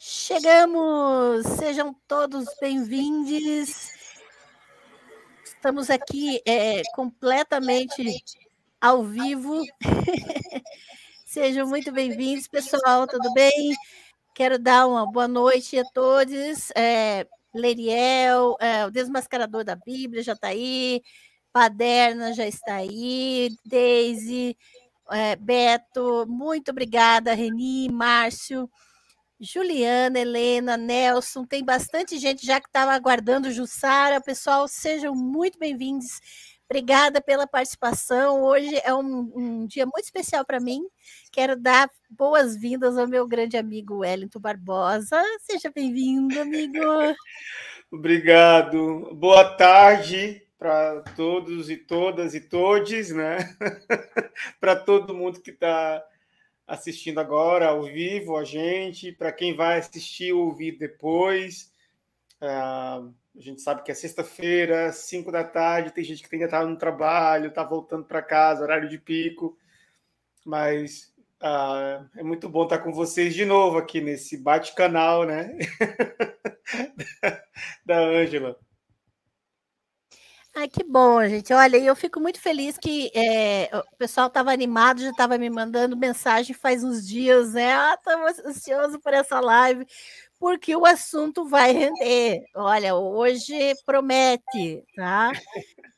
Chegamos! Sejam todos bem-vindos. Estamos aqui é, completamente ao vivo. Sejam muito bem-vindos, pessoal, tudo bem? Quero dar uma boa noite a todos. É, Leriel, é, o Desmascarador da Bíblia já está aí, Paderna já está aí, Daisy, é, Beto, muito obrigada, Reni, Márcio. Juliana, Helena, Nelson, tem bastante gente já que estava aguardando Jussara. Pessoal, sejam muito bem-vindos. Obrigada pela participação. Hoje é um, um dia muito especial para mim. Quero dar boas-vindas ao meu grande amigo Wellington Barbosa. Seja bem-vindo, amigo. Obrigado. Boa tarde para todos e todas e todes, né? para todo mundo que está assistindo agora ao vivo a gente, para quem vai assistir ou ouvir depois. Uh, a gente sabe que é sexta-feira, cinco da tarde, tem gente que ainda está no trabalho, está voltando para casa, horário de pico. Mas uh, é muito bom estar tá com vocês de novo aqui nesse bate-canal, né? da Ângela. Ai, que bom, gente. Olha, eu fico muito feliz que é, o pessoal estava animado, já estava me mandando mensagem faz uns dias, né? Ah, estava ansioso por essa live, porque o assunto vai render. Olha, hoje promete, tá?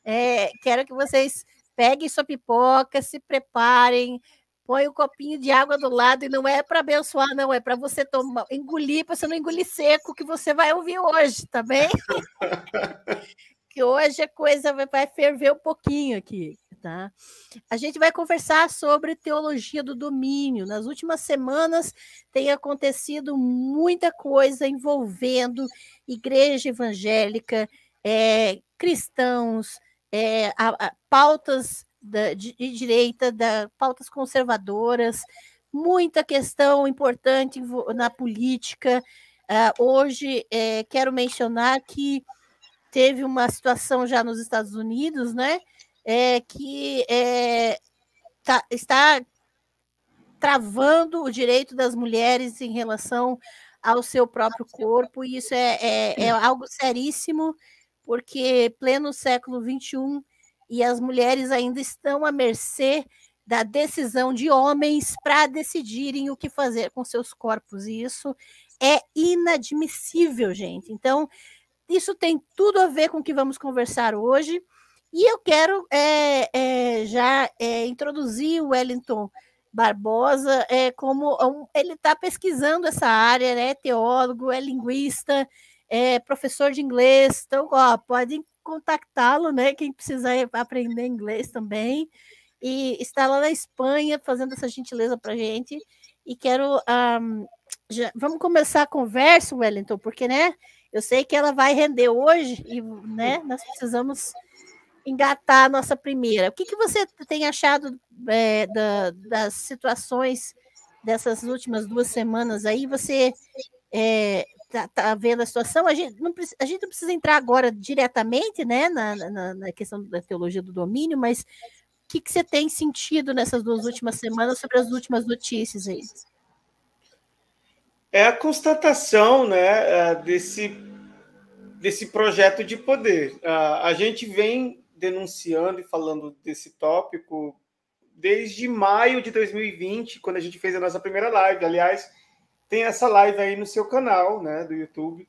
É, quero que vocês peguem sua pipoca, se preparem, põe o um copinho de água do lado e não é para abençoar, não, é para você tomar, engolir, para você não engolir seco que você vai ouvir hoje, tá bem? que hoje a coisa vai ferver um pouquinho aqui. Tá? A gente vai conversar sobre teologia do domínio. Nas últimas semanas tem acontecido muita coisa envolvendo igreja evangélica, é, cristãos, é, a, a, pautas da, de, de, direita, da, pautas conservadoras, muita questão importante na política. Uh, hoje é, quero mencionar que teve uma situação já nos Estados Unidos, né? É, que é, tá, está travando o direito das mulheres em relação ao seu próprio corpo, e isso é, é, é algo seríssimo, porque pleno século XXI e as mulheres ainda estão à mercê da decisão de homens para decidirem o que fazer com seus corpos, e isso é inadmissível, gente. Então, isso tem tudo a ver com o que vamos conversar hoje. E eu quero é, é, já é, introduzir o Wellington Barbosa é, como um, ele está pesquisando essa área, né? é teólogo, é linguista, é professor de inglês, então ó, pode contactá-lo, né? Quem precisar aprender inglês também. E está lá na Espanha fazendo essa gentileza para gente. E quero um, já, vamos começar a conversa, Wellington, porque né? Eu sei que ela vai render hoje e né, nós precisamos engatar a nossa primeira. O que, que você tem achado é, da, das situações dessas últimas duas semanas aí? Você é, tá, tá, vendo a situação? A gente, não, a gente não precisa entrar agora diretamente né, na, na, na questão da teologia do domínio, mas o que, que você tem sentido nessas duas últimas semanas sobre as últimas notícias aí? é a constatação né, é, desse, desse projeto de poder. A gente vem denunciando e falando desse tópico desde maio de 2020, quando a gente fez a nossa primeira live. Aliás, tem essa live aí no seu canal né, do YouTube.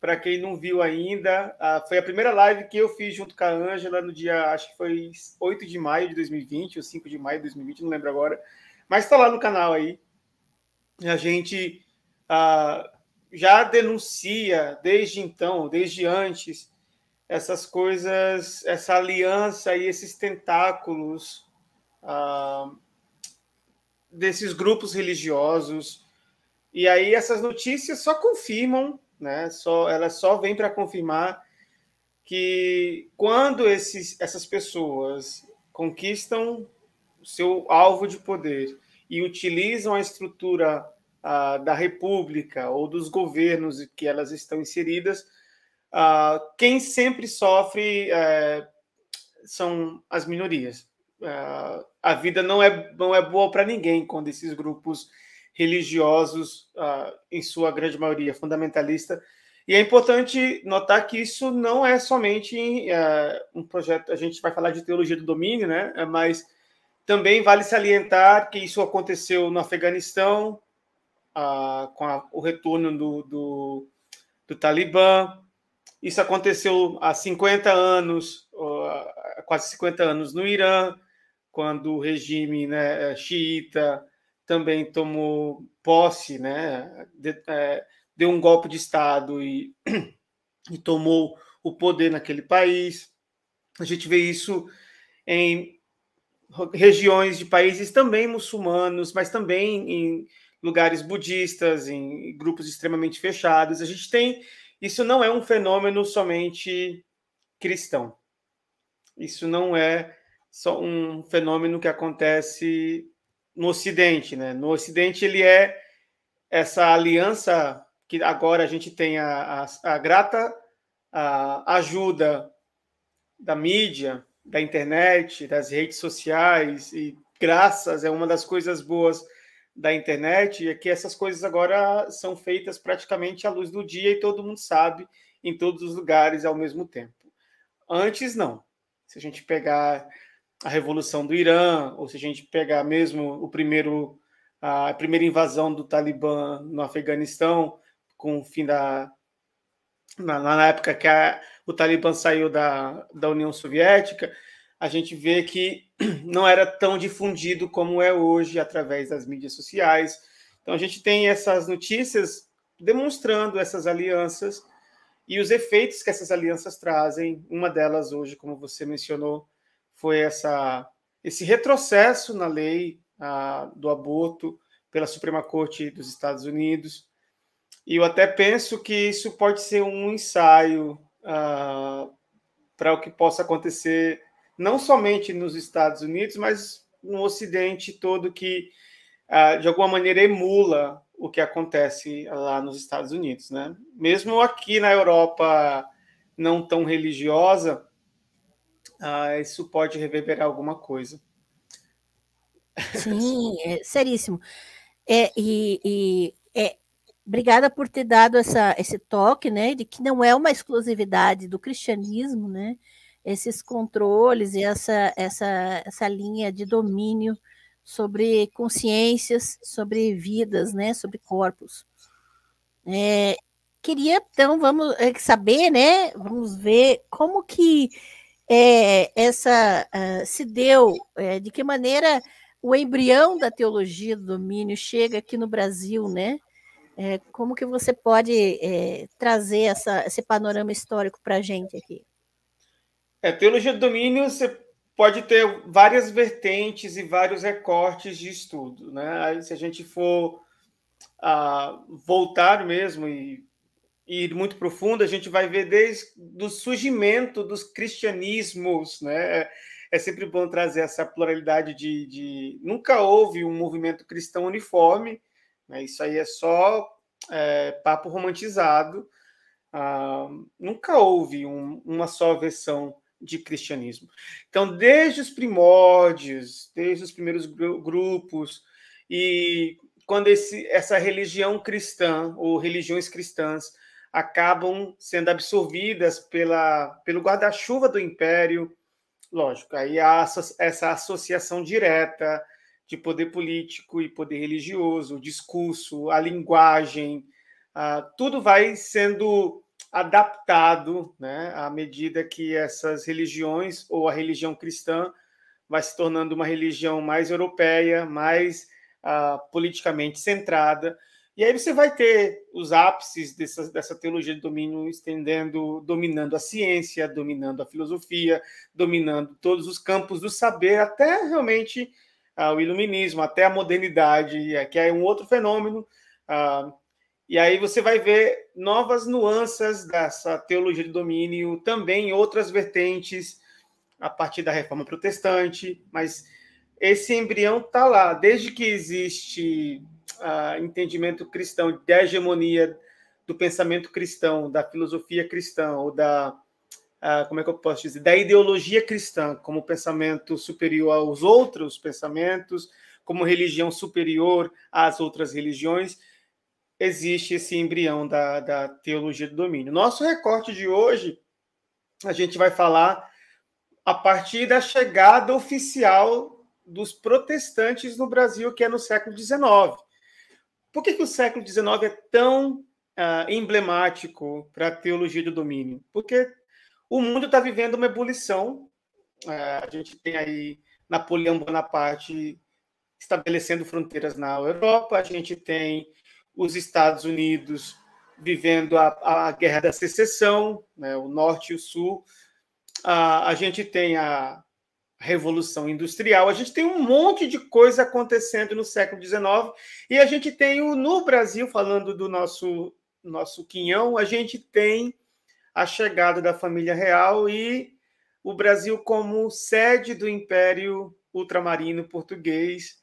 Para quem não viu ainda, foi a primeira live que eu fiz junto com a Ângela no dia, acho que foi 8 de maio de 2020, ou 5 de maio de 2020, não lembro agora. Mas está lá no canal aí. A gente ah, já denuncia desde então, desde antes, essas coisas, essa aliança e esses tentáculos ah, desses grupos religiosos. E aí essas notícias só confirmam, né? Só elas só vêm para confirmar que quando esses, essas pessoas conquistam o seu alvo de poder e utilizam a estrutura ah, da República ou dos governos em que elas estão inseridas, ah, quem sempre sofre é, são as minorias. Ah, a vida não é, não é boa para ninguém quando esses grupos religiosos, em sua grande maioria fundamentalista, e é importante notar que isso não é somente uh, um projeto, a gente vai falar de teologia do domínio, né? É, mas também vale salientar que isso aconteceu no Afeganistão, a, com a, o retorno do, do, do, Talibã. Isso aconteceu há 50 anos, quase 50 anos no Irã, quando o regime né, é, xiita também tomou posse, né, de, é, deu um golpe de Estado e, e tomou o poder naquele país. A gente vê isso em regiões de países também muçulmanos, mas também em lugares budistas, em grupos extremamente fechados. A gente tem. Isso não é um fenômeno somente cristão. Isso não é só um fenômeno que acontece no Ocidente, né? No Ocidente ele é essa aliança que agora a gente tem a, a, a grata a ajuda da mídia, da internet, das redes sociais e graças é uma das coisas boas da internet é que essas coisas agora são feitas praticamente à luz do dia e todo mundo sabe em todos os lugares ao mesmo tempo. Antes não. Se a gente pegar a revolução do Irã, ou se a gente pegar mesmo o primeiro a primeira invasão do Talibã no Afeganistão, com o fim da na, na época que a, o Talibã saiu da, da União Soviética, a gente vê que não era tão difundido como é hoje através das mídias sociais. Então a gente tem essas notícias demonstrando essas alianças e os efeitos que essas alianças trazem. Uma delas hoje, como você mencionou, foi essa esse retrocesso na lei a, do aborto pela Suprema Corte dos Estados Unidos. E eu até penso que isso pode ser um ensaio ah, para o que possa acontecer não somente nos Estados Unidos, mas no Ocidente todo que, ah, de alguma maneira, emula o que acontece lá nos Estados Unidos, né? Mesmo aqui na Europa não tão religiosa, ah, isso pode reverberar alguma coisa. Sim, é seríssimo. É, e, e é, obrigada por ter dado essa, esse toque, né, de que não é uma exclusividade do cristianismo, né? esses controles e essa, essa, essa linha de domínio sobre consciências, sobre vidas, né, sobre corpos. É, queria então vamos é, saber, né, vamos ver como que é, essa uh, se deu, é, de que maneira o embrião da teologia do domínio chega aqui no Brasil, né? É, como que você pode é, trazer essa, esse panorama histórico para a gente aqui? É, teologia do domínio você pode ter várias vertentes e vários recortes de estudo, né? Aí, se a gente for ah, voltar mesmo e, e ir muito profundo, a gente vai ver desde do surgimento dos cristianismos, né? É, é sempre bom trazer essa pluralidade de, de... nunca houve um movimento cristão uniforme, né? Isso aí é só é, papo romantizado. Ah, nunca houve um, uma só versão de cristianismo. Então, desde os primórdios, desde os primeiros grupos, e quando esse, essa religião cristã ou religiões cristãs acabam sendo absorvidas pela, pelo guarda-chuva do império, lógico, aí há essa associação direta de poder político e poder religioso, o discurso, a linguagem, ah, tudo vai sendo adaptado né, à medida que essas religiões ou a religião cristã vai se tornando uma religião mais europeia, mais ah, politicamente centrada. E aí você vai ter os ápices dessa, dessa teologia de domínio estendendo, dominando a ciência, dominando a filosofia, dominando todos os campos do saber, até realmente ah, o iluminismo, até a modernidade, é, que é um outro fenômeno ah, e aí você vai ver novas nuances dessa teologia de domínio, também outras vertentes a partir da reforma protestante, mas esse embrião está lá, desde que existe uh, entendimento cristão da hegemonia do pensamento cristão, da filosofia cristã, ou da, uh, como é que eu posso dizer, da ideologia cristã como pensamento superior aos outros pensamentos, como religião superior às outras religiões, existe esse embrião da, da teologia do domínio. Nosso recorte de hoje, a gente vai falar a partir da chegada oficial dos protestantes no Brasil, que é no século XIX. Por que, que o século XIX é tão ah, emblemático para a teologia do domínio? Porque o mundo está vivendo uma ebulição. Ah, a gente tem aí Napoleão Bonaparte estabelecendo fronteiras na Europa, a gente tem os Estados Unidos vivendo a, a guerra da secessão, né, o norte e o sul, a, a gente tem a Revolução Industrial, a gente tem um monte de coisa acontecendo no século XIX, e a gente tem o, no Brasil, falando do nosso, nosso quinhão, a gente tem a chegada da família real e o Brasil como sede do Império Ultramarino Português.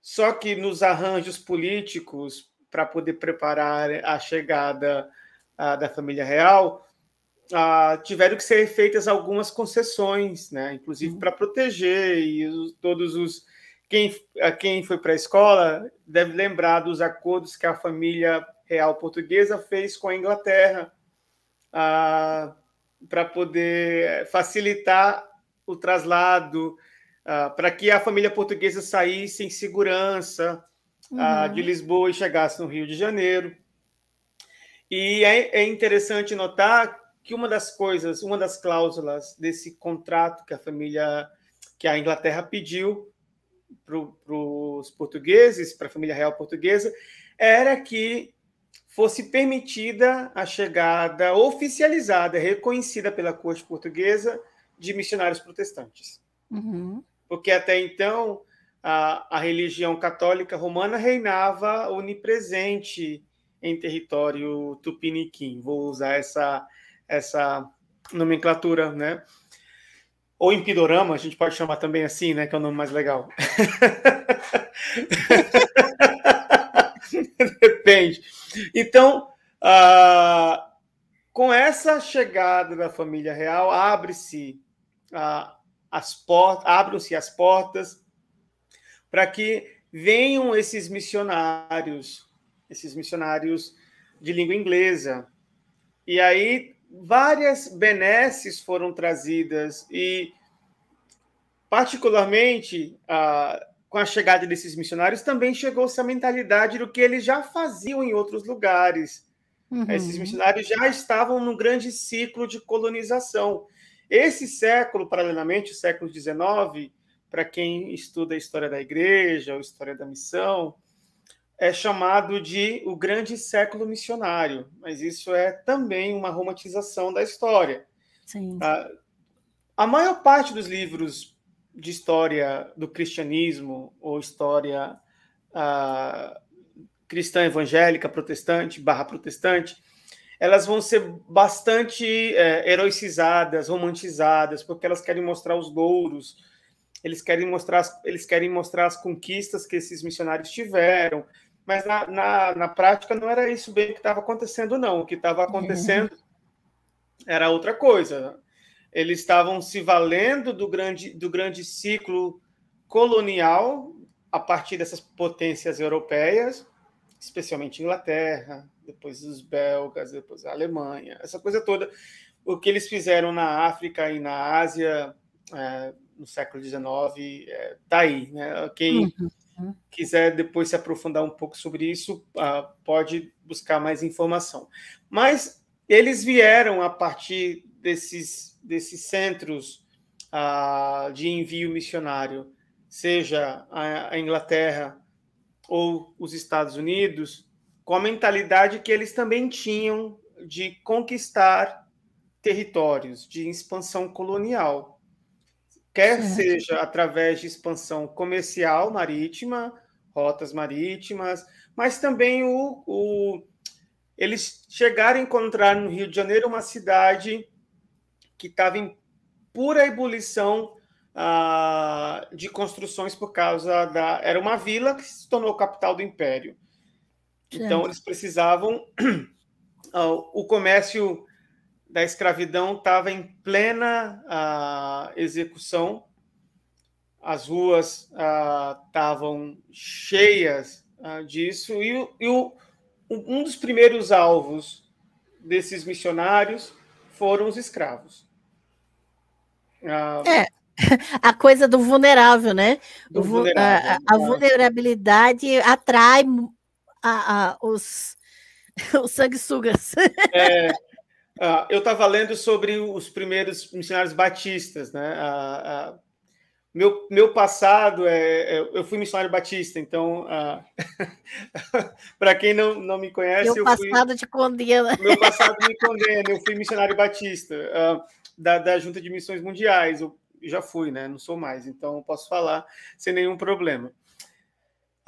Só que nos arranjos políticos para poder preparar a chegada uh, da família real, uh, tiveram que ser feitas algumas concessões, né? inclusive uhum. para proteger e os, todos os quem, quem foi para a escola deve lembrar dos acordos que a família real portuguesa fez com a Inglaterra para poder facilitar o traslado, para que a família portuguesa saísse em segurança, uhum. de Lisboa e chegasse no Rio de Janeiro. E é, é interessante notar que uma das coisas, uma das cláusulas desse contrato que a família, que a Inglaterra pediu para os portugueses, para a família real portuguesa, era que fosse permitida a chegada oficializada, reconhecida pela corte portuguesa, de missionários protestantes. Uhum. Porque até então a, a religião católica romana reinava onipresente em território tupiniquim. Vou usar essa, essa nomenclatura, né? Ou Impidorama, a gente pode chamar também assim, né? Que é o nome mais legal. Depende. Então, com essa chegada da família real, abre-se as portas, abrem-se as portas para que venham esses missionários, esses missionários de língua inglesa. E aí várias benesses foram trazidas e particularmente com a chegada desses missionários também chegou essa mentalidade do que eles já faziam em outros lugares. Uhum. Esses missionários já estavam num grande ciclo de colonização. Esse século, paralelamente, o século XIX, para quem estuda a história da igreja ou história da missão, é chamado de o grande século missionário, mas isso é também uma romantização da história. Sim. A, ah, a maior parte dos livros de história do cristianismo ou história a, ah, cristã evangélica, protestante, barra protestante, elas vão ser bastante é, heroicizadas, romantizadas, porque elas querem mostrar os louros, eles querem mostrar as, eles querem mostrar as conquistas que esses missionários tiveram, mas na, na, na prática não era isso bem que estava acontecendo, não. O que estava uhum. acontecendo era outra coisa. Eles estavam se valendo do grande, do grande ciclo colonial a partir dessas potências europeias, especialmente Inglaterra, depois os belgas, depois a Alemanha, essa coisa toda. O que eles fizeram na África e na Ásia é, no século XIX, é, aí, né? Quem uhum. quiser depois se aprofundar um pouco sobre isso, uh, pode buscar mais informação. Mas eles vieram a partir desses, desses centros uh, de envio missionário, seja a, a Inglaterra ou os Estados Unidos, com a mentalidade que eles também tinham de conquistar territórios, de expansão colonial quer é. seja através de expansão comercial marítima, rotas marítimas, mas também o, o, eles chegaram a encontrar no Rio de Janeiro uma cidade que estava em pura ebulição ah, de construções por causa da era uma vila que se tornou capital do império. Então eles precisavam ah, o comércio da escravidão estava em plena ah, execução, as ruas estavam ah, cheias ah, disso, e, e o, um dos primeiros alvos desses missionários foram os escravos. É, a coisa do vulnerável, né? Do vulnerável, a, a, é. vulnerabilidade atrai a, a, os, os sanguessugas. É. Ah, eu estava lendo sobre os primeiros missionários batistas, né? Ah, ah, meu, meu passado é, é, eu fui missionário batista, então para quem não, não me conhece, meu passado fui, te condena. Meu passado me condena. Eu fui missionário batista da, da Junta de Missões Mundiais. Eu já fui, né? Não sou mais, então posso falar sem nenhum problema.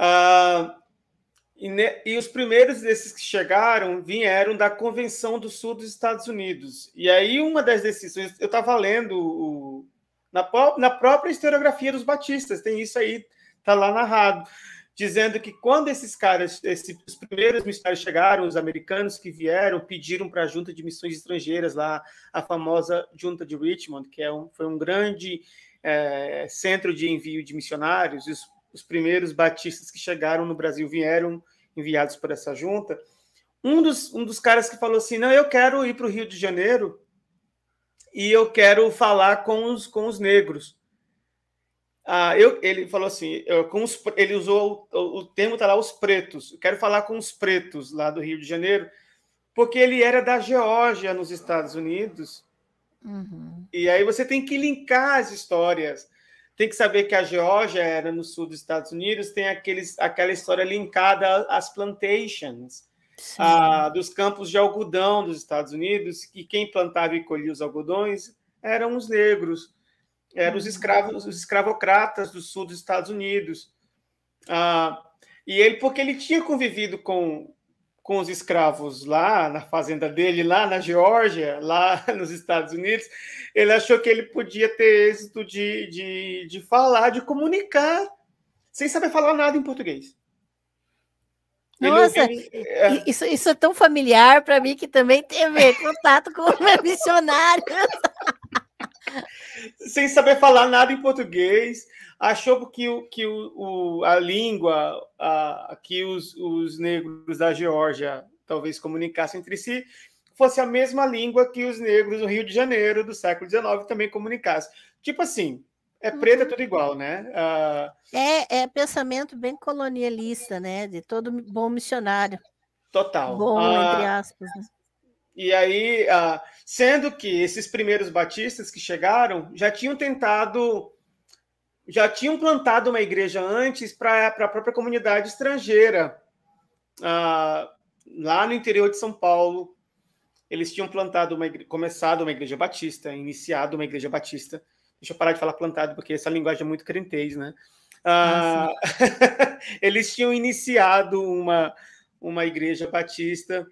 Uh, e, ne, e, os primeiros desses que chegaram vieram da Convenção do Sul dos Estados Unidos. E aí, uma das decisões, eu estava lendo o, na, na própria historiografia dos batistas, tem isso aí, está lá narrado, dizendo que quando esses caras, esses, os primeiros missionários chegaram, os americanos que vieram, pediram para a junta de missões estrangeiras lá, a famosa junta de Richmond, que é um, foi um grande é, centro de envio de missionários, e os, os primeiros batistas que chegaram no Brasil vieram enviados por essa junta, um dos, um dos caras que falou assim: não, eu quero ir para o Rio de Janeiro e eu quero falar com os, com os negros. Ah, eu, ele falou assim: eu, com os, ele usou o, o termo, tá lá, os pretos. Eu quero falar com os pretos lá do Rio de Janeiro, porque ele era da Geórgia, nos Estados Unidos. Uhum. E aí você tem que linkar as histórias. Tem que saber que a Geórgia era no sul dos Estados Unidos, tem aqueles, aquela história linkada às plantations, a, dos campos de algodão dos Estados Unidos, e quem plantava e colhia os algodões eram os negros, eram os uhum. escravos, os escravocratas do sul dos Estados Unidos. Ah, e ele, porque ele tinha convivido com, com os escravos lá na fazenda dele, lá na Geórgia, lá nos Estados Unidos, ele achou que ele podia ter êxito de, de, de falar, de comunicar, sem saber falar nada em português. Nossa, ele, é. Isso, isso é tão familiar para mim que também teve contato com missionários. sem saber falar nada em português achou que, o, que o, o a língua a, que os, os negros da Geórgia talvez comunicassem entre si fosse a mesma língua que os negros do Rio de Janeiro do século XIX também comunicassem. Tipo assim, é preto é uhum. tudo igual, né? Uh... É, é pensamento bem colonialista, né? De todo bom missionário. Total. Bom, uh... entre aspas. Né? E aí, uh... sendo que esses primeiros batistas que chegaram já tinham tentado já tinham plantado uma igreja antes para a própria comunidade estrangeira, ah, lá no interior de São Paulo. Eles tinham plantado uma igreja, começado uma igreja batista, iniciado uma igreja batista. Deixa eu parar de falar plantado, porque essa linguagem é muito crentez, né? Ah, ah eles tinham iniciado uma, uma igreja batista.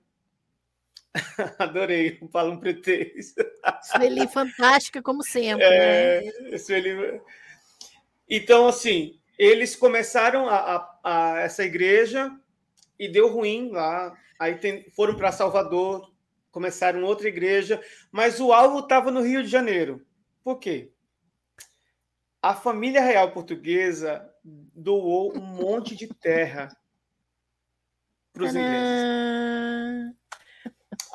Adorei o um pretexto. Sueli, fantástica, como sempre. É, né? Sueli, então, assim, eles começaram a, a, a essa igreja e deu ruim lá. Aí tem, foram para Salvador, começaram outra igreja, mas o alvo estava no Rio de Janeiro. Por quê? A família real portuguesa doou um monte de terra para os ingleses.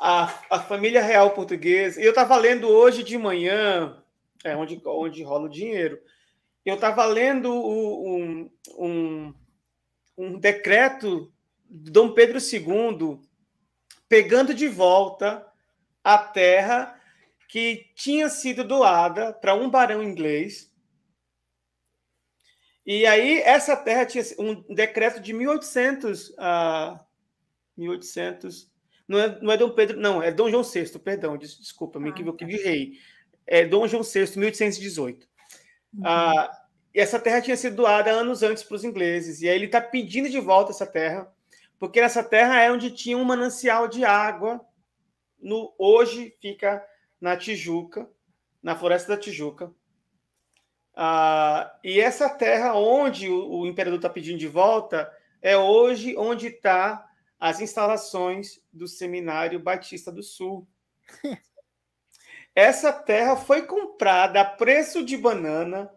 A, a família real portuguesa. Eu estava lendo hoje de manhã, é onde, onde rola o dinheiro eu estava lendo um, um, um decreto de Dom Pedro II pegando de volta a terra que tinha sido doada para um barão inglês. E aí essa terra tinha um decreto de 1800 a 1800 não é, não é Dom Pedro, não, é Dom João VI, perdão, des, desculpa, me ah, equivoquei tá. de rei. É Dom João VI, 1818. Uhum. Ah, e essa terra tinha sido doada anos antes para os ingleses. E aí ele está pedindo de volta essa terra, porque essa terra é onde tinha um manancial de água. No, hoje fica na Tijuca, na Floresta da Tijuca. Ah, e essa terra onde o, o imperador está pedindo de volta é hoje onde está as instalações do Seminário Batista do Sul. Essa terra foi comprada a preço de banana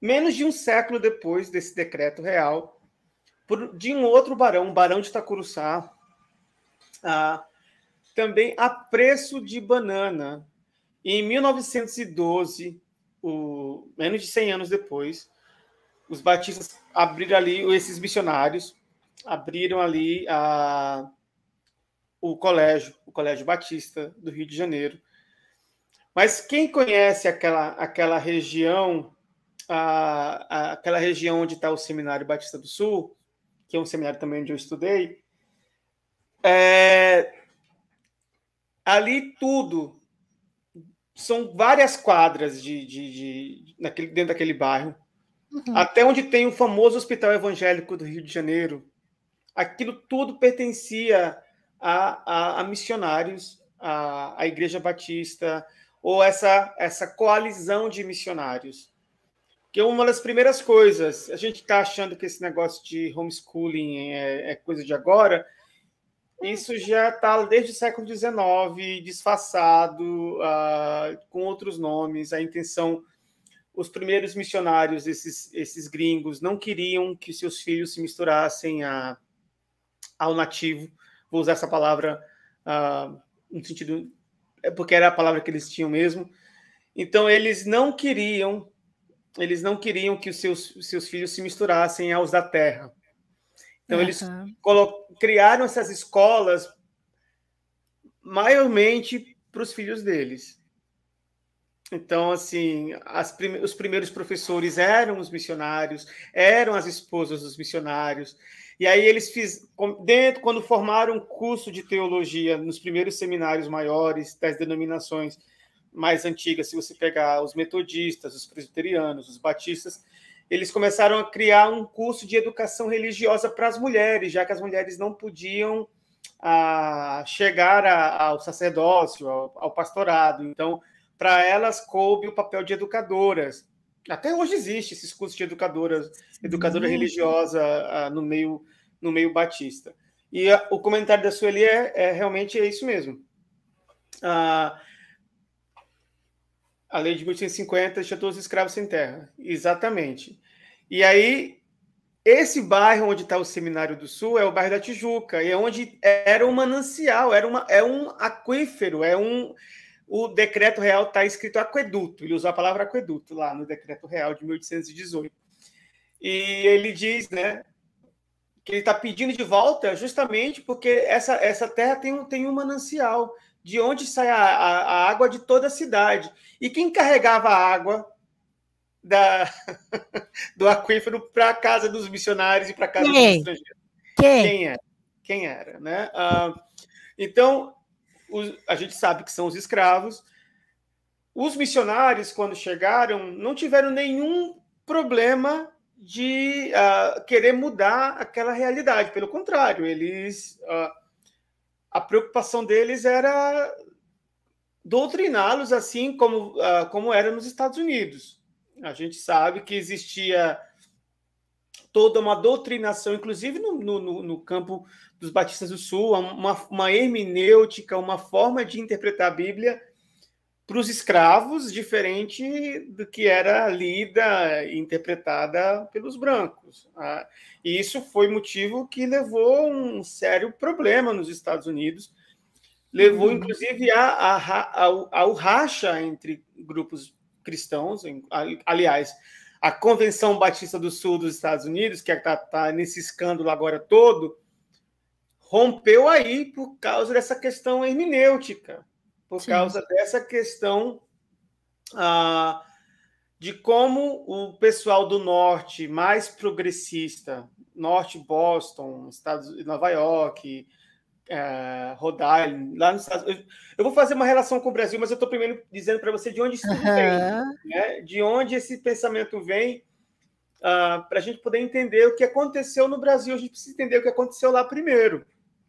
menos de um século depois desse decreto real por, de um outro barão, um barão de Itacuruçá, ah, também a preço de banana. E em 1912, o, menos de 100 anos depois, os batistas abriram ali, esses missionários abriram ali a, o colégio, o Colégio Batista do Rio de Janeiro, mas quem conhece aquela, aquela região, a, a, aquela região onde está o Seminário Batista do Sul, que é um seminário também onde eu estudei, é, ali tudo são várias quadras de, de, de naquele, dentro daquele bairro. Uhum. Até onde tem o famoso Hospital Evangélico do Rio de Janeiro. Aquilo tudo pertencia a, a, a missionários, a, a Igreja Batista, ou essa, essa coalizão de missionários. Que uma das primeiras coisas, a gente está achando que esse negócio de homeschooling é, é coisa de agora, isso já está desde o século XIX, disfarçado, uh, com outros nomes. A intenção, os primeiros missionários, esses, esses gringos, não queriam que seus filhos se misturassem a, ao nativo. Vou usar essa palavra uh, no sentido é porque era a palavra que eles tinham mesmo. Então eles não queriam, eles não queriam que os seus, seus filhos se misturassem aos da terra. Então uhum. eles criaram essas escolas maiormente para os filhos deles. Então, assim, os primeiros professores eram os missionários, eram as esposas dos missionários. E aí eles fizeram, dentro quando formaram um curso de teologia nos primeiros seminários maiores das denominações mais antigas, se você pegar os metodistas, os presbiterianos, os batistas, eles começaram a criar um curso de educação religiosa para as mulheres, já que as mulheres não podiam a, ah, chegar a, ao sacerdócio, ao, ao pastorado. Então, para elas coube o papel de educadoras. Até hoje existe esses cursos de educadora, educadora religiosa ah, no meio no meio batista. E ah, o comentário da Sueli é, é realmente é isso mesmo. Ah, a lei de 1850 deixa todos os escravos sem terra. Exatamente. E aí, esse bairro onde está o Seminário do Sul é o bairro da Tijuca, e é onde era um manancial, era uma, é um aquífero, é um o decreto real está escrito aqueduto, ele usou a palavra aqueduto lá no decreto real de 1818. E ele diz, né, que ele está pedindo de volta justamente porque essa, essa terra tem um, tem um manancial, de onde sai a, a, a água de toda a cidade. E quem carregava a água da, do aquífero para a casa dos missionários e para a casa Quem? dos estrangeiros? Quem? Quem era? Quem era, né? Ah, então, os, a gente sabe que são os escravos. Os missionários, quando chegaram, não tiveram nenhum problema de uh, querer mudar aquela realidade. Pelo contrário, eles uh, a preocupação deles era doutriná-los assim como, uh, como era nos Estados Unidos. A gente sabe que existia toda uma doutrinação, inclusive no, no, no campo dos Batistas do Sul, uma, uma hermenêutica, uma forma de interpretar a Bíblia para os escravos, diferente do que era lida e interpretada pelos brancos. Ah, e isso foi motivo que levou um sério problema nos Estados Unidos, levou uhum. inclusive a, a, a, ao racha entre grupos cristãos, aliás, a Convenção Batista do Sul dos Estados Unidos, que está é tá nesse escândalo agora todo, rompeu aí por causa dessa questão hermenêutica, por Sim. causa dessa questão ah, de como o pessoal do norte mais progressista, norte Boston, Estados Nova York, é, rodar lá nos Estados Unidos. Eu, vou fazer uma relação com o Brasil, mas eu estou primeiro dizendo para você de onde isso uhum. vem, né? de onde esse pensamento vem, uh, ah, para a gente poder entender o que aconteceu no Brasil. A gente precisa entender o que aconteceu lá primeiro.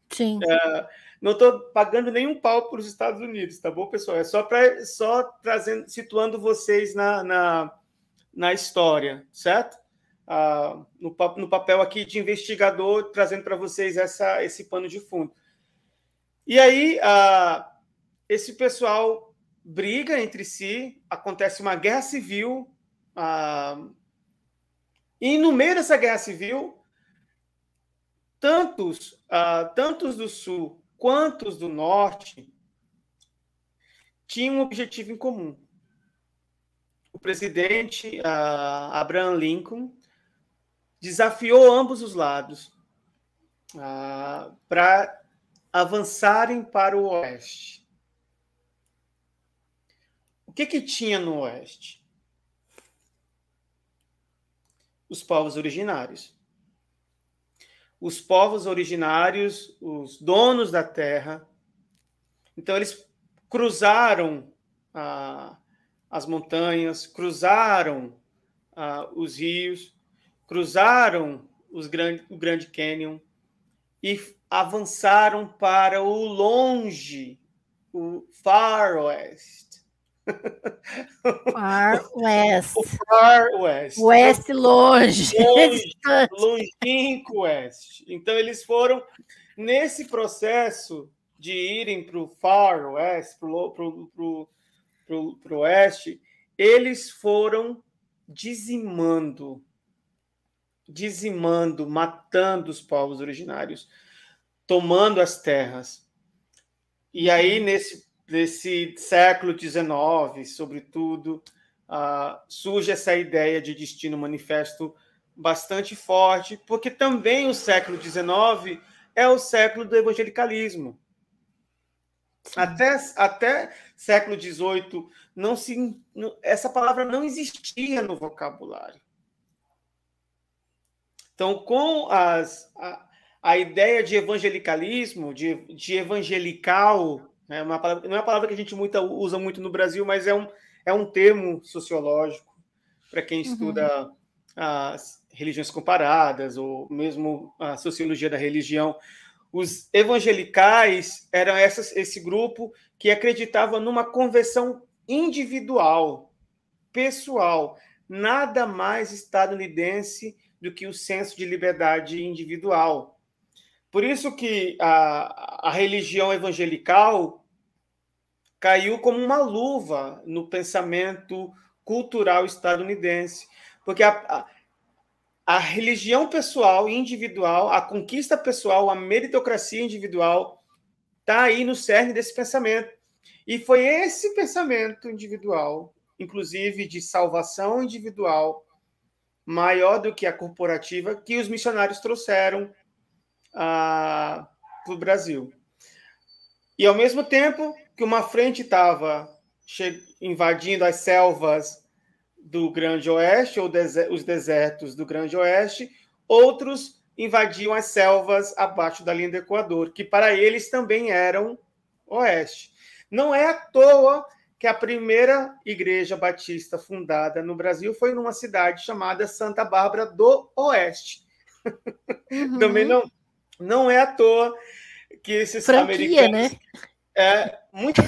Sim. Uh, não estou pagando nenhum pau para os Estados Unidos, tá bom, pessoal? É só para só trazendo, situando vocês na, na, na história, certo? Uh, no, no papel aqui de investigador, trazendo para vocês essa, esse pano de fundo. E aí, uh, esse pessoal briga entre si, acontece uma guerra civil, uh, e no meio dessa guerra civil, tantos, uh, tantos do sul quanto os do norte tinham um objetivo em comum. O presidente uh, Abraham Lincoln desafiou ambos os lados uh, para avançarem para o oeste. O que, que tinha no oeste? Os povos originários. Os povos originários, os donos da terra. Então, eles cruzaram ah, as montanhas, cruzaram ah, os rios, cruzaram os grande, o Grande Canyon, e avançaram para o longe, o Far West. Far West. O Far West. West longe. longe longínquo West. Então, eles foram, nesse processo de irem para o Far West, para o Oeste, eles foram dizimando dizimando, matando os povos originários, tomando as terras. E aí, nesse, nesse século XIX, sobretudo, uh, surge essa ideia de destino manifesto bastante forte, porque também o século XIX é o século do evangelicalismo. Até, até século XVIII, não se, essa palavra não existia no vocabulário. Então, com as, a, a ideia de evangelicalismo, de, de evangelical, né, é uma palavra, não é uma palavra que a gente muita, usa muito no Brasil, mas é um, é um termo sociológico para quem uhum. estuda uhum. as religiões comparadas ou mesmo a sociologia da religião. Os evangelicais eram essas, esse grupo que acreditava numa conversão individual, pessoal, nada mais estadunidense do que o senso de liberdade individual. Por isso que a, a religião evangelical caiu como uma luva no pensamento cultural estadunidense, porque a, a, a religião pessoal e individual, a conquista pessoal, a meritocracia individual está aí no cerne desse pensamento. E foi esse pensamento individual, inclusive de salvação individual, maior do que a corporativa que os missionários trouxeram ah, para o Brasil. E ao mesmo tempo que uma frente estava invadindo as selvas do Grande Oeste, ou deser os desertos do Grande Oeste, outros invadiam as selvas abaixo da linha do Equador, que para eles também eram oeste. Não é à toa que a primeira igreja batista fundada no Brasil foi numa cidade chamada Santa Bárbara do Oeste. Uhum. Também não, não é à toa que esses Franquia, americanos... Né? É, muito,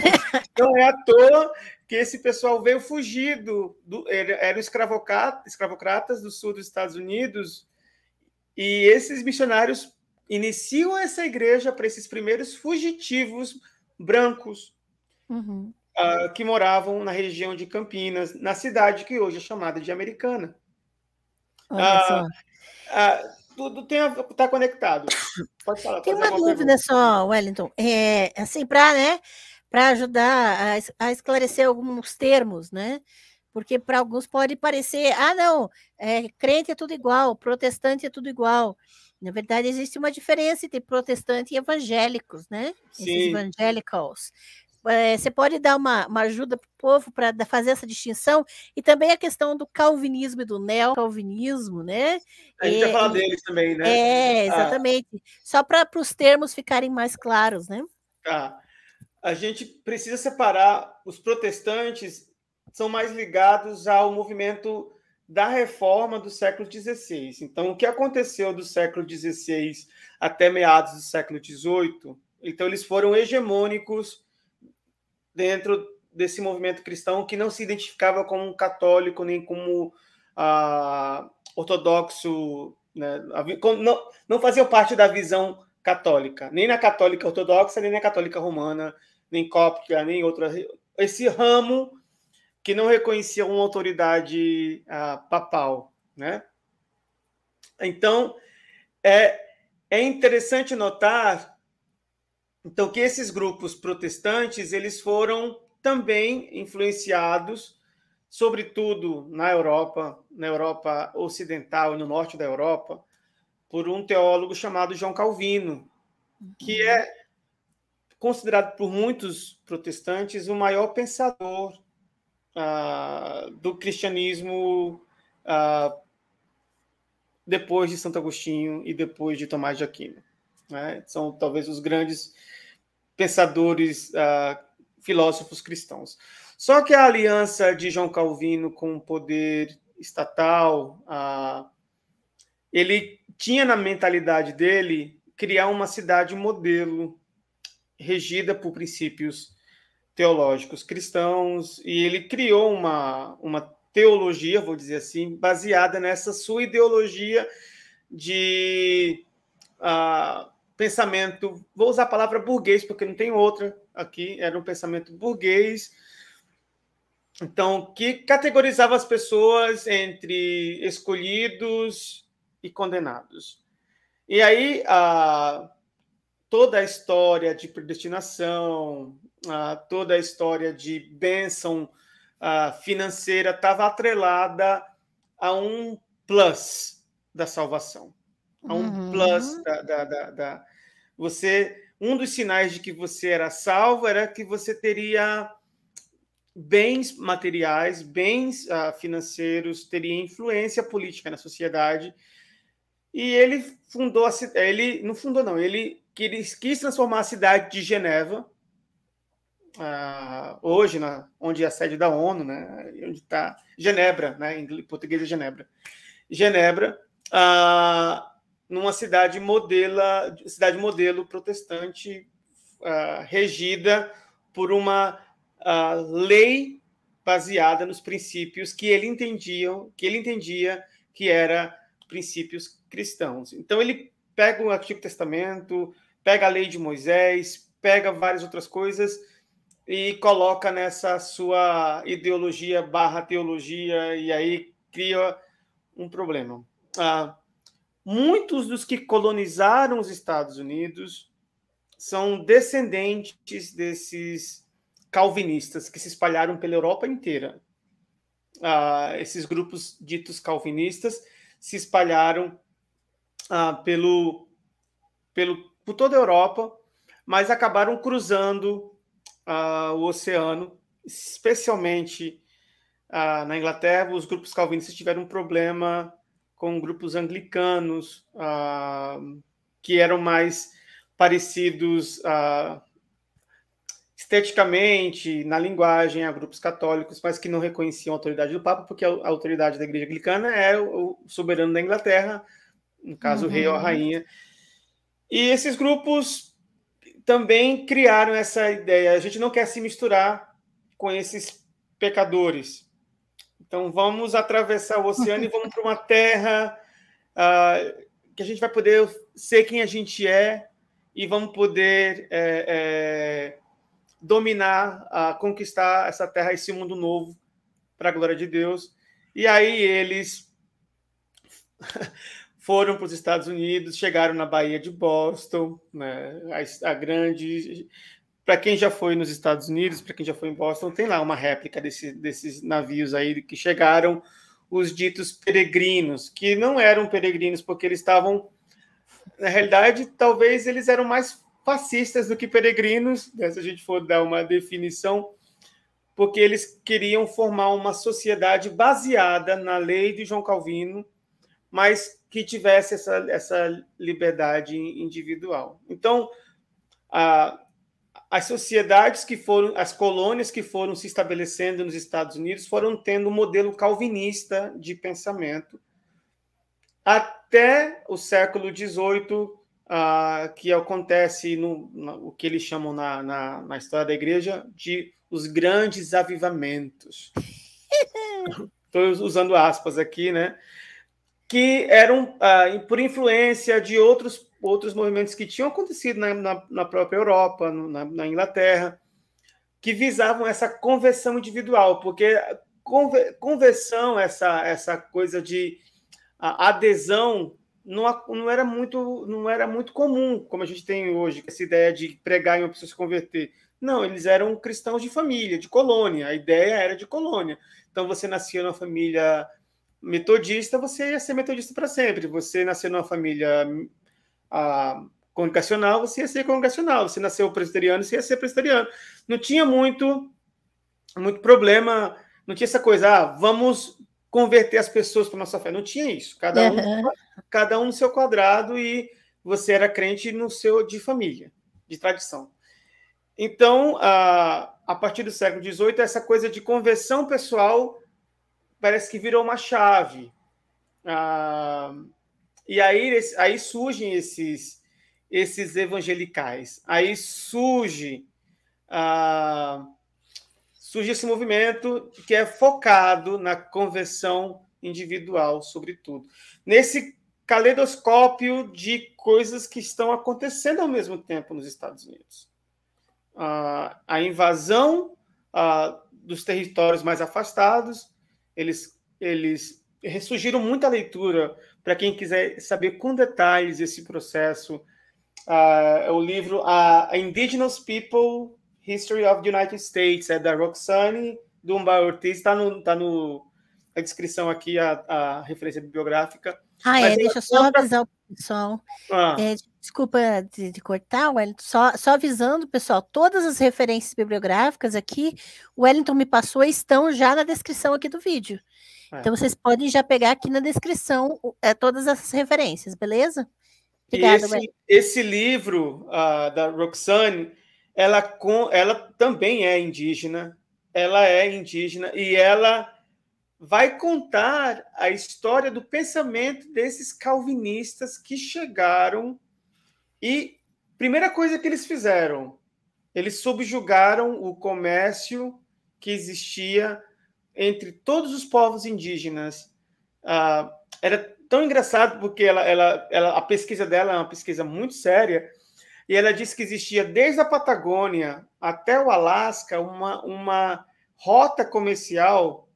não é à toa que esse pessoal veio fugido. Do, eram escravocratas do sul dos Estados Unidos e esses missionários iniciam essa igreja para esses primeiros fugitivos brancos. Uhum uh, que moravam na região de Campinas, na cidade que hoje é chamada de Americana. Olha uh, uh, tudo está conectado. Pode falar. Tem uma dúvida pergunta. só, Wellington. É, assim, para né, ajudar a, a esclarecer alguns termos, né? porque para alguns pode parecer, ah, não, é, crente é tudo igual, protestante é tudo igual. Na verdade, existe uma diferença entre protestante e evangélicos, né? Sim. Esses evangelicals é, você pode dar uma, uma ajuda para o povo para fazer essa distinção e também a questão do calvinismo e do neocalvinismo, né? A gente é, vai falar deles também, né? É, ah. exatamente. Ah. Só para os termos ficarem mais claros, né? Ah. A gente precisa separar os protestantes são mais ligados ao movimento da reforma do século XVI. Então, o que aconteceu do século XVI até meados do século XVIII? Então, eles foram hegemônicos dentro desse movimento cristão que não se identificava como católico nem como ah, ortodoxo, né? não, não parte da visão católica, nem na católica ortodoxa, nem na católica romana, nem cópia, nem outra. Esse ramo que não reconhecia uma autoridade ah, papal, né? Então, é, é interessante notar então, que esses grupos protestantes eles foram também influenciados, sobretudo na Europa, na Europa Ocidental e no norte da Europa, por um teólogo chamado João Calvino, que uhum. é considerado por muitos protestantes o maior pensador ah, do cristianismo ah, depois de Santo Agostinho e depois de Tomás de Aquino. Né? São talvez os grandes pensadores, ah, filósofos cristãos. Só que a aliança de João Calvino com o poder estatal, ah, ele tinha na mentalidade dele criar uma cidade modelo regida por princípios teológicos cristãos, e ele criou uma, uma teologia, vou dizer assim, baseada nessa sua ideologia de ah, pensamento, vou usar a palavra burguês, porque não tem outra aqui, era um pensamento burguês, então, que categorizava as pessoas entre escolhidos e condenados. E aí, a, toda a história de predestinação, a, toda a história de bênção a, financeira estava atrelada a um plus da salvação, a um uhum. plus da, da, da, você, um dos sinais de que você era salvo era que você teria bens materiais, bens uh, financeiros, teria influência política na sociedade. E ele fundou a ele não fundou não, ele quis, quis transformar a cidade de Geneva, uh, hoje na, onde é a sede da ONU, né, onde está Genebra, né, em português é Genebra, Genebra, uh, numa cidade modelo cidade modelo protestante uh, regida por uma uh, lei baseada nos princípios que ele entendiam, que ele entendia que era princípios cristãos. Então ele pega o Antigo Testamento, pega a lei de Moisés, pega várias outras coisas e coloca nessa sua ideologia barra teologia e aí cria um problema. Ah, muitos dos que colonizaram os Estados Unidos são descendentes desses calvinistas que se espalharam pela Europa inteira. Ah, esses grupos ditos calvinistas se espalharam ah, pelo, pelo, por toda a Europa, mas acabaram cruzando ah, o oceano, especialmente na Inglaterra. Os grupos calvinistas tiveram um problema com grupos anglicanos, uh, que eram mais parecidos uh, esteticamente, na linguagem, a grupos católicos, mas que não reconheciam a autoridade do Papa, porque a autoridade da Igreja Anglicana é o soberano da Inglaterra, no caso uhum. o rei ou a uhum. rainha. E esses grupos também criaram essa ideia. A gente não quer se misturar com esses pecadores. Então vamos atravessar o oceano e vamos para uma terra uh, que a gente vai poder ser quem a gente é e vamos poder é, é, dominar, uh, conquistar essa terra, esse mundo novo, para a glória de Deus. E aí eles foram para os Estados Unidos, chegaram na Baía de Boston, né, a, a grande para quem já foi nos Estados Unidos, para quem já foi em Boston, tem lá uma réplica desse, desses navios aí que chegaram, os ditos peregrinos, que não eram peregrinos porque eles estavam, na realidade, talvez eles eram mais fascistas do que peregrinos, né? se a gente for dar uma definição, porque eles queriam formar uma sociedade baseada na lei de João Calvino, mas que tivesse essa, essa liberdade individual. Então, a, as sociedades que foram, as colônias que foram se estabelecendo nos Estados Unidos foram tendo um modelo calvinista de pensamento até o século XVIII, ah, que acontece no, no, o que eles chamam na, na, na, história da igreja de os grandes avivamentos. Estou usando aspas aqui, né? Que eram ah, por influência de outros outros movimentos que tinham acontecido na, na, na própria Europa, no, na, na, Inglaterra, que visavam essa conversão individual, porque conver, conversão, essa, essa coisa de adesão, não, não, era muito, não era muito comum, como a gente tem hoje, essa ideia de pregar e uma pessoa se converter. Não, eles eram cristãos de família, de colônia. A ideia era de colônia. Então você nascia numa família metodista, você ia ser metodista para sempre. Você nasceu numa família a congregacional, você ia ser congregacional. Você nasceu presbiteriano, você ia ser presbiteriano. Não tinha muito, muito problema, não tinha essa coisa, ah, vamos converter as pessoas para nossa fé. Não tinha isso. Cada um, uhum. cada um no seu quadrado e você era crente no seu de família, de tradição. Então, a, a partir do século XVIII, essa coisa de conversão pessoal parece que virou uma chave. Ah, e aí, aí surgem esses, esses evangelicais, aí surge, ah, surge esse movimento que é focado na conversão individual, sobretudo. Nesse caleidoscópio de coisas que estão acontecendo ao mesmo tempo nos Estados Unidos. Ah, a invasão ah, dos territórios mais afastados, eles, eles ressurgiram muito leitura para quem quiser saber com detalhes esse processo, uh, o livro uh, Indigenous People, History of the United States, é da Roxane Dumba Ortiz, está no, tá no, descrição aqui, a, a referência bibliográfica. Ah, é, Mas é, deixa eu só avisar o pessoal. Ah. É, Desculpa de, de cortar, Wellington, só, só avisando, pessoal, todas as referências bibliográficas aqui, o Wellington me passou, estão já na descrição aqui do vídeo. É. Então vocês podem já pegar aqui na descrição é, todas essas referências, beleza? Obrigada, esse, esse, livro uh, da Roxane, ela, com, ela também é indígena, ela é indígena e ela vai contar a história do pensamento desses calvinistas que chegaram e primeira coisa que eles fizeram, eles subjugaram o comércio que existia entre todos os povos indígenas. Ah, era tão engraçado porque ela, ela, ela, a pesquisa dela é uma pesquisa muito séria e ela disse que existia desde a Patagônia até o Alasca uma, uma rota comercial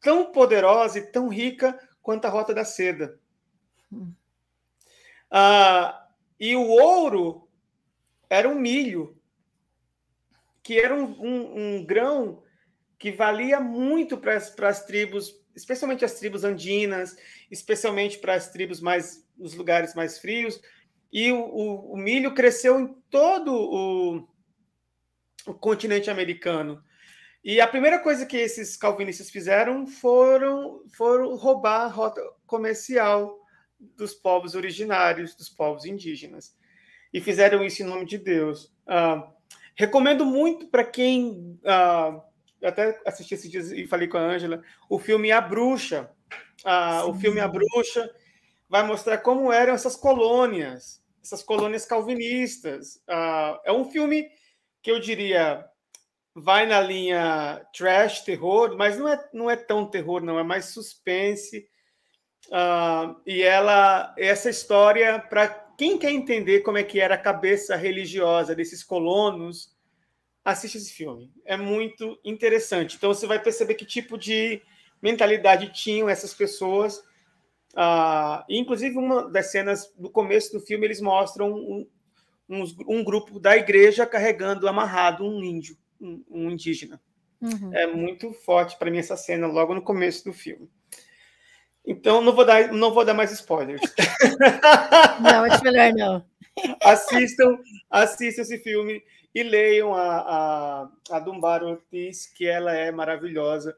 tão poderosa e tão rica quanto a Rota da Seda. Hum. Ah, e o ouro era um milho, que era um, um, um grão que valia muito para as tribos, especialmente as tribos andinas, especialmente para as tribos mais, os lugares mais frios. E o, o, o milho cresceu em todo o, o continente americano. E a primeira coisa que esses calvinistas fizeram foram, foram roubar a rota comercial dos povos originários, dos povos indígenas. E fizeram isso em nome de Deus. Uh, recomendo muito para quem. Uh, até assisti esses dias e falei com a Ângela, o filme A Bruxa. Uh, o filme A Bruxa vai mostrar como eram essas colônias, essas colônias calvinistas. é um filme que eu diria vai na linha trash, terror, mas não é, não é tão terror, não, é mais suspense Uh, e ela, essa história, para quem quer entender como é que era a cabeça religiosa desses colonos, assiste esse filme. É muito interessante. Então você vai perceber que tipo de mentalidade tinham essas pessoas. Uh, inclusive, uma das cenas do começo do filme, eles mostram um, um, um grupo da igreja carregando amarrado um índio, um, um indígena. Uhum. É muito forte para mim essa cena logo no começo do filme. Então não vou dar, não vou dar mais spoilers. Não, acho melhor não. assistam, assistam esse filme e leiam a, a, a Dumbar Ortiz, que ela é maravilhosa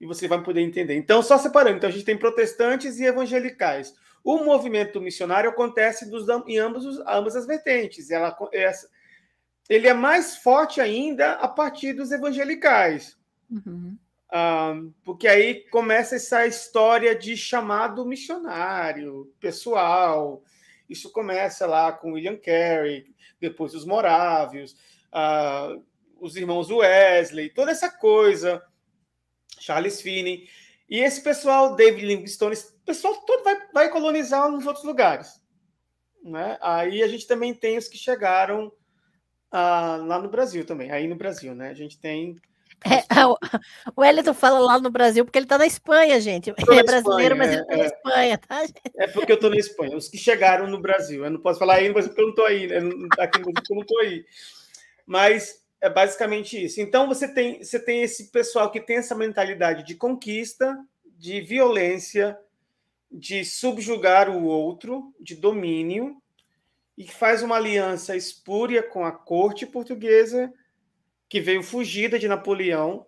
e você vai poder entender. Então, só separando, então a gente tem protestantes e evangelicais. O movimento missionário acontece dos, em ambos, ambas as vertentes. Ela, essa, é, ele é mais forte ainda a partir dos evangelicais. Uhum porque aí começa essa história de chamado missionário, pessoal. Isso começa lá com William Carey, depois os Morávios, uh, os irmãos Wesley, toda essa coisa, Charles Finney. E esse pessoal, David Livingstone, esse pessoal todo vai, vai colonizar nos outros lugares. Né? Aí a gente também tem os que chegaram uh, lá no Brasil também. Aí no Brasil, né? A gente tem é, é, o, o fala lá no Brasil porque ele tá na Espanha, gente. Ele é brasileiro, Espanha, mas ele tá na é. Espanha, tá, gente? É porque eu tô na Espanha. Os que chegaram no Brasil. Eu não posso falar aí no Brasil porque eu não tô aí, né? Aqui no Brasil eu não tô aí. Mas é basicamente isso. Então você tem, você tem esse pessoal que tem essa mentalidade de conquista, de violência, de subjugar o outro, de domínio, e que faz uma aliança espúria com a corte portuguesa que veio fugida de Napoleão.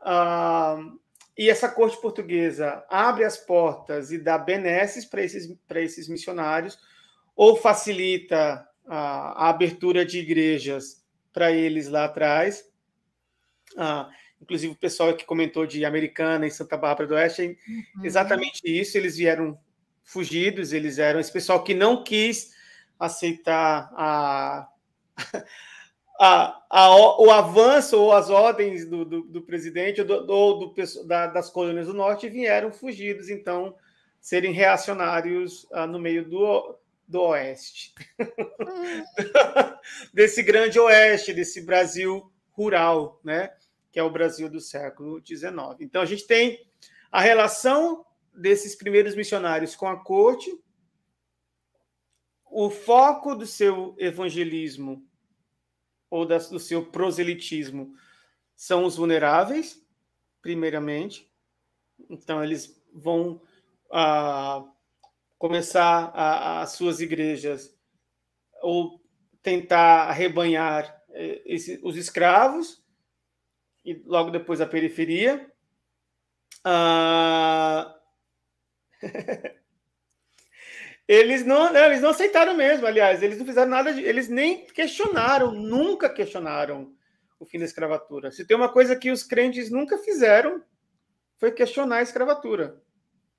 Uh, e essa corte portuguesa abre as portas e dá benesses para esses, esses missionários, ou facilita a, a abertura de igrejas para eles lá atrás. Ah, inclusive, o pessoal que comentou de Americana e Santa Bárbara do Oeste, uhum. exatamente isso. Eles vieram fugidos, eles eram esse pessoal que não quis aceitar a a, a, o avanço ou as ordens do, do, do presidente ou, do, ou da, das colônias do norte vieram fugidos, então serem reacionários ah, no meio do, do oeste, desse grande oeste, desse Brasil rural, né? que é o Brasil do século XIX. Então a gente tem a relação desses primeiros missionários com a corte, o foco do seu evangelismo ou das, do seu proselitismo são os vulneráveis, primeiramente. Então, eles vão ah, começar as suas igrejas ou tentar arrebanhar eh, esse, os escravos e logo depois a periferia. Ah... Eles não, não, eles não aceitaram mesmo, aliás, eles não fizeram nada, de, eles nem questionaram, nunca questionaram o fim da escravatura. Se tem uma coisa que os crentes nunca fizeram, foi questionar a escravatura.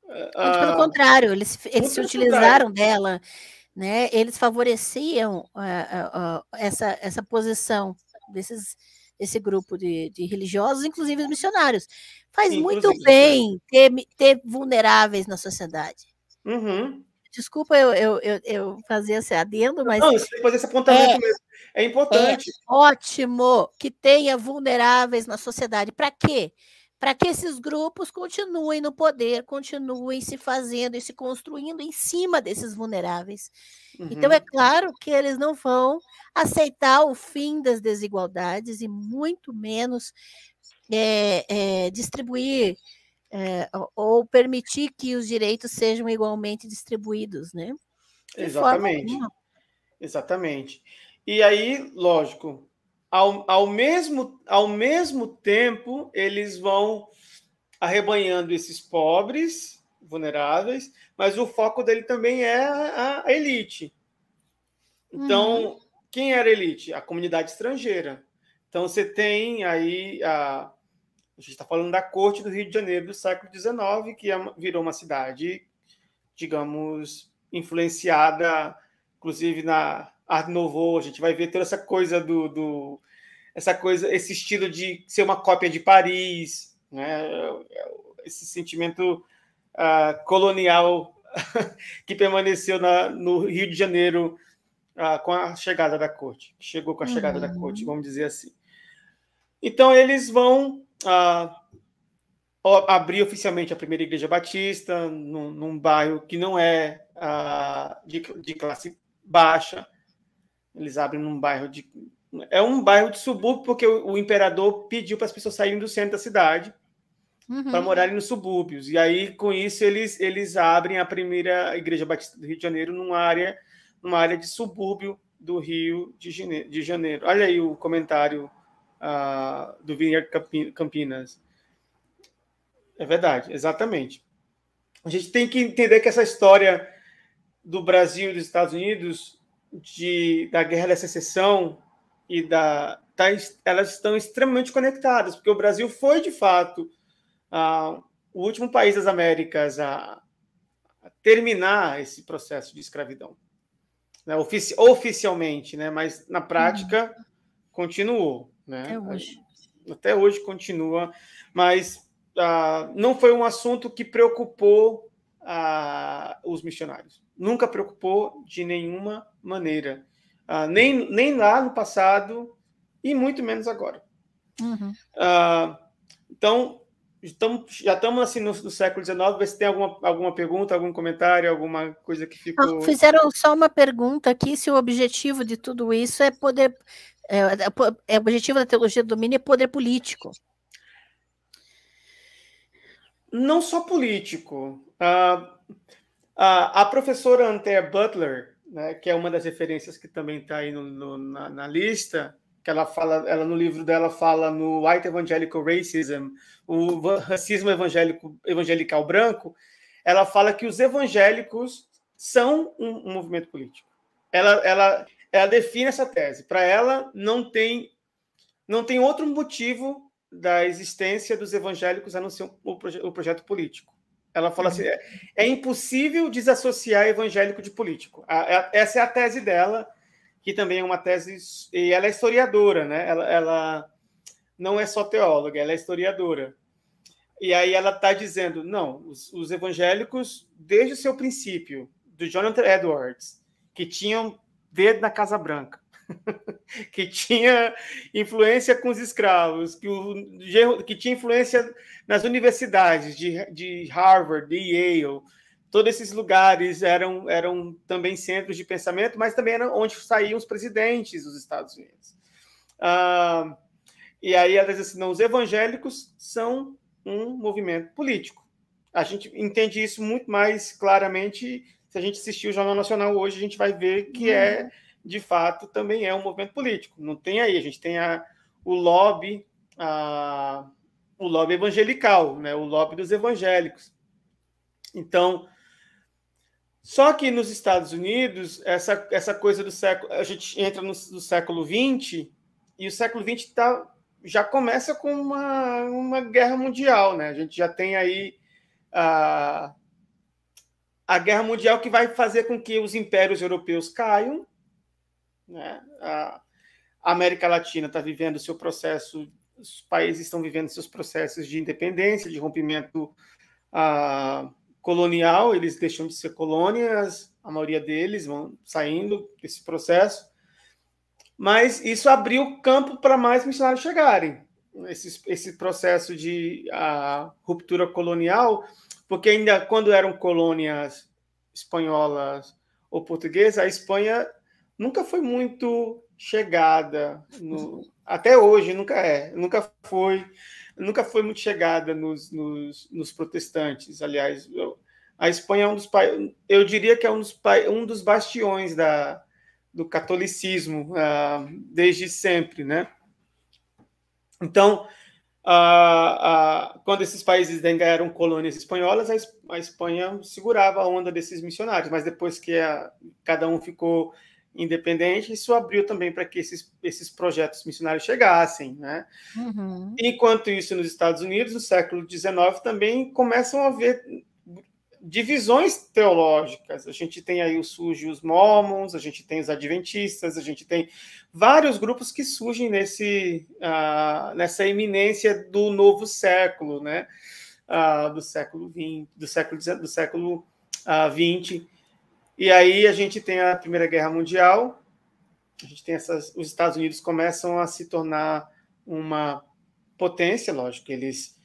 É, muito pelo contrário, eles, eles se utilizaram contrário. dela, né? Eles favoreciam é, é, essa, essa posição desses esse grupo de, de religiosos, inclusive os missionários. Faz muito bem ter, ter vulneráveis na sociedade. Uhum desculpa eu, eu, eu, eu, fazer esse adendo, mas. Não, você tem que fazer esse apontamento é, mesmo. É importante. É ótimo que tenha vulneráveis na sociedade. Para quê? Para que esses grupos continuem no poder, continuem se fazendo e se construindo em cima desses vulneráveis. Uhum. Então, é uhum. claro que eles não vão aceitar o fim das desigualdades e muito menos é, distribuir é, ou permitir que os direitos sejam igualmente distribuídos, né? De Exatamente. Exatamente. E aí, lógico, ao, ao, mesmo, ao mesmo tempo, eles vão arrebanhando esses pobres vulneráveis, mas o foco dele também é a, a elite. Então, uhum. quem era elite? A comunidade estrangeira. Então, você tem aí a, a gente está falando da corte do Rio de Janeiro do século XIX, que é virou uma cidade, digamos, influenciada, inclusive na Art Nouveau. A gente vai ver toda essa coisa do, do essa coisa, esse estilo de ser uma cópia de Paris, né? Esse sentimento uh, colonial que permaneceu na, no Rio de Janeiro uh, com a chegada da corte, chegou com a chegada uhum. da corte, vamos dizer assim. Então eles vão a, abrir oficialmente a primeira igreja batista num, num bairro que não é de, de classe baixa. Eles abrem num bairro de. É um bairro de subúrbio, porque o, o imperador pediu para as pessoas saírem do centro da cidade uhum. para morarem nos subúrbios. E aí, com isso, eles, eles abrem a primeira Igreja Batista do Rio de Janeiro numa área, numa área de subúrbio do Rio de Janeiro. Olha aí o comentário uh, do Vineyard Campinas. É verdade, exatamente. A gente tem que entender que essa história do Brasil e dos Estados Unidos, de, da Guerra da Secessão e da, tá, elas estão extremamente conectadas, porque o Brasil foi de fato uh, o último país das Américas a, a terminar esse processo de escravidão, né? Ofici oficialmente, né? Mas na prática uhum. continuou. Né? Até hoje. Até hoje continua, mas ah, não foi um assunto que preocupou ah, os missionários. Nunca preocupou de nenhuma maneira. Ah, nem, nem lá no passado e muito menos agora. Uhum. então, estamos, já estamos assim no, no século XIX. Vê se tem alguma, alguma pergunta, algum comentário, alguma coisa que ficou. Fizeram só uma pergunta aqui: se o objetivo de tudo isso é poder é é, é, é, o objetivo da teologia do domínio é poder político. Não só político. Ah, a, a professora Anthea Butler, né, que é uma das referências que também está aí no, no, na, na, lista, que ela fala, ela no livro dela fala no White Evangelical Racism, o racismo evangélico evangelical branco, ela fala que os evangélicos são um, um movimento político. Ela, ela, ela define essa tese. Para ela, não tem, não tem outro motivo da existência dos evangélicos a não ser o, proje o projeto político. Ela fala assim: é, é, impossível desassociar evangélico de político. A, a, essa é a tese dela, que também é uma tese. E ela é historiadora, né? Ela, ela não é só teóloga, ela é historiadora. E aí ela está dizendo: não, os, os evangélicos, desde o seu princípio, do Jonathan Edwards, que tinham dedo na Casa Branca, que tinha influência com os escravos, que, o, que tinha influência nas universidades de, de Harvard, de Yale, todos esses lugares eram, eram também centros de pensamento, mas também eram onde saíam os presidentes dos Estados Unidos. Ah, e aí ela diz assim, não, os evangélicos são um movimento político. A gente entende isso muito mais claramente se a gente assistir o Jornal Nacional hoje, a gente vai ver que uhum. é, de fato, também é um movimento político. Não tem aí, a gente tem a, o lobby, a, o lobby evangelical, né? o lobby dos evangélicos. Então, só que nos Estados Unidos, essa, essa coisa do século. A gente entra no, no século XX, e o século XX tá, já começa com uma, uma guerra mundial, né? A gente já tem aí. A, ah, a guerra mundial que vai fazer com que os impérios europeus caiam. Né? A América Latina está vivendo seu processo, os países estão vivendo seus processos de independência, de rompimento ah, colonial, eles deixam de ser colônias, a maioria deles vão saindo desse processo. Mas isso abriu campo para mais missionários chegarem. Esse, esse processo de ah, ruptura colonial porque ainda quando eram colônias espanholas ou portuguesas, a Espanha nunca foi muito chegada no, até hoje nunca é, nunca foi, nunca foi muito chegada nos, nos, nos protestantes. Aliás, eu, a Espanha é um dos eu diria que é um dos, um dos bastiões da, do catolicismo uh, desde sempre, né? Então, quando esses países ganharam colônias espanholas, a, Espanha segurava a onda desses missionários, mas depois que a, cada um ficou independente, isso abriu também para que esses, esses projetos missionários chegassem, né? Uhum. Enquanto isso, nos Estados Unidos, no século XIX, também começam a ver divisões teológicas. A gente tem aí os surge os mormons, a gente tem os adventistas, a gente tem vários grupos que surgem nesse, uh, nessa eminência do novo século, né? Uh, do século 20, do século do século uh, ah, 20. E aí a gente tem a Primeira Guerra Mundial. A gente tem essas, os Estados Unidos começam a se tornar uma potência, lógico, eles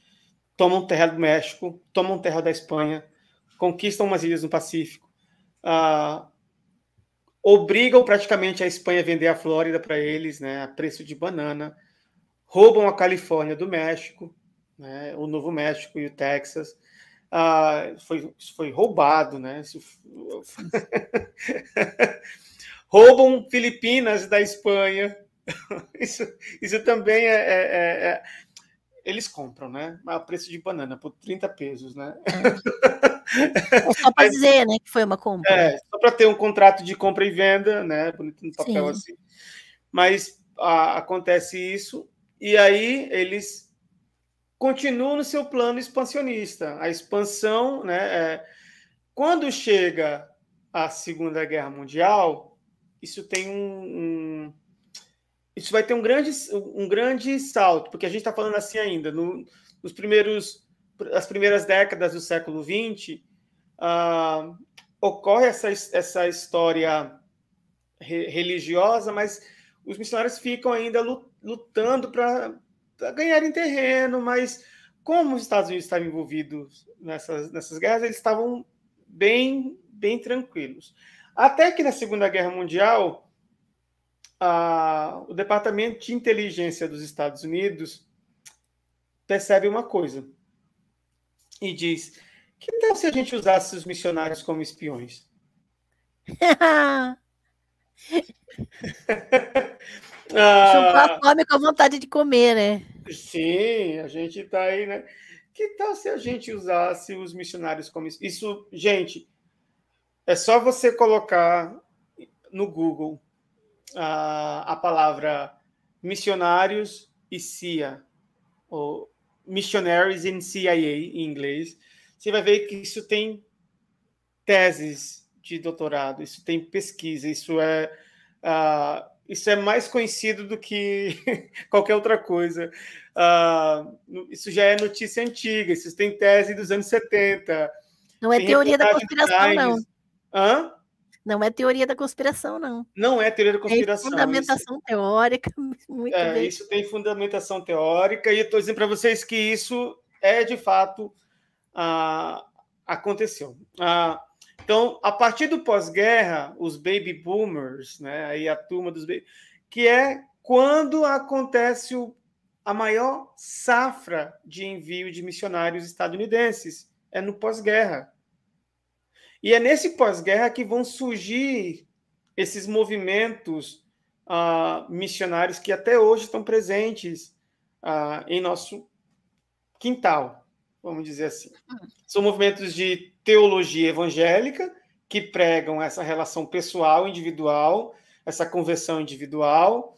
tomam terra do México, tomam terra da Espanha, conquistam umas ilhas no Pacífico, ah, obrigam praticamente a Espanha a vender a Flórida para eles, né, a preço de banana, roubam a Califórnia do México, né, o Novo México e o Texas. Ah, foi, foi roubado, né? roubam Filipinas da Espanha. Isso, isso também é, é, é, é eles compram, né? A preço de banana, por 30 pesos, né? É. é só para dizer, né, que foi uma compra. É, só para ter um contrato de compra e venda, né? Bonito no papel Sim. assim. Mas a, acontece isso, e aí eles continuam no seu plano expansionista. A expansão, né? É, quando chega a Segunda Guerra Mundial, isso tem um, um isso vai ter um grande, um grande salto, porque a gente está falando assim ainda, no, nos primeiros, as primeiras décadas do século XX, uh, ah, ocorre essa, essa história re, religiosa, mas os missionários ficam ainda lutando para ganharem terreno, mas como os Estados Unidos estavam envolvidos nessas, nessas guerras, eles estavam bem, bem tranquilos. Até que na Segunda Guerra Mundial, a, o Departamento de Inteligência dos Estados Unidos percebe uma coisa e diz: que tal se a gente usasse os missionários como espiões? Chupar ah. fome com a vontade de comer, né? Sim, a gente está aí, né? Que tal se a gente usasse os missionários como isso? Gente, é só você colocar no Google a, a palavra missionários e CIA, ou Missionaries in CIA em inglês, você vai ver que isso tem teses de doutorado, isso tem pesquisa, isso é uh, isso é mais conhecido do que qualquer outra coisa. Uh, isso já é notícia antiga, isso tem tese dos anos 70. Não é teoria da conspiração, não. Hã? Não é teoria da conspiração, não. Não é teoria da conspiração. Tem fundamentação isso... teórica. Muito é, bem. Isso tem fundamentação teórica, e estou dizendo para vocês que isso é de fato ah, aconteceu. Ah, então, a partir do pós-guerra, os baby boomers, né, aí a turma dos baby, que é quando acontece o, a maior safra de envio de missionários estadunidenses, é no pós-guerra. E é nesse pós-guerra que vão surgir esses movimentos ah, missionários que até hoje estão presentes ah, em nosso quintal, vamos dizer assim. Hum. São movimentos de teologia evangélica que pregam essa relação pessoal, individual, essa conversão individual,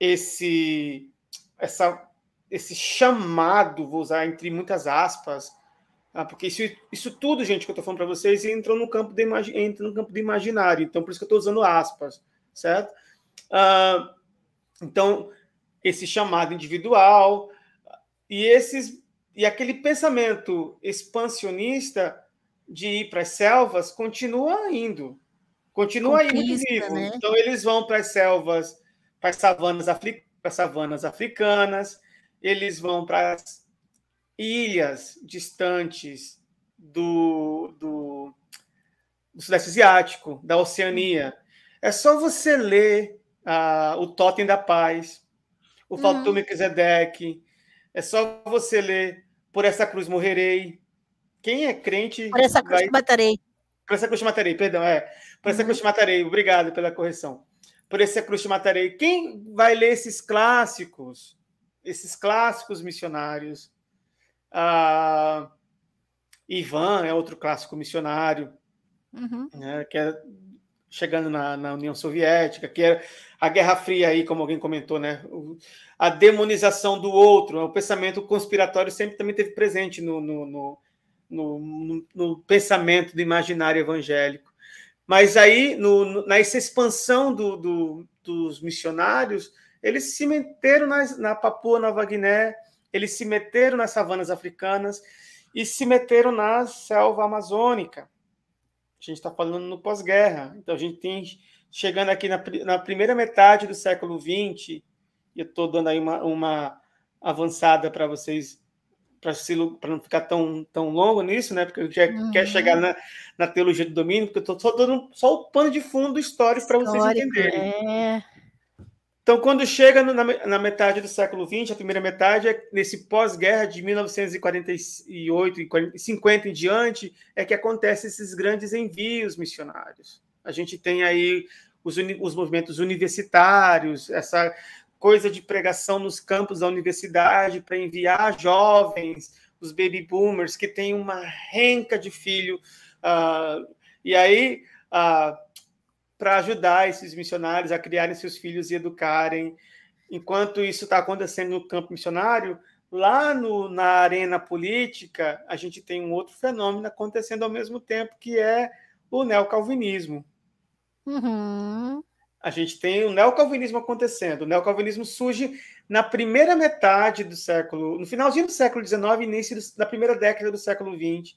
esse, essa, esse chamado, vou usar entre muitas aspas, ah, porque isso, isso tudo, gente, que eu estou falando para vocês, entra no, campo de entra no campo de imaginário. Então, por isso que eu estou usando aspas, certo? Ah, então, esse chamado individual e esses e aquele pensamento expansionista de ir para as selvas continua indo, continua Conquista, indo vivo. Né? Então eles vão para as selvas, para as savanas, afric... savanas africanas, eles vão para as ilhas distantes do, do, do Sudeste Asiático, da Oceania. É só você ler uh, o Totem da Paz, o uhum. Fatum Melquisedeque, é só você ler Por essa cruz morrerei. Quem é crente... Por essa cruz vai... matarei. Por essa cruz matarei, perdão, é. Por essa uhum. cruz matarei, obrigado pela correção. Por essa cruz matarei. Quem vai ler esses clássicos, esses clássicos missionários, ah, Ivan é outro clássico missionário, uhum. né, que é chegando na, na, União Soviética, que era é a Guerra Fria aí, como alguém comentou, né? O, a demonização do outro, né, o pensamento conspiratório sempre também teve presente no, no, no, no, no pensamento do imaginário evangélico. Mas aí, no, nessa expansão do, do, dos missionários, eles se meteram na, na Papua Nova Guiné, eles se meteram nas savanas africanas e se meteram na selva amazônica. A gente está falando no pós-guerra. Então, a gente tem, chegando aqui na, na primeira metade do século XX, E eu estou dando aí uma, uma avançada para vocês, para não ficar tão, tão longo nisso, né? Porque eu já uhum. quero chegar na, na teologia do domínio, porque eu estou só dando só o pano de fundo histórico para vocês entenderem. É. Então, quando chega na, na metade do século XX, a primeira metade, é nesse pós-guerra de 1948 e 50 em diante, é que acontecem esses grandes envios missionários. A gente tem aí os, os movimentos universitários, essa coisa de pregação nos campos da universidade para enviar jovens, os baby boomers, que têm uma renca de filho. Uh, e aí, uh, para ajudar esses missionários a criarem seus filhos e educarem. Enquanto isso está acontecendo no campo missionário, lá no, na arena política, a gente tem um outro fenômeno acontecendo ao mesmo tempo, que é o neocalvinismo. Uhum. A gente tem o neocalvinismo acontecendo. O neocalvinismo surge na primeira metade do século, no finalzinho do século XIX, início da primeira década do século XX.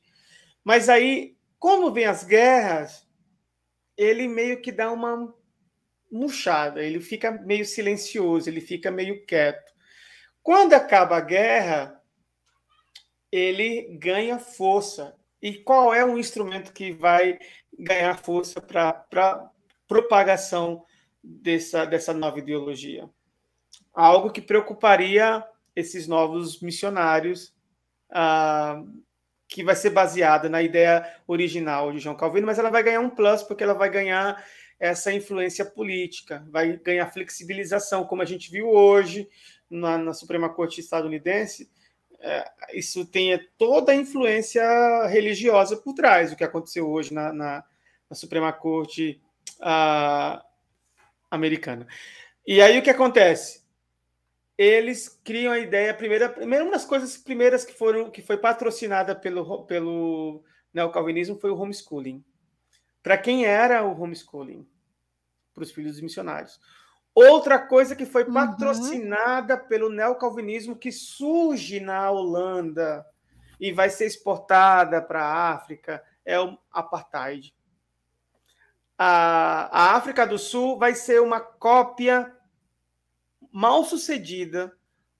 Mas aí, como vem as guerras, ele meio que dá uma murchada, ele fica meio silencioso, ele fica meio quieto. Quando acaba a guerra, ele ganha força. E qual é o instrumento que vai ganhar força para propagação dessa, dessa nova ideologia? Algo que preocuparia esses novos missionários ah, que vai ser baseada na ideia original de João Calvino, mas ela vai ganhar um plus porque ela vai ganhar essa influência política, vai ganhar flexibilização, como a gente viu hoje na, na Suprema Corte estadunidense. É, isso tem toda a influência religiosa por trás, o que aconteceu hoje na, na, na Suprema Corte ah, americana. E aí o que acontece? eles criam a ideia, primeira, primeira uma das coisas primeiras que foram que foi patrocinada pelo, pelo neocalvinismo foi o homeschooling. Para quem era o homeschooling? Para os filhos dos missionários. Outra coisa que foi uhum. patrocinada uhum. pelo neocalvinismo que surge na Holanda e vai ser exportada para a África é o apartheid. A, a África do Sul vai ser uma cópia mal sucedida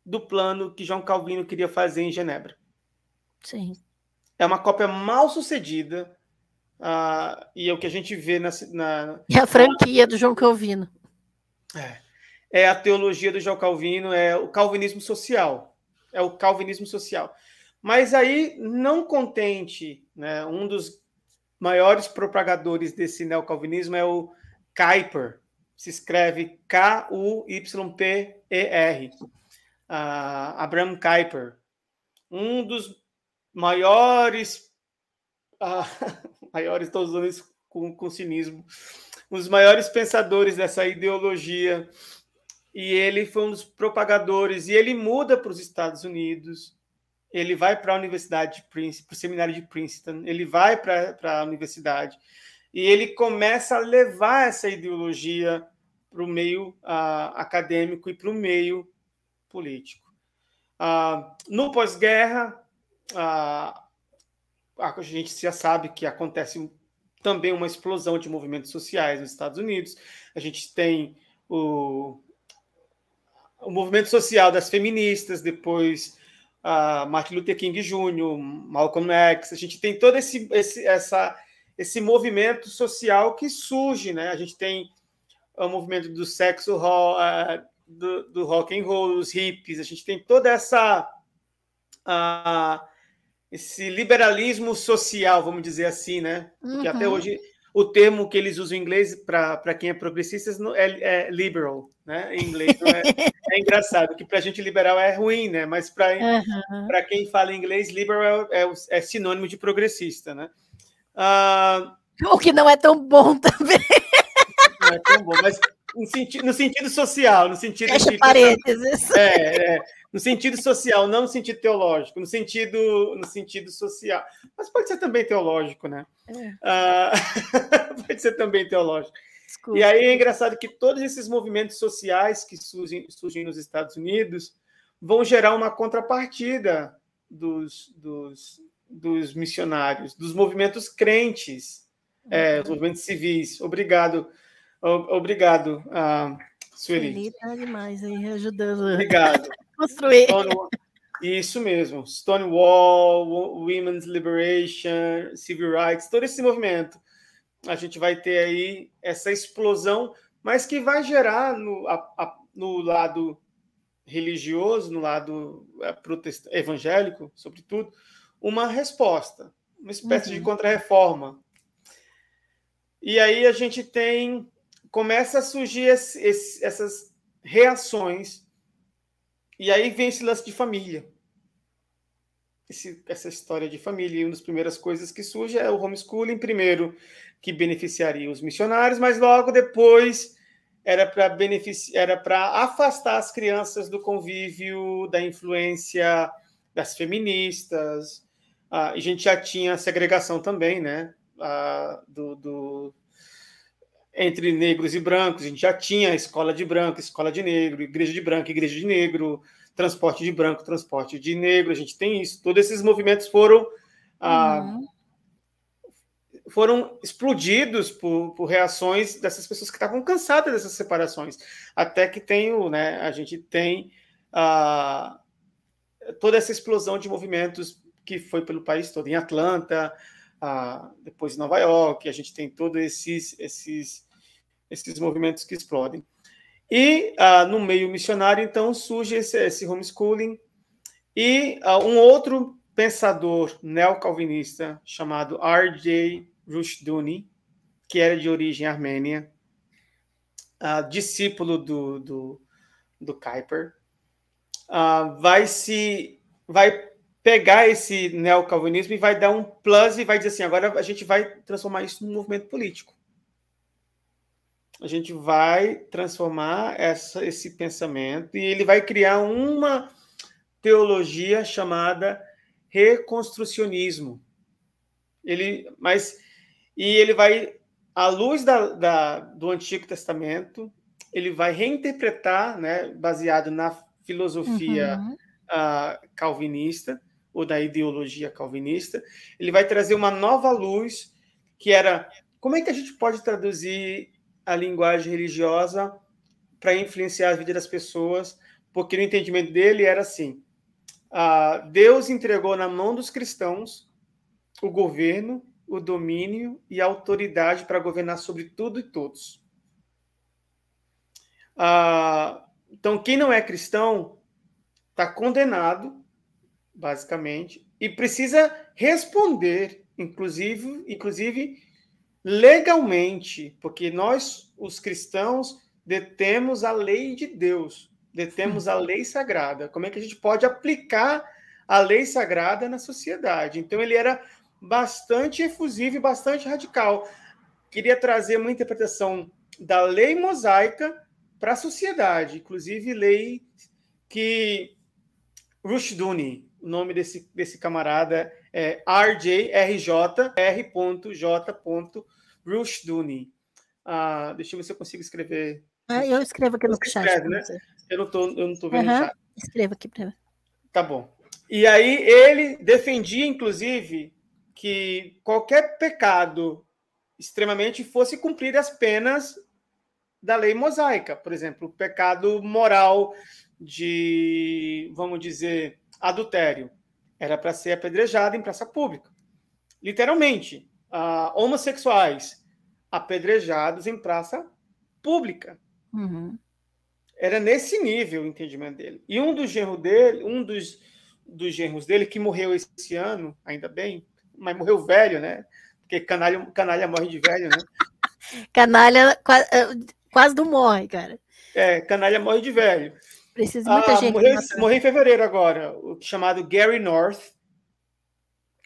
do plano que João Calvino queria fazer em Genebra. Sim. É uma cópia mal sucedida. Uh, ah, e é o que a gente vê na. na e é a franquia na... do João Calvino. É. é a teologia do João Calvino, é o calvinismo social. É o calvinismo social. Mas aí, não contente, né, um dos maiores propagadores desse neocalvinismo é o Kuyper, se escreve K-U-Y-P-E-R. Uh, ah, Abraham Kuyper, um dos maiores, uh, maiores todos eles com, com cinismo, um dos maiores pensadores dessa ideologia, e ele foi um dos propagadores, e ele muda para os Estados Unidos, ele vai para a Universidade de Princeton, para o seminário de Princeton, ele vai para a universidade, e ele começa a levar essa ideologia para o meio ah, acadêmico e para o meio político. Ah, no pós-guerra, ah, a gente já sabe que acontece também uma explosão de movimentos sociais nos Estados Unidos. A gente tem o, o movimento social das feministas, depois uh, Martin Luther King Jr., Malcolm X. A gente tem todo esse, esse, essa, esse movimento social que surge. Né? A gente tem é o movimento do sexo é, do, do rock and roll, os hippies, a gente tem toda essa uh, esse liberalismo social, vamos dizer assim, né? Porque uhum. até hoje o termo que eles usam em inglês para quem é progressista é, é, liberal, né? Em inglês então é, é, engraçado que para a gente liberal é ruim, né? Mas para uhum. para quem fala inglês liberal é, é, é, sinônimo de progressista, né? Uh, o que não é tão bom também é tão bom, mas no, senti no sentido social, no sentido. Fecha parênteses. É, é, no sentido social, não no sentido teológico, no sentido, no sentido social. Mas pode ser também teológico, né? É. Ah, pode ser também teológico. Desculpa. E aí é engraçado que todos esses movimentos sociais que surgem, surgem nos Estados Unidos vão gerar uma contrapartida dos, dos, dos missionários, dos movimentos crentes, uhum. é, os uhum. movimentos civis. Obrigado. Obrigado, uh, Sueli. Sueli tá demais aí, ajudando. Obrigado. Construir. isso mesmo. Stonewall, Women's Liberation, Civil Rights, todo esse movimento. A gente vai ter aí essa explosão, mas que vai gerar no, a, a, no lado religioso, no lado é, evangélico, sobretudo, uma resposta, uma espécie uhum. de contrarreforma. E aí a gente tem começa a surgir esse, esse, essas reações. E aí vem esse lance de família. Esse, essa história de família. E uma das primeiras coisas que surge é o homeschooling, primeiro, que beneficiaria os missionários, mas logo depois era para beneficiar, era para afastar as crianças do convívio, da influência das feministas. Ah, a gente já tinha a segregação também, né? Ah, do, do entre negros e brancos. A gente já tinha escola de branco, escola de negro, igreja de branco, igreja de negro, transporte de branco, transporte de negro. A gente tem isso. Todos esses movimentos foram. Ah, uhum. foram explodidos por, por, reações dessas pessoas que estavam cansadas dessas separações. Até que tem o, né, a gente tem ah, toda essa explosão de movimentos que foi pelo país todo, em Atlanta, a, depois Nova York, a gente tem todos esses, esses, esses movimentos que explodem. E ah, no meio missionário, então, surge esse, esse homeschooling. E ah, um outro pensador neocalvinista chamado R.J. Rushduni, que era de origem armênia, ah, discípulo do, do, do Kuiper, ah, vai se vai pegar esse neocalvinismo e vai dar um plus e vai dizer assim: agora a gente vai transformar isso num movimento político. A gente vai transformar essa, esse pensamento e ele vai criar uma teologia chamada reconstrucionismo. Ele, mas e ele vai à luz da, da, do Antigo Testamento, ele vai reinterpretar, né, baseado na filosofia uhum. uh, calvinista, ou da ideologia calvinista, ele vai trazer uma nova luz que era como é que a gente pode traduzir a linguagem religiosa para influenciar a vida das pessoas, porque no entendimento dele era assim: ah, Deus entregou na mão dos cristãos o governo, o domínio e a autoridade para governar sobre tudo e todos. Ah, então, quem não é cristão está condenado basicamente, e precisa responder, inclusive, inclusive legalmente, porque nós, os cristãos, detemos a lei de Deus, detemos a lei sagrada. Como é que a gente pode aplicar a lei sagrada na sociedade? Então, ele era bastante efusivo e bastante radical. Queria trazer uma interpretação da lei mosaica para a sociedade, inclusive lei que Rushduni, o nome desse, desse camarada é RJRJR.J. Ah, deixa eu ver se eu consigo escrever. É, eu escrevo aqui no chat. Escreve, né? Eu não estou vendo uhum. chat. Escreva aqui para Tá bom. E aí ele defendia, inclusive, que qualquer pecado extremamente fosse cumprir as penas da lei mosaica, por exemplo, o pecado moral de, vamos dizer, adultério era para ser apedrejado em praça pública. Literalmente, uh, homossexuais apedrejados em praça pública. Uhum. Era nesse nível o entendimento dele. E um dos genros dele, um dos, dos genros dele, que morreu esse ano, ainda bem, mas morreu velho, né? Porque canalha, canalha morre de velho, né? canalha quase, eh, quase não morre, cara. É, canalha morre de velho. Precisa de ah, muita ah, gente. Morreu, morreu, em fevereiro agora, o chamado Gary North,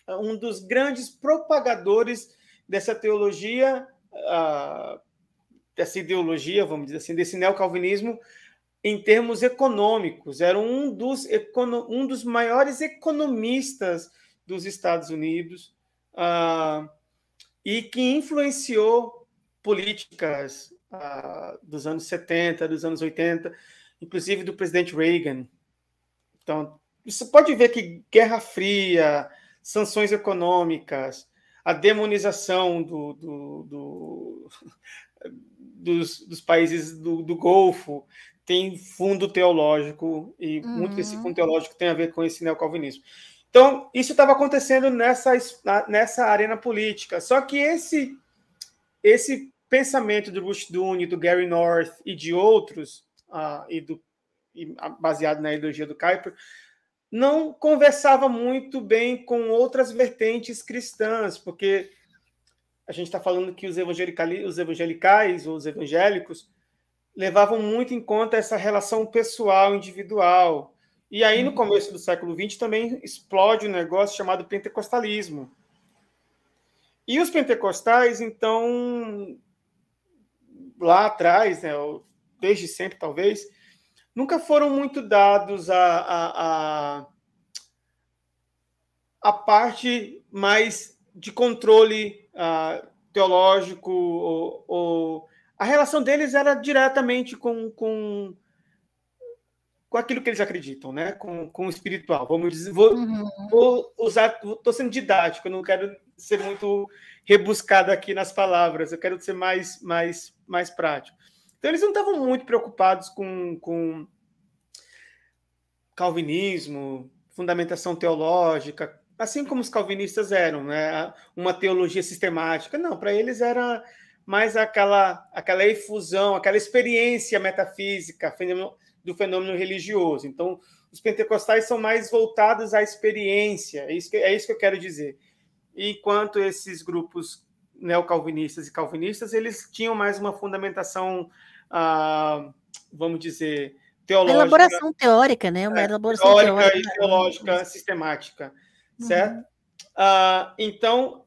um dos grandes propagadores dessa teologia, ah, dessa ideologia, vamos dizer assim, desse neocalvinismo em termos econômicos. Era um dos, econo, um dos maiores economistas dos Estados Unidos ah, e que influenciou políticas dos anos 70, dos anos 80 inclusive do presidente Reagan. Então, você pode ver que Guerra Fria, sanções econômicas, a demonização do, do, do dos, dos, países do, do, Golfo tem fundo teológico, e uhum. muito desse fundo teológico tem a ver com esse neocalvinismo. Então, isso estava acontecendo nessa, nessa arena política. Só que esse, esse pensamento do Bush Dune, do Gary North e de outros uh, e, do, e baseado na ideologia do Kuyper, não conversava muito bem com outras vertentes cristãs, porque a gente está falando que os, os evangelicais, os evangélicos, levavam muito em conta essa relação pessoal, individual. E aí, no uhum. começo do século XX, também explode um negócio chamado pentecostalismo. E os pentecostais, então, lá atrás, né, desde sempre talvez, nunca foram muito dados a, a, a, a parte mais de controle uh, teológico, ou, ou, a relação deles era diretamente com, com, com aquilo que eles acreditam, né? com, com o espiritual. Vamos dizer, vou, uhum. vou usar, estou sendo didático, eu não quero ser muito rebuscado aqui nas palavras, eu quero ser mais, mais, mais prático. Então eles não estavam muito preocupados com, com calvinismo, fundamentação teológica, assim como os calvinistas eram, né? Uma teologia sistemática. Não, para eles era mais aquela aquela efusão, aquela experiência metafísica do fenômeno religioso. Então, os pentecostais são mais voltados à experiência. É isso que, é isso que eu quero dizer. Enquanto esses grupos neocalvinistas e calvinistas, eles tinham mais uma fundamentação a, vamos dizer, teológica. elaboração teórica, né? Uma é, elaboração teórica, teórica e teológica é. sistemática, uhum. certo? Uhum. então,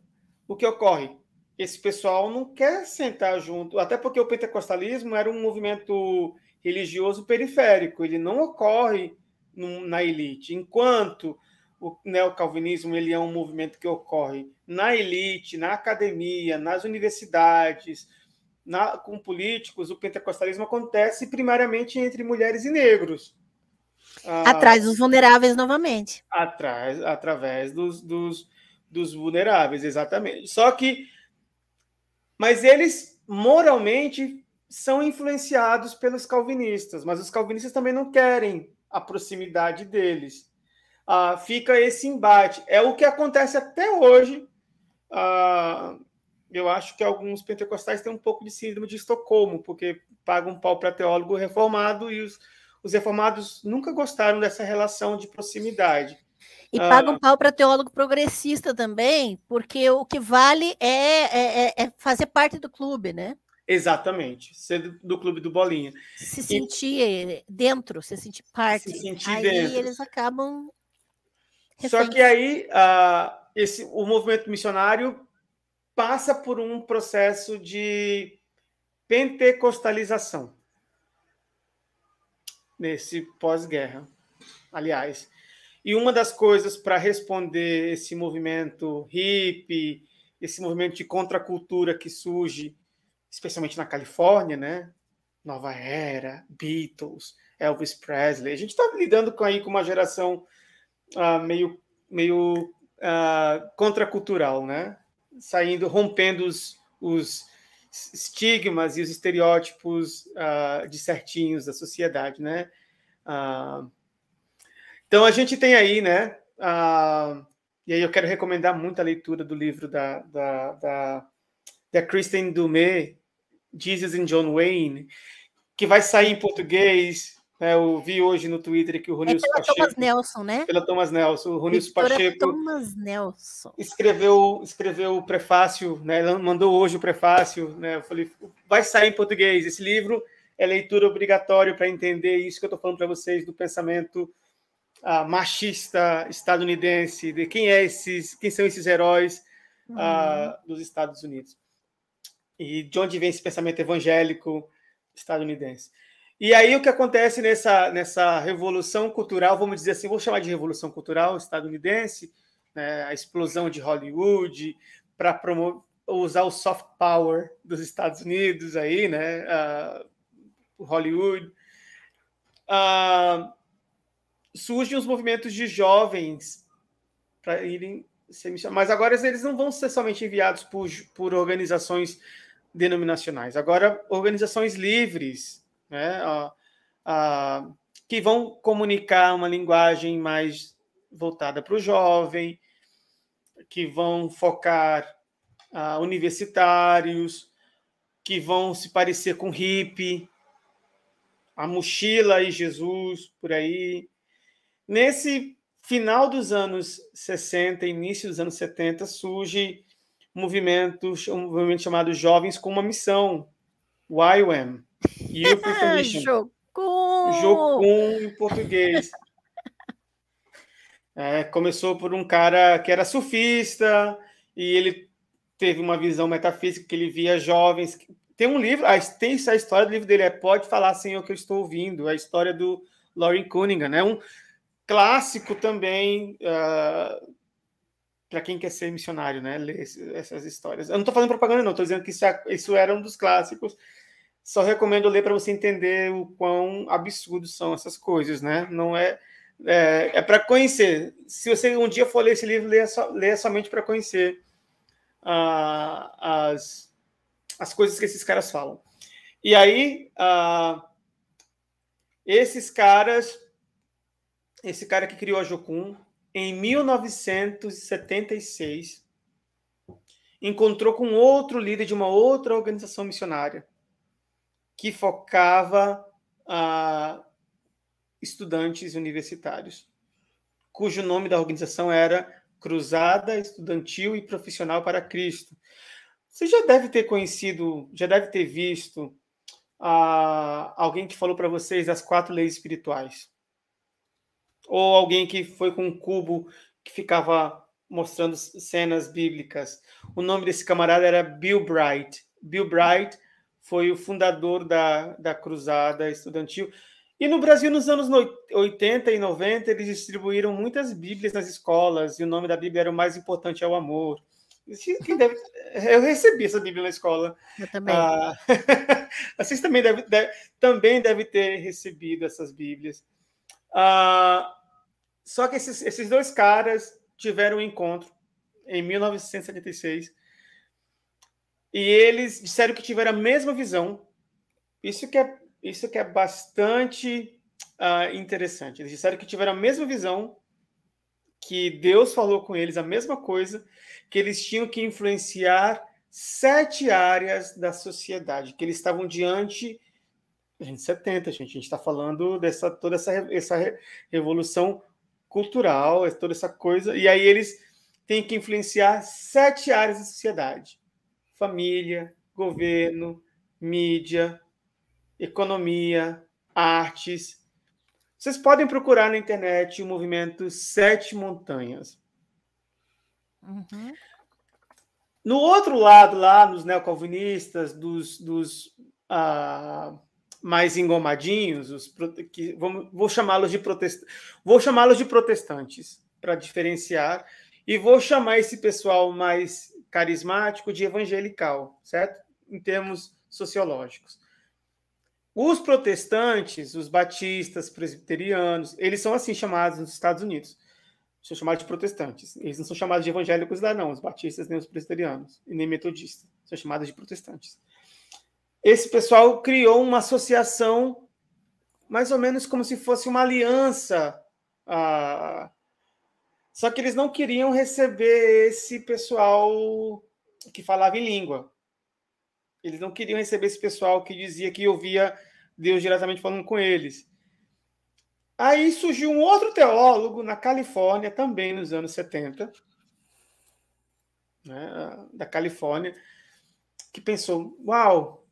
o que ocorre? Esse pessoal não quer sentar junto, até porque o pentecostalismo era um movimento religioso periférico, ele não ocorre na elite, enquanto o neocalvinismo ele é um movimento que ocorre na elite, na academia, nas universidades, na, com políticos, o pentecostalismo acontece primariamente entre mulheres e negros. Ah, Atrás ah, dos vulneráveis novamente. Atrás, através dos, dos, dos vulneráveis, exatamente. Só que. Mas eles moralmente são influenciados pelos calvinistas, mas os calvinistas também não querem a proximidade deles. Ah, fica esse embate. É o que acontece até hoje ah, eu acho que alguns pentecostais têm um pouco de síndrome de Estocolmo, porque pagam um pau para teólogo reformado e os, os, reformados nunca gostaram dessa relação de proximidade. E ah, pagam um pau para teólogo progressista também, porque o que vale é, é, é, é fazer parte do clube, né? Exatamente, ser do, do clube do Bolinha. Se sentir e, eh, dentro, se sentir parte. Se sentir aí dentro. eles acabam. Refém. Só que aí ah, esse, o movimento missionário passa por um processo de pentecostalização nesse pós-guerra, aliás. E uma das coisas para responder esse movimento hippie, esse movimento de contracultura que surge, especialmente na Califórnia, né? Nova Era, Beatles, Elvis Presley. A gente está lidando com, aí, com uma geração uh, meio, meio uh, contracultural, né? saindo, rompendo os, os estigmas e os estereótipos uh, de certinhos da sociedade, né? Uh, então a gente tem aí, né? Uh, e aí eu quero recomendar muito a leitura do livro da, da, da, da Kristen Dumé, Jesus and John Wayne, que vai sair em português é, eu vi hoje no Twitter que o Ronilson é Pacheco. Thomas Nelson, né? Pela Thomas Nelson. O Ronilson Pacheco. Thomas Nelson. Escreveu, escreveu o prefácio, né? mandou hoje o prefácio. Né? Eu falei, vai sair em português. Esse livro é leitura obrigatória para entender isso que eu estou falando para vocês do pensamento ah, machista estadunidense, de quem é esses, quem são esses heróis hum. ah, uhum. dos Estados Unidos. E de onde vem esse pensamento evangélico estadunidense. E aí o que acontece nessa, nessa revolução cultural, vamos dizer assim, vou chamar de revolução cultural estadunidense, né, a explosão de Hollywood para promover usar o soft power dos Estados Unidos aí, né, uh, Hollywood, uh, surgem os movimentos de jovens para irem ser missionários. Mas agora eles não vão ser somente enviados por, por organizações denominacionais. Agora, organizações livres, né? A, a, que vão comunicar uma linguagem mais voltada para o jovem, que vão focar a, ah, universitários, que vão se parecer com hippie, a mochila e Jesus por aí. Nesse final dos anos 60, início dos anos 70, surge movimentos, um movimento chamado Jovens com uma Missão, IOM. E eu fui feliz. Jocum! Jocum em português. É, começou por um cara que era surfista e ele teve uma visão metafísica que ele via jovens. Tem um livro, tem a história do livro dele, é Pode Falar Sem o Que Eu Estou Ouvindo, a história do Lauren Cunningham, né? Um clássico também uh, ah, para quem quer ser missionário, né? Ler essas histórias. Eu não estou fazendo propaganda, não, estou dizendo que isso, é, isso era um dos clássicos só recomendo ler para você entender o quão absurdo são essas coisas, né? Não é é, é para conhecer. Se você um dia for ler esse livro, leia, so, leia somente para conhecer uh, as, as coisas que esses caras falam. E aí, uh, esses caras, esse cara que criou a Jocum, em 1976, encontrou com outro líder de uma outra organização missionária que focava ah, estudantes universitários, cujo nome da organização era Cruzada Estudantil e Profissional para Cristo. Você já deve ter conhecido, já deve ter visto ah, alguém que falou para vocês das quatro leis espirituais. Ou alguém que foi com um cubo que ficava mostrando cenas bíblicas. O nome desse camarada era Bill Bright. Bill Bright foi o fundador da, da Cruzada Estudantil. E no Brasil, nos anos 80 e 90, eles distribuíram muitas Bíblias nas escolas, e o nome da Bíblia era o mais importante é o amor. Deve... Eu recebi essa Bíblia na escola. Eu também. Ah, vocês também devem deve, também deve ter recebido essas Bíblias. Ah, só que esses, esses dois caras tiveram um encontro em 1976 e eles disseram que tiveram a mesma visão. Isso que é, isso que é bastante uh, interessante. Eles disseram que tiveram a mesma visão, que Deus falou com eles a mesma coisa, que eles tinham que influenciar sete áreas da sociedade, que eles estavam diante gente 70, gente, a gente está falando dessa toda essa, essa revolução cultural, toda essa coisa, e aí eles têm que influenciar sete áreas da sociedade família, governo, mídia, economia, artes. Vocês podem procurar na internet o movimento Sete Montanhas. Uhum. No outro lado, lá nos neocalvinistas, dos, dos uh, mais engomadinhos, os, que, vamos, vou chamá-los de, protest, vou chamá de protestantes, para diferenciar, e vou chamar esse pessoal mais carismático de evangelical, certo? Em termos sociológicos. Os protestantes, os batistas, presbiterianos, eles são assim chamados nos Estados Unidos. São chamados de protestantes. Eles não são chamados de evangélicos lá, não, os batistas, nem os presbiterianos, e nem metodistas. São chamados de protestantes. Esse pessoal criou uma associação, mais ou menos como se fosse uma aliança ah, só que eles não queriam receber esse pessoal que falava em língua. Eles não queriam receber esse pessoal que dizia que ouvia Deus diretamente falando com eles. Aí surgiu um outro teólogo na Califórnia, também nos anos 70, né, da Califórnia, que pensou: uau,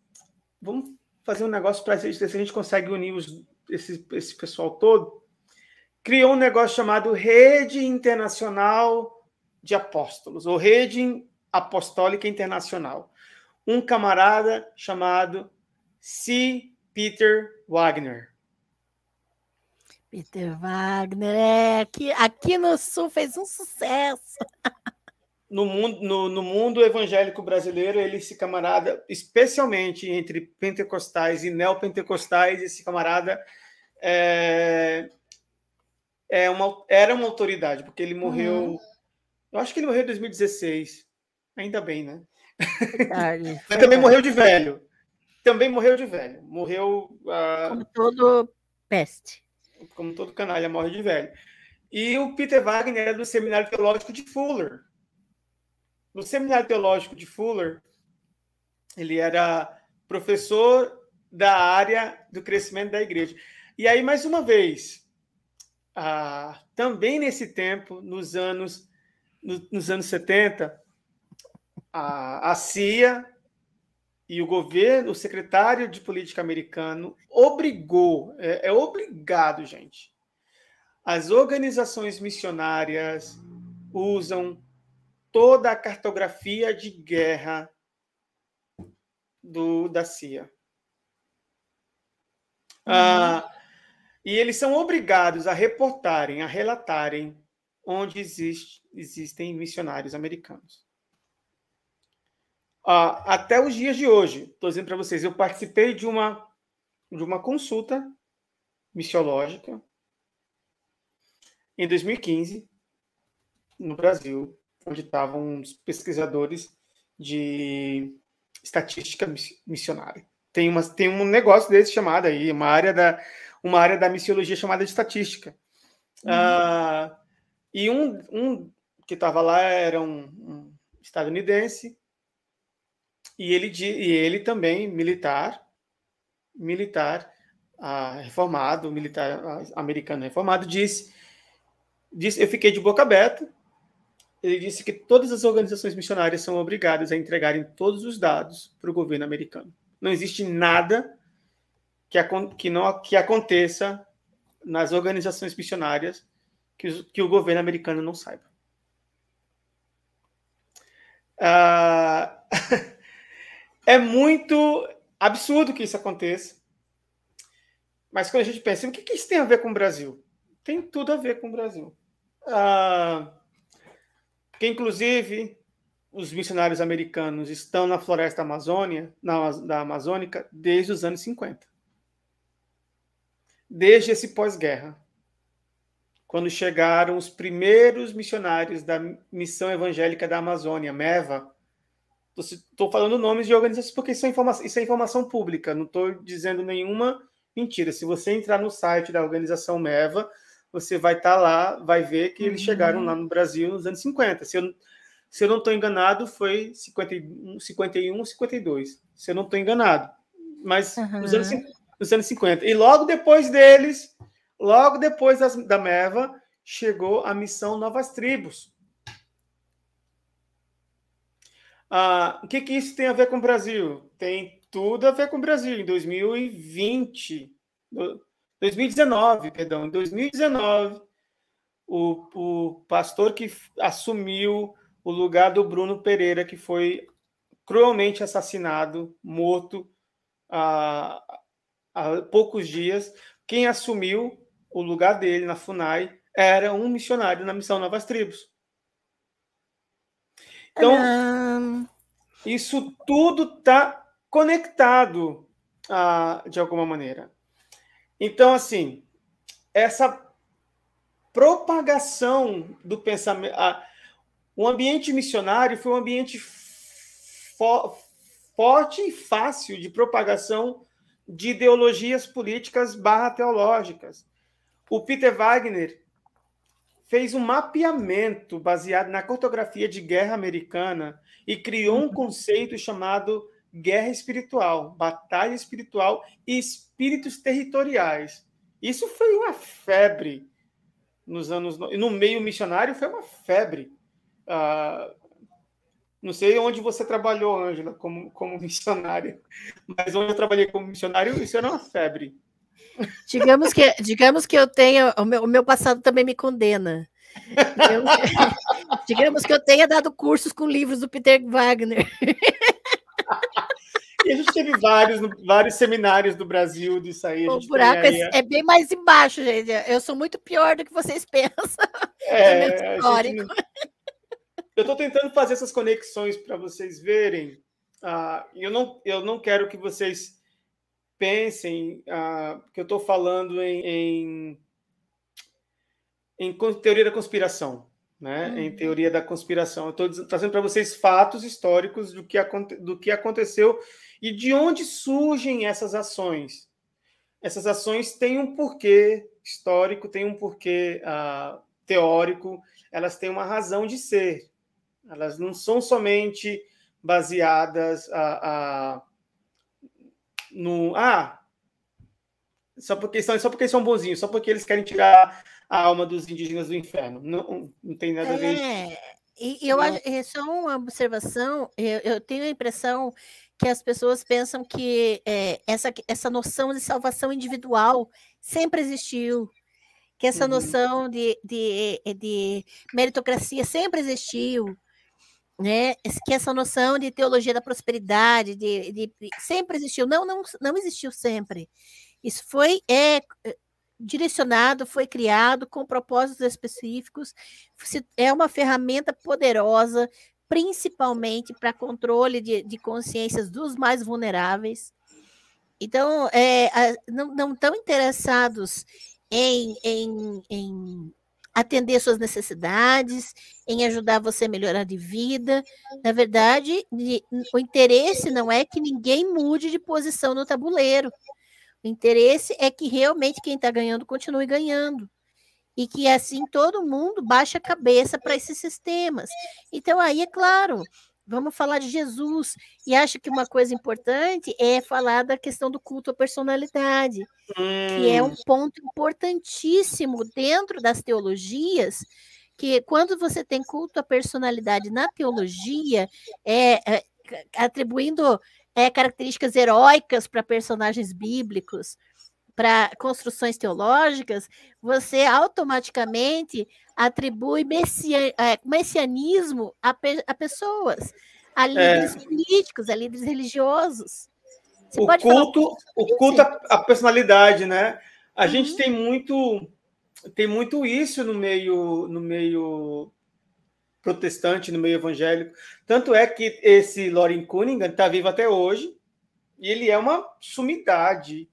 vamos fazer um negócio para ver se a gente consegue unir os, esse, esse pessoal todo criou um negócio chamado Rede Internacional de Apóstolos, ou Rede Apostólica Internacional. Um camarada chamado C. Peter Wagner. Peter Wagner, é, aqui, aqui no Sul fez um sucesso. No mundo, no, no mundo evangélico brasileiro, ele, esse camarada, especialmente entre pentecostais e neopentecostais, esse camarada é, é uma, era uma autoridade, porque ele morreu. Uhum. Eu acho que ele morreu em 2016. Ainda bem, né? Mas também morreu de velho. Também morreu de velho. Morreu. Uh... Como todo peste. Como todo canalha morre de velho. E o Peter Wagner era do Seminário Teológico de Fuller. No Seminário Teológico de Fuller, ele era professor da área do crescimento da igreja. E aí, mais uma vez, ah, também nesse tempo, nos anos, no, nos anos 70, a, a CIA e o governo, o secretário de política americano, obrigou, é, é obrigado, gente. As organizações missionárias usam toda a cartografia de guerra do, da CIA. Ah, uhum. Ah, e eles são obrigados a reportarem, a relatarem onde existe, existem missionários americanos. Ah, até os dias de hoje, estou dizendo para vocês, eu participei de uma, de uma consulta missiológica em 2015, no Brasil, onde estavam os pesquisadores de estatística missionária. Tem, uma, tem um negócio desse chamado aí, uma área da uma área da missiologia chamada de estatística. Uhum. Uh, e um, um que estava lá era um, um, estadunidense, e ele, e ele também militar, militar uh, reformado, militar uh, americano reformado, disse, disse: Eu fiquei de boca aberta. Ele disse que todas as organizações missionárias são obrigadas a entregarem todos os dados para o governo americano. Não existe nada que, que, não, que aconteça nas organizações missionárias que, os, que o governo americano não saiba. Ah, é muito absurdo que isso aconteça, mas quando a gente pensa, o que, que isso tem a ver com o Brasil? Tem tudo a ver com o Brasil. Ah, inclusive os missionários americanos estão na floresta Amazônia, na, da Amazônica, desde os anos 50 desde esse pós-guerra, quando chegaram os primeiros missionários da Missão Evangélica da Amazônia, MEVA. Estou falando nomes de organizações porque isso é, isso é informação pública, não estou dizendo nenhuma mentira. Se você entrar no site da organização MEVA, você vai estar tá lá, vai ver que eles uhum. chegaram lá no Brasil nos anos 50. Se eu, se eu não estou enganado, foi 51, 51, 52. Se eu não estou enganado. Mas uhum. nos anos 50 nos anos 50. E logo depois deles, logo depois das, da Meva, chegou a missão Novas Tribos. Ah, o que, que isso tem a ver com o Brasil? Tem tudo a ver com o Brasil. Em 2020, 2019, perdão, em 2019, o, o pastor que assumiu o lugar do Bruno Pereira, que foi cruelmente assassinado, morto, ah, há poucos dias, quem assumiu o lugar dele na FUNAI era um missionário na missão Novas Tribos. Então, isso tudo está conectado a ah, de alguma maneira. Então, assim, essa propagação do pensamento. Ah, o ambiente missionário foi um ambiente fo forte e fácil de propagação de ideologias políticas barra teológicas. O Peter Wagner fez um mapeamento baseado na cartografia de guerra americana e criou um uhum. conceito chamado guerra espiritual, batalha espiritual e espíritos territoriais. Isso foi uma febre nos anos no meio missionário foi uma febre. Ah, não sei onde você trabalhou, Ângela, como, como missionária, mas onde eu trabalhei como missionário, isso era uma febre. Digamos que, digamos que eu tenha. O meu, o meu passado também me condena. Digamos, digamos que eu tenha dado cursos com livros do Peter Wagner. E a gente teve vários, vários seminários do Brasil de sair. O buraco é aí, é, é, bem mais embaixo, gente. Eu sou muito pior do que vocês pensam. É, é histórico. Gente, eu estou tentando fazer essas conexões para vocês verem. Uh, eu, não, eu não quero que vocês pensem uh, que eu estou falando em, em, em, teoria da conspiração. Né? Uhum. Em teoria da conspiração. Eu estou trazendo para vocês fatos históricos do que, do que aconteceu e de onde surgem essas ações. Essas ações têm um porquê histórico, têm um porquê uh, teórico, elas têm uma razão de ser. Elas não são somente baseadas a, a no ah só porque são só porque são bonzinhos, só porque eles querem tirar a alma dos indígenas do inferno. Não, não tem nada a ver. É, e eu acho, é só uma observação, eu, eu tenho a impressão que as pessoas pensam que é, essa, essa noção de salvação individual sempre existiu, que essa uhum. noção de, de, de meritocracia sempre existiu, né, que essa noção de teologia da prosperidade, de, de, sempre existiu, não, não, não existiu sempre. Isso foi é, é direcionado, foi criado com propósitos específicos, é uma ferramenta poderosa, principalmente para controle de, de consciências dos mais vulneráveis. Então, é, não, não tão interessados em, em, em atender suas necessidades, em ajudar você a melhorar de vida. Na verdade, o interesse não é que ninguém mude de posição no tabuleiro. O interesse é que realmente quem está ganhando continue ganhando. E que assim todo mundo baixa a cabeça para esses sistemas. Então, aí é claro, Vamos falar de Jesus. E acho que uma coisa importante é falar da questão do culto à personalidade, hum. que é um hum. ponto importantíssimo dentro das teologias, que quando você tem culto à personalidade na teologia, é, é atribuindo é, características heróicas para personagens bíblicos, para construções teológicas, você automaticamente atribui messia, é, messianismo a, pe, a, pessoas, a é. líderes é. políticos, a líderes religiosos. Você o culto, o culto à personalidade, né? A uhum. gente tem muito tem muito isso no meio no meio protestante, no meio evangélico. Tanto é que esse Loren Cunningham está vivo até hoje e ele é uma sumidade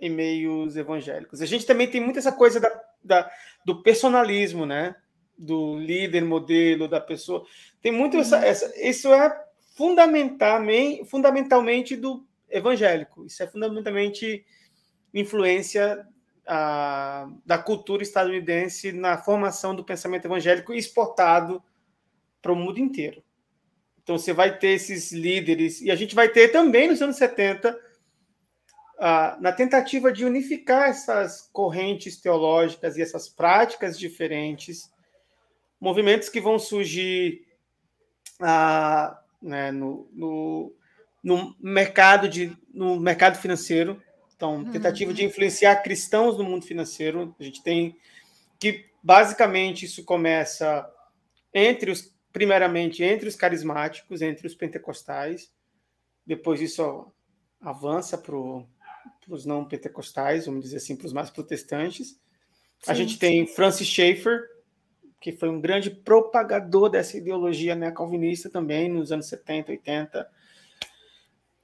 em meios evangélicos. A gente também tem muito essa coisa da, da, do personalismo, né? Do líder, modelo, da pessoa. Tem muito essa, uhum. essa isso é fundamentalmente, fundamentalmente do evangélico. Isso é fundamentalmente influência da cultura estadunidense na formação do pensamento evangélico exportado para o mundo inteiro. Então você vai ter esses líderes, e a gente vai ter também nos anos 70, ah, na tentativa de unificar essas correntes teológicas e essas práticas diferentes, movimentos que vão surgir ah, né, no, no, no, mercado de, no mercado financeiro. Então, uhum. tentativa uhum. de influenciar cristãos no mundo financeiro. A gente tem que, basicamente, isso começa entre os primeiramente entre os carismáticos, entre os pentecostais, depois isso avança para os não pentecostais, vamos dizer assim, para os mais protestantes. Sim, a gente tem Francis Schaeffer, que foi um grande propagador dessa ideologia calvinista também nos anos 70, 80.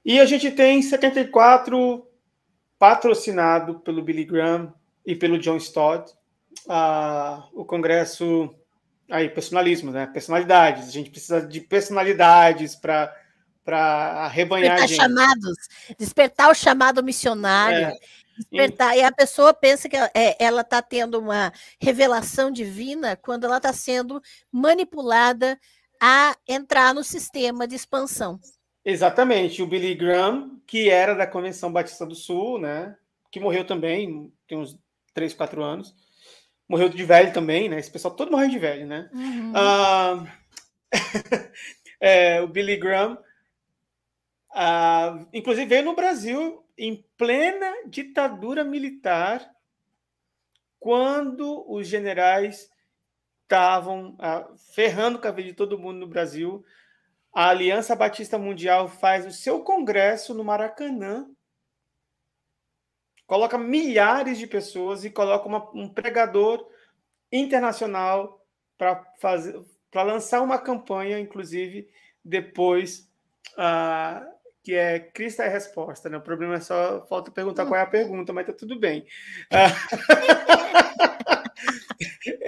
E a gente tem 74 patrocinado pelo Billy Graham e pelo John Stott, ah, o Congresso Aí, personalismo, né? Personalidades. A gente precisa de personalidades para para arrebanhar despertar chamados, despertar o chamado missionário. É. Despertar. E... e a pessoa pensa que ela é, está tendo uma revelação divina quando ela está sendo manipulada a entrar no sistema de expansão. Exatamente. O Billy Graham, que era da Convenção Batista do Sul, né? que morreu também, tem uns três quatro anos, morreu de velho também, né? Esse pessoal todo morreu de velho, né? Uhum. Uh, é, o Billy Graham, uh, inclusive veio no Brasil em plena ditadura militar, quando os generais estavam uh, ah, ferrando o cabelo de todo mundo no Brasil. A Aliança Batista Mundial faz o seu congresso no Maracanã coloca milhares de pessoas e coloca uma, um pregador internacional para fazer para lançar uma campanha, inclusive depois uh, que é Cristo é a resposta, né? O problema é só falta perguntar qual é a pergunta, mas tá tudo bem. Uh,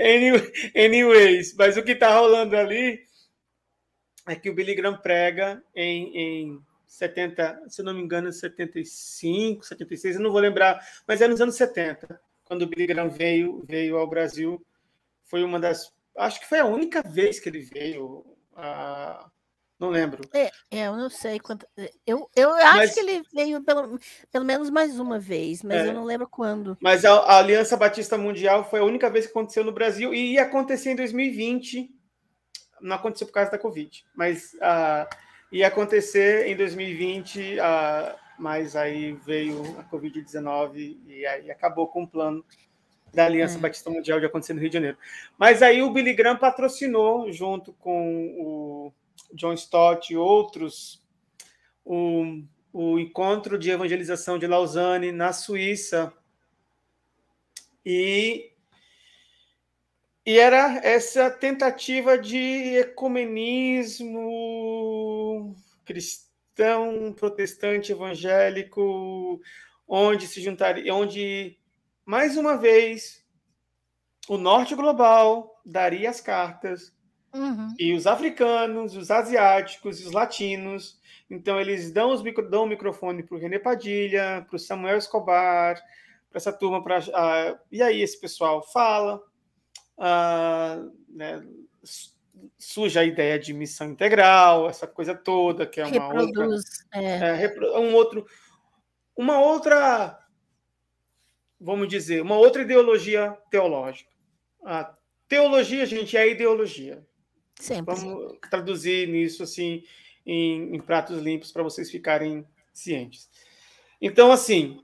anyways, mas o que está rolando ali é que o Billy Graham prega em, em 70, se não me engano, 75, 76, eu não vou lembrar, mas é nos anos 70, quando o Billy Graham veio, veio ao Brasil. Foi uma das. Acho que foi a única vez que ele veio. A, não lembro. É, é, eu não sei quanto. Eu, eu acho mas, que ele veio pelo, pelo menos mais uma vez, mas é, eu não lembro quando. Mas a, a, Aliança Batista Mundial foi a única vez que aconteceu no Brasil e ia acontecer em 2020. Não aconteceu por causa da Covid, mas Uh, ia acontecer em 2020, uh, ah, mas aí veio a Covid-19 e aí acabou com o plano da Aliança é. Batista Mundial de acontecer no Rio de Janeiro. Mas aí o Billy Graham patrocinou, junto com o John Stott e outros, o, o encontro de evangelização de Lausanne na Suíça. E e era essa tentativa de ecumenismo cristão, protestante, evangélico, onde se juntaria, onde mais uma vez o norte global daria as cartas uhum. e os africanos, os asiáticos, os latinos. Então eles dão, os, dão o microfone para o René Padilha, para o Samuel Escobar, para essa turma, para uh, ah, e aí esse pessoal fala, ah, né, surge a ideia de missão integral, essa coisa toda, que é uma Reproduz, outra. É. É, um outro, uma outra, vamos dizer, uma outra ideologia teológica. A teologia, gente, é ideologia. Sempre. Vamos traduzir nisso assim em, em pratos limpos para vocês ficarem cientes. Então, assim,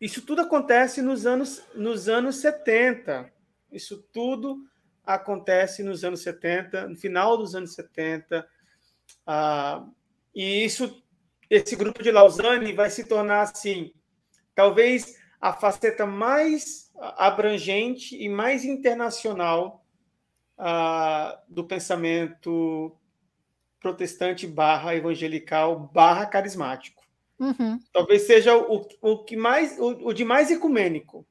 isso tudo acontece nos anos, nos anos 70. Isso tudo acontece nos anos 70, no final dos anos 70. Ah, e isso, esse grupo de Lausanne vai se tornar, assim, talvez a faceta mais abrangente e mais internacional ah, do pensamento protestante barra evangelical barra carismático. Uhum. Talvez seja o, o que mais o, o de mais ecumênico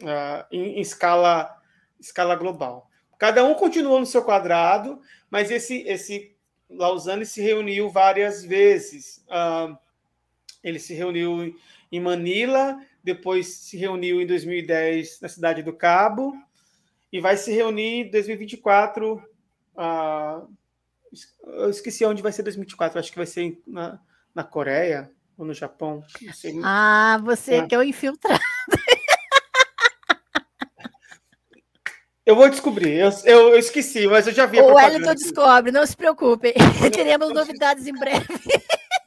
uh, em, em, escala, escala global. Cada um continuou no seu quadrado, mas esse, esse Lausanne se reuniu várias vezes. Uh, ele se reuniu em Manila, depois se reuniu em 2010 na Cidade do Cabo, e vai se reunir em 2024. Uh, ah, eu esqueci onde vai ser 2024, acho que vai ser na, uh, na Coreia ou no Japão. Sei, ah, você que é o ah. infiltrado. Eu vou descobrir, eu, eu, eu, esqueci, mas eu já vi. O Wellington descobre, não se preocupem. Teremos não novidades em breve.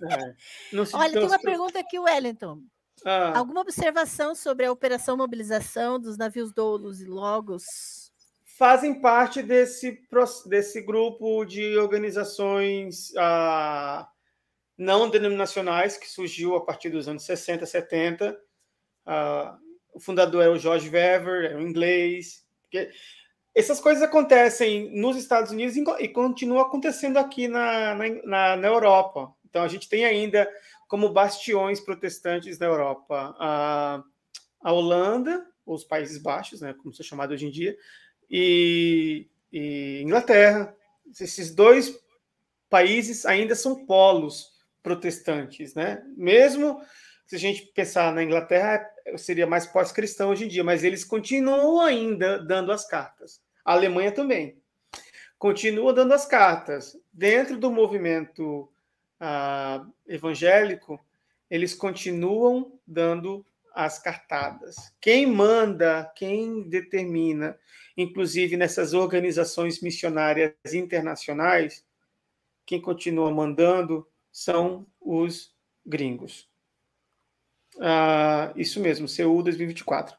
É, se... Olha, tem uma pergunta aqui, Wellington. Ah. Alguma observação sobre a operação mobilização dos navios doulos e logos? Fazem parte desse, desse grupo de organizações ah, não denominacionais, que surgiu a partir dos anos 60, 70. Uh, o fundador é o George Wever, é um inglês. essas coisas acontecem nos Estados Unidos e, e continuam acontecendo aqui na, na, na, Europa. Então, a gente tem ainda como bastiões protestantes na Europa a, a Holanda, os Países Baixos, né, como se é chamado hoje em dia, e, e Inglaterra. Esses dois países ainda são polos protestantes, né? Mesmo se a gente pensar na Inglaterra, seria mais pós-cristão hoje em dia, mas eles continuam ainda dando as cartas. A Alemanha também continua dando as cartas. Dentro do movimento ah, evangélico, eles continuam dando as cartadas. Quem manda, quem determina, inclusive nessas organizações missionárias internacionais, quem continua mandando são os gringos. Ah, isso mesmo, Seul 2024.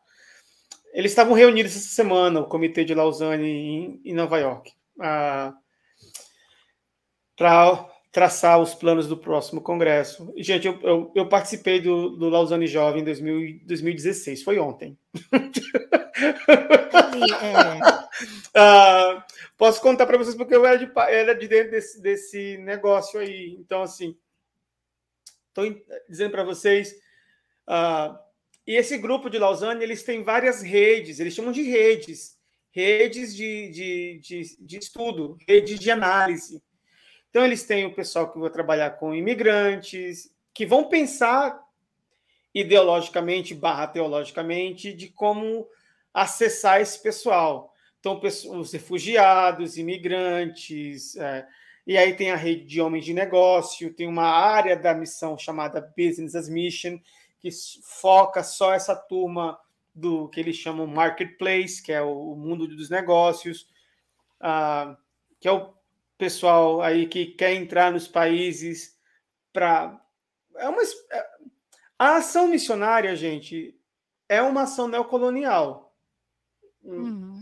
Eles estavam reunidos essa semana, o comitê de Lausanne em, em Nova York, ah, para traçar os planos do próximo congresso. Gente, eu, eu, eu participei do, do, Lausanne Jovem em 2000, 2016, foi ontem. É. ah, Posso contar para vocês porque eu era de, era de dentro desse, desse negócio aí. Então, assim, estou dizendo para vocês. Uh, e esse grupo de Lausanne, eles têm várias redes, eles chamam de redes, redes de, de, de, de estudo, redes de análise. Então, eles têm o pessoal que vai trabalhar com imigrantes, que vão pensar ideologicamente barra teologicamente de como acessar esse pessoal. Então, os refugiados, imigrantes, é, e aí tem a rede de homens de negócio, tem uma área da missão chamada Business as Mission, que foca só essa turma do que eles chamam marketplace, que é o, mundo dos negócios, uh, que é o pessoal aí que quer entrar nos países para é uma é, a ação missionária, gente, é uma ação neocolonial. Hum. Uhum.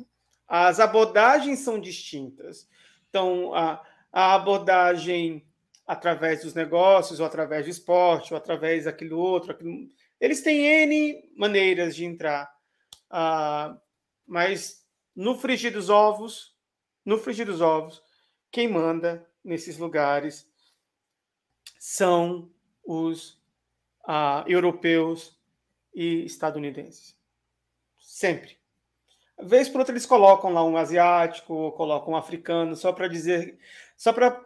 As abordagens são distintas. Então, a, a abordagem através dos negócios, ou através do esporte, ou através daquilo outro, aquilo... eles têm N maneiras de entrar. Ah, mas no frigir dos ovos, no frigir dos ovos, quem manda nesses lugares são os ah, europeus e estadunidenses. Sempre. Vez por outra eles colocam lá um asiático, colocam um africano, só para dizer, só para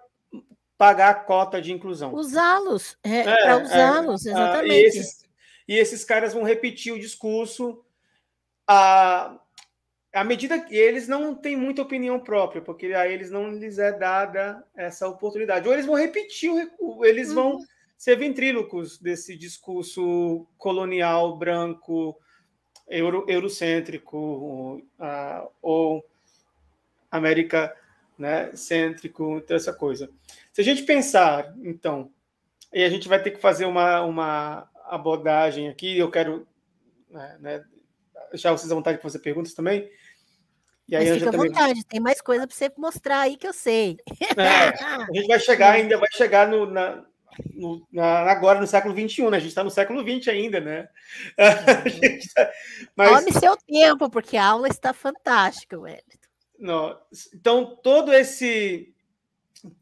pagar a cota de inclusão. Usá-los, é, é, para é. usá-los, é, exatamente. E esses, e esses, caras vão repetir o discurso a, à medida que eles não têm muita opinião própria, porque a eles não lhes é dada essa oportunidade. Ou eles vão repetir, eles vão uhum. ser ventrílocos desse discurso colonial branco, euro, eurocêntrico uh, ou América né, cêntrico, então essa coisa. Se a gente pensar, então, e a gente vai ter que fazer uma, uma abordagem aqui, eu quero né, deixar né, vocês à vontade para fazer perguntas também. E aí, Mas fica à também... vontade, tem mais coisa para você mostrar aí que eu sei. É, a gente vai chegar ainda, vai chegar no, na, no, na, agora no século XXI, né? A gente está no século XX ainda, né? Uhum. Tá, mas... Tome seu tempo, porque a aula está fantástica, Wellington. Não, então todo esse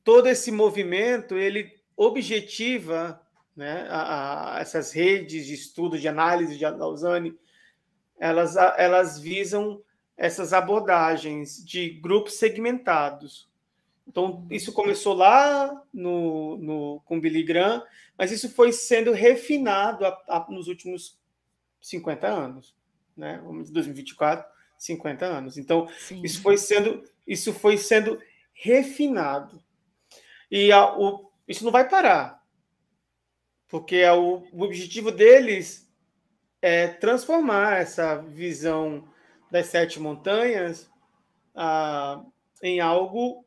todo esse movimento ele objetiva né, a, a, essas redes de estudo, de análise de Lausanne, elas, elas visam essas abordagens de grupos segmentados, então, isso começou lá no, no, com Billy Graham, mas isso foi sendo refinado a, a, nos últimos 50 anos, né? 2024, 50 anos. Então, Sim. isso foi sendo isso foi sendo refinado. E a, o, isso não vai parar, porque é o, o objetivo deles é transformar essa visão das sete montanhas a ah, em algo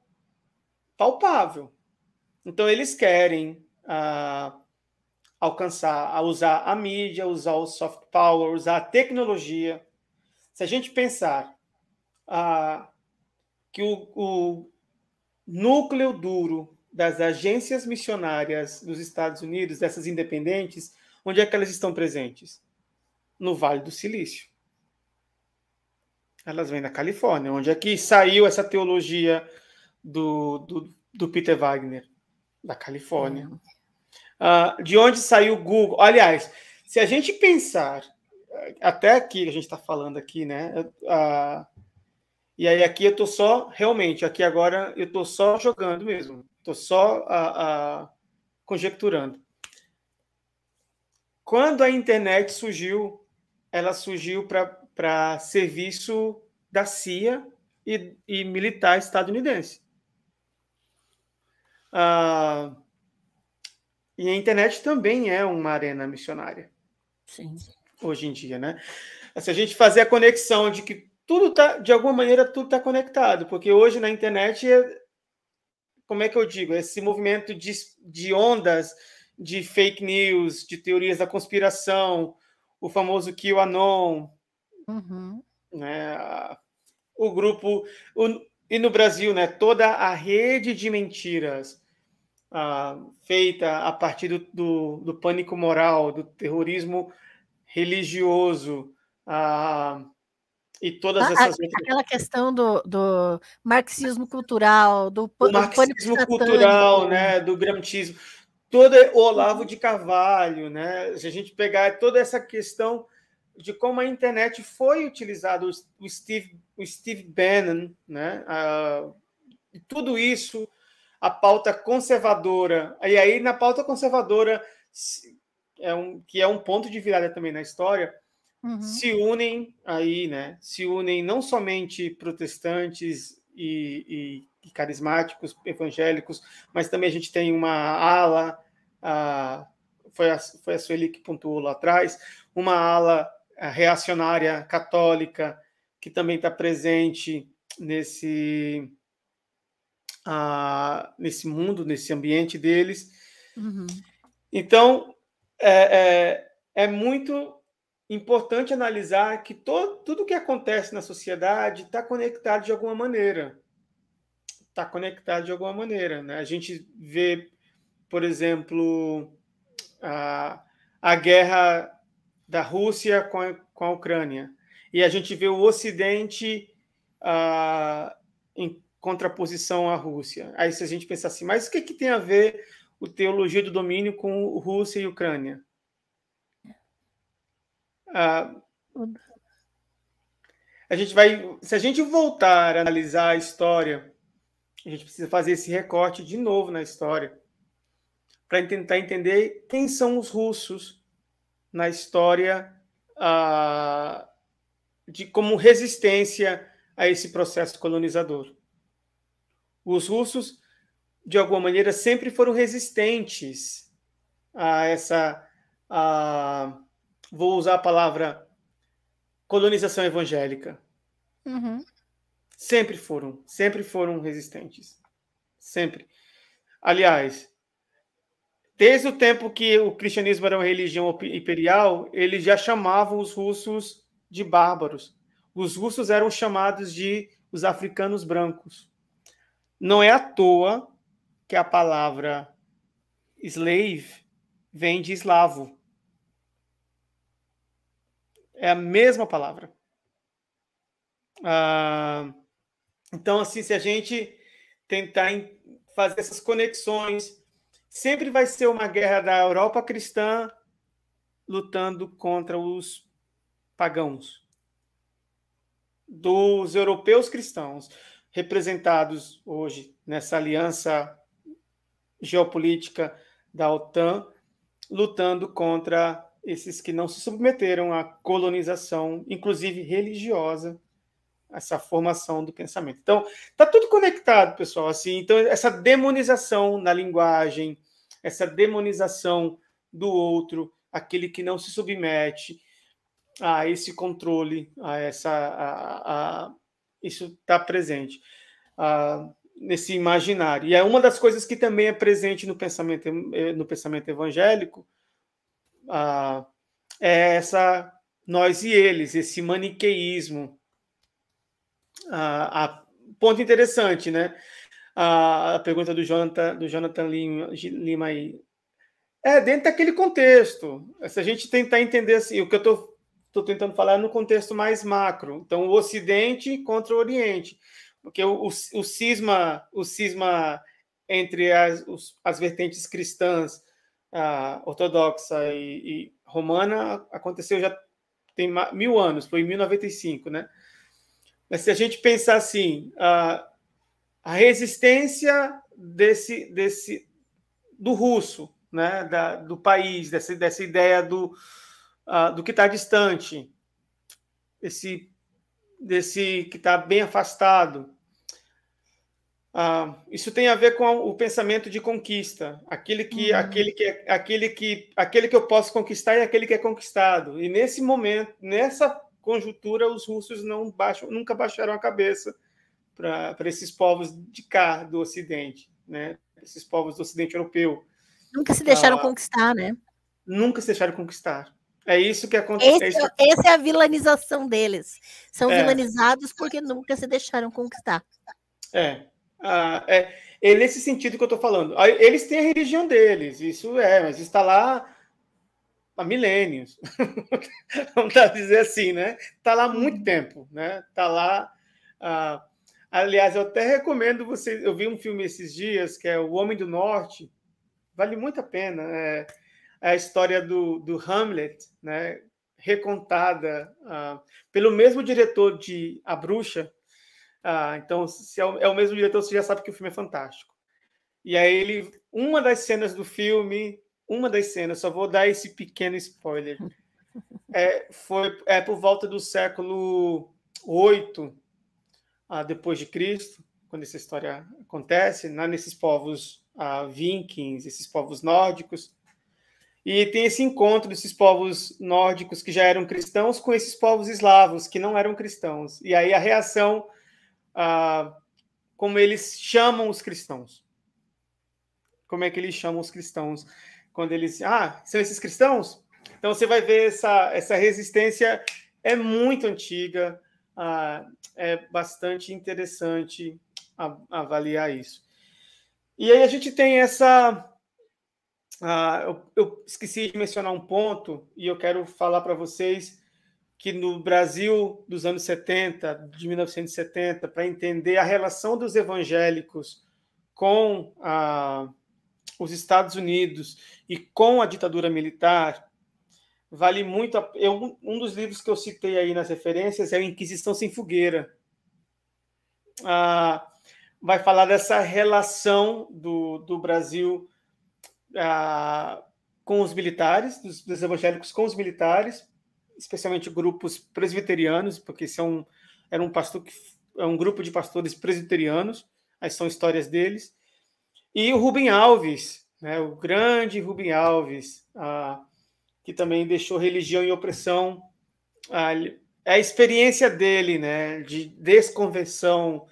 palpável. Então eles querem ah, alcançar, a usar a mídia, usar o soft power, usar a tecnologia. Se a gente pensar ah, que o, o núcleo duro das agências missionárias dos Estados Unidos, dessas independentes, onde é que elas estão presentes? No Vale do Silício. Elas vêm da Califórnia, onde é que saiu essa teologia do, do, do Peter Wagner, da Califórnia. Uh, de onde saiu o Google? Aliás, se a gente pensar, até aqui a gente está falando aqui, né? Uh, e aí aqui eu tô só, realmente, aqui agora eu tô só jogando mesmo. Tô só uh, uh, conjecturando. Quando a internet surgiu, ela surgiu para serviço da CIA e, e militar estadunidense. Ah, e a internet também é uma arena missionária. Sim. Hoje em dia, né? Se assim, a gente fazer a conexão de que tudo tá, de alguma maneira, tudo está conectado, porque hoje na internet, é, como é que eu digo, esse movimento de, de ondas de fake news, de teorias da conspiração, o famoso QAnon, uhum. né? o grupo. O, e no Brasil, né? Toda a rede de mentiras feita a partir do, do, do, pânico moral, do terrorismo religioso e todas ah, essas. Aquela questão do, do marxismo cultural, do, do marxismo cultural, né, do gramtismo, todo o Olavo de Carvalho, né? Se a gente pegar toda essa questão de como a internet foi utilizada, o Steve, o Steve Bannon, né? tudo isso a pauta conservadora. E aí, na pauta conservadora, é um, que é um ponto de virada também na história, uhum. se unem aí, né? Se unem não somente protestantes e, e, e, carismáticos, evangélicos, mas também a gente tem uma ala, a, foi, a, foi a Sueli que pontuou lá atrás, uma ala reacionária católica que também está presente nesse ah, nesse mundo, nesse ambiente deles. Uhum. Então, é, é, é, muito importante analisar que to, tudo que acontece na sociedade está conectado de alguma maneira. Está conectado de alguma maneira. Né? A gente vê, por exemplo, a, a guerra da Rússia com a, com a Ucrânia. E a gente vê o Ocidente ah, em, contraposição à Rússia. Aí se a gente pensar assim, mas o que, que tem a ver o teologia do domínio com Rússia e Ucrânia? Ah, a gente vai, se a gente voltar a analisar a história, a gente precisa fazer esse recorte de novo na história para tentar entender quem são os russos na história ah, de como resistência a esse processo colonizador. Os russos, de alguma maneira, sempre foram resistentes a essa. A, vou usar a palavra colonização evangélica. Uhum. Sempre foram, sempre foram resistentes. Sempre. Aliás, desde o tempo que o cristianismo era uma religião imperial, eles já chamavam os russos de bárbaros. Os russos eram chamados de os africanos brancos. Não é à toa que a palavra slave vem de eslavo. É a mesma palavra. Ah, então, assim, se a gente tentar fazer essas conexões, sempre vai ser uma guerra da Europa cristã lutando contra os pagãos, dos europeus cristãos representados hoje nessa aliança geopolítica da OTAN, lutando contra esses que não se submeteram à colonização, inclusive religiosa, essa formação do pensamento. Então, tá tudo conectado, pessoal, assim. Então, essa demonização na linguagem, essa demonização do outro, aquele que não se submete a esse controle, a essa a, a, isso está presente ah, nesse imaginário. E é uma das coisas que também é presente no pensamento, eh, no pensamento evangélico, ah, é essa nós e eles, esse maniqueísmo. Ah, ponto interessante, né? A, a pergunta do Jonathan, do Jonathan Lima, Lima aí. É, dentro daquele contexto. Se a gente tentar entender assim, o que eu estou estou tentando falar no contexto mais macro. Então, o Ocidente contra o Oriente. Porque o, o, o cisma, o cisma entre as, os, as vertentes cristãs, ortodoxa e, e, romana, aconteceu já tem mil anos, foi em 1095, né? Mas se a gente pensar assim, a, a resistência desse, desse do russo, né, da, do país, dessa, dessa ideia do, uh, do que está distante, esse, desse que está bem afastado. Uh, isso tem a ver com o pensamento de conquista, aquele que, uhum. aquele que, é, aquele que, aquele que eu posso conquistar e aquele que é conquistado. E nesse momento, nessa conjuntura, os russos não baixam, nunca baixaram a cabeça para esses povos de cá do Ocidente, né? Esses povos do Ocidente europeu. Nunca se deixaram ah, conquistar, né? Nunca se deixaram conquistar. É isso que aconteceu. É esse, é, essa é a vilanização deles. São é. vilanizados porque nunca se deixaram conquistar. É. Ah, é. é nesse sentido que eu estou falando. Eles têm a religião deles, isso é, mas está lá há milênios. Vamos dizer assim, né? Está lá há muito uhum. tempo, né? Está lá. Ah, aliás, eu até recomendo vocês. Eu vi um filme esses dias que é O Homem do Norte. Vale muito a pena. É, é a história do, do Hamlet, né, recontada uh, pelo mesmo diretor de A Bruxa. Uh, então, se é o, é o, mesmo diretor, você já sabe que o filme é fantástico. E aí ele, uma das cenas do filme, uma das cenas, só vou dar esse pequeno spoiler. É, foi é por volta do século VIII, uh, ah, depois de Cristo, quando essa história acontece, né, nesses povos uh, vikings, esses povos nórdicos, e tem esse encontro desses povos nórdicos que já eram cristãos com esses povos eslavos que não eram cristãos. E aí a reação, ah, como eles chamam os cristãos. Como é que eles chamam os cristãos? Quando eles. Ah, são esses cristãos? Então você vai ver essa, essa resistência é muito antiga, ah, é bastante interessante avaliar isso. E aí a gente tem essa ah, eu, eu, esqueci de mencionar um ponto e eu quero falar para vocês que no Brasil dos anos 70, de 1970, para entender a relação dos evangélicos com ah, os Estados Unidos e com a ditadura militar, vale muito. A, eu, um dos livros que eu citei aí nas referências é o Inquisição Sem Fogueira. Ah, vai falar dessa relação do, do Brasil com os militares, dos, dos, evangélicos com os militares, especialmente grupos presbiterianos, porque são é era um pastor que é um grupo de pastores presbiterianos, aí são histórias deles. E o Rubem Alves, né, o grande Rubem Alves, ah, que também deixou religião e opressão. Ah, é a experiência dele, né, de desconvenção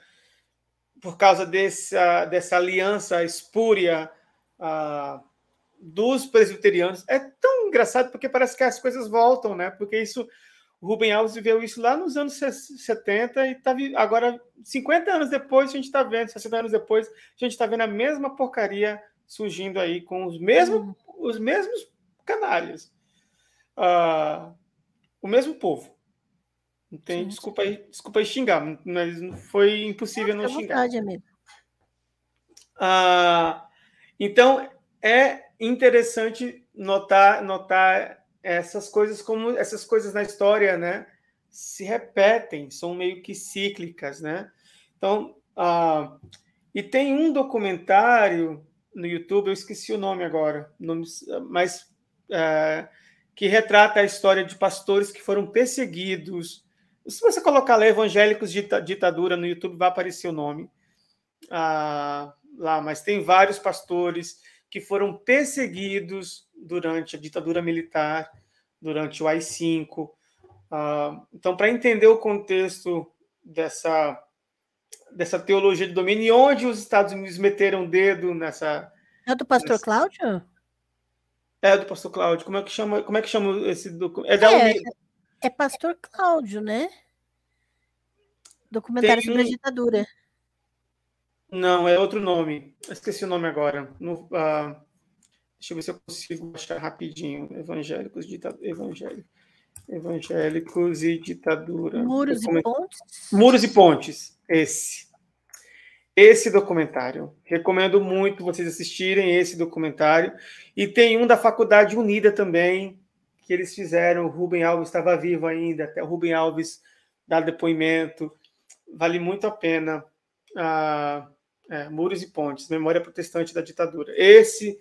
por causa dessa, dessa aliança espúria ah, dos presbiterianos. É tão engraçado porque parece que as coisas voltam, né? Porque isso o Rubem Alves viveu isso lá nos anos 70 e tá, agora, 50 anos depois, a gente está vendo, 60 anos depois, a gente está vendo a mesma porcaria surgindo aí com os mesmos, uhum. os mesmos canalhas. Uh, o mesmo povo. Não tem, desculpa, aí, desculpa aí xingar, mas foi impossível não, não xingar. Vontade, amigo. Uh, então, é interessante notar, notar essas coisas como essas coisas na história, né? Se repetem, são meio que cíclicas, né? Então, ah, e tem um documentário no YouTube, eu esqueci o nome agora, nome, mas é, que retrata a história de pastores que foram perseguidos. Se você colocar lá evangélicos de ditadura no YouTube, vai aparecer o nome ah, lá, mas tem vários pastores que foram perseguidos durante a ditadura militar, durante o AI-5. Ah, então, para entender o contexto dessa, dessa teologia de domínio e onde os Estados Unidos meteram o dedo nessa... É do pastor nessa... Cláudio? É do pastor Cláudio. Como é que chama, como é que chama esse documento? É, da é, é pastor Cláudio, né? Documentário Tem... sobre a ditadura. Não, é outro nome. esqueci o nome agora. No, uh, deixa eu ver se eu consigo achar rapidinho. Evangélicos, ditado, evangélico, evangélicos e ditadura. Muros Document... e pontes. Muros e pontes. Esse. Esse documentário. Recomendo muito vocês assistirem esse documentário. E tem um da Faculdade Unida também, que eles fizeram. O Rubem Alves estava vivo ainda, até o Rubem Alves dá depoimento. Vale muito a pena. Uh, é, Muros e Pontes, Memória Protestante da Ditadura. Esse,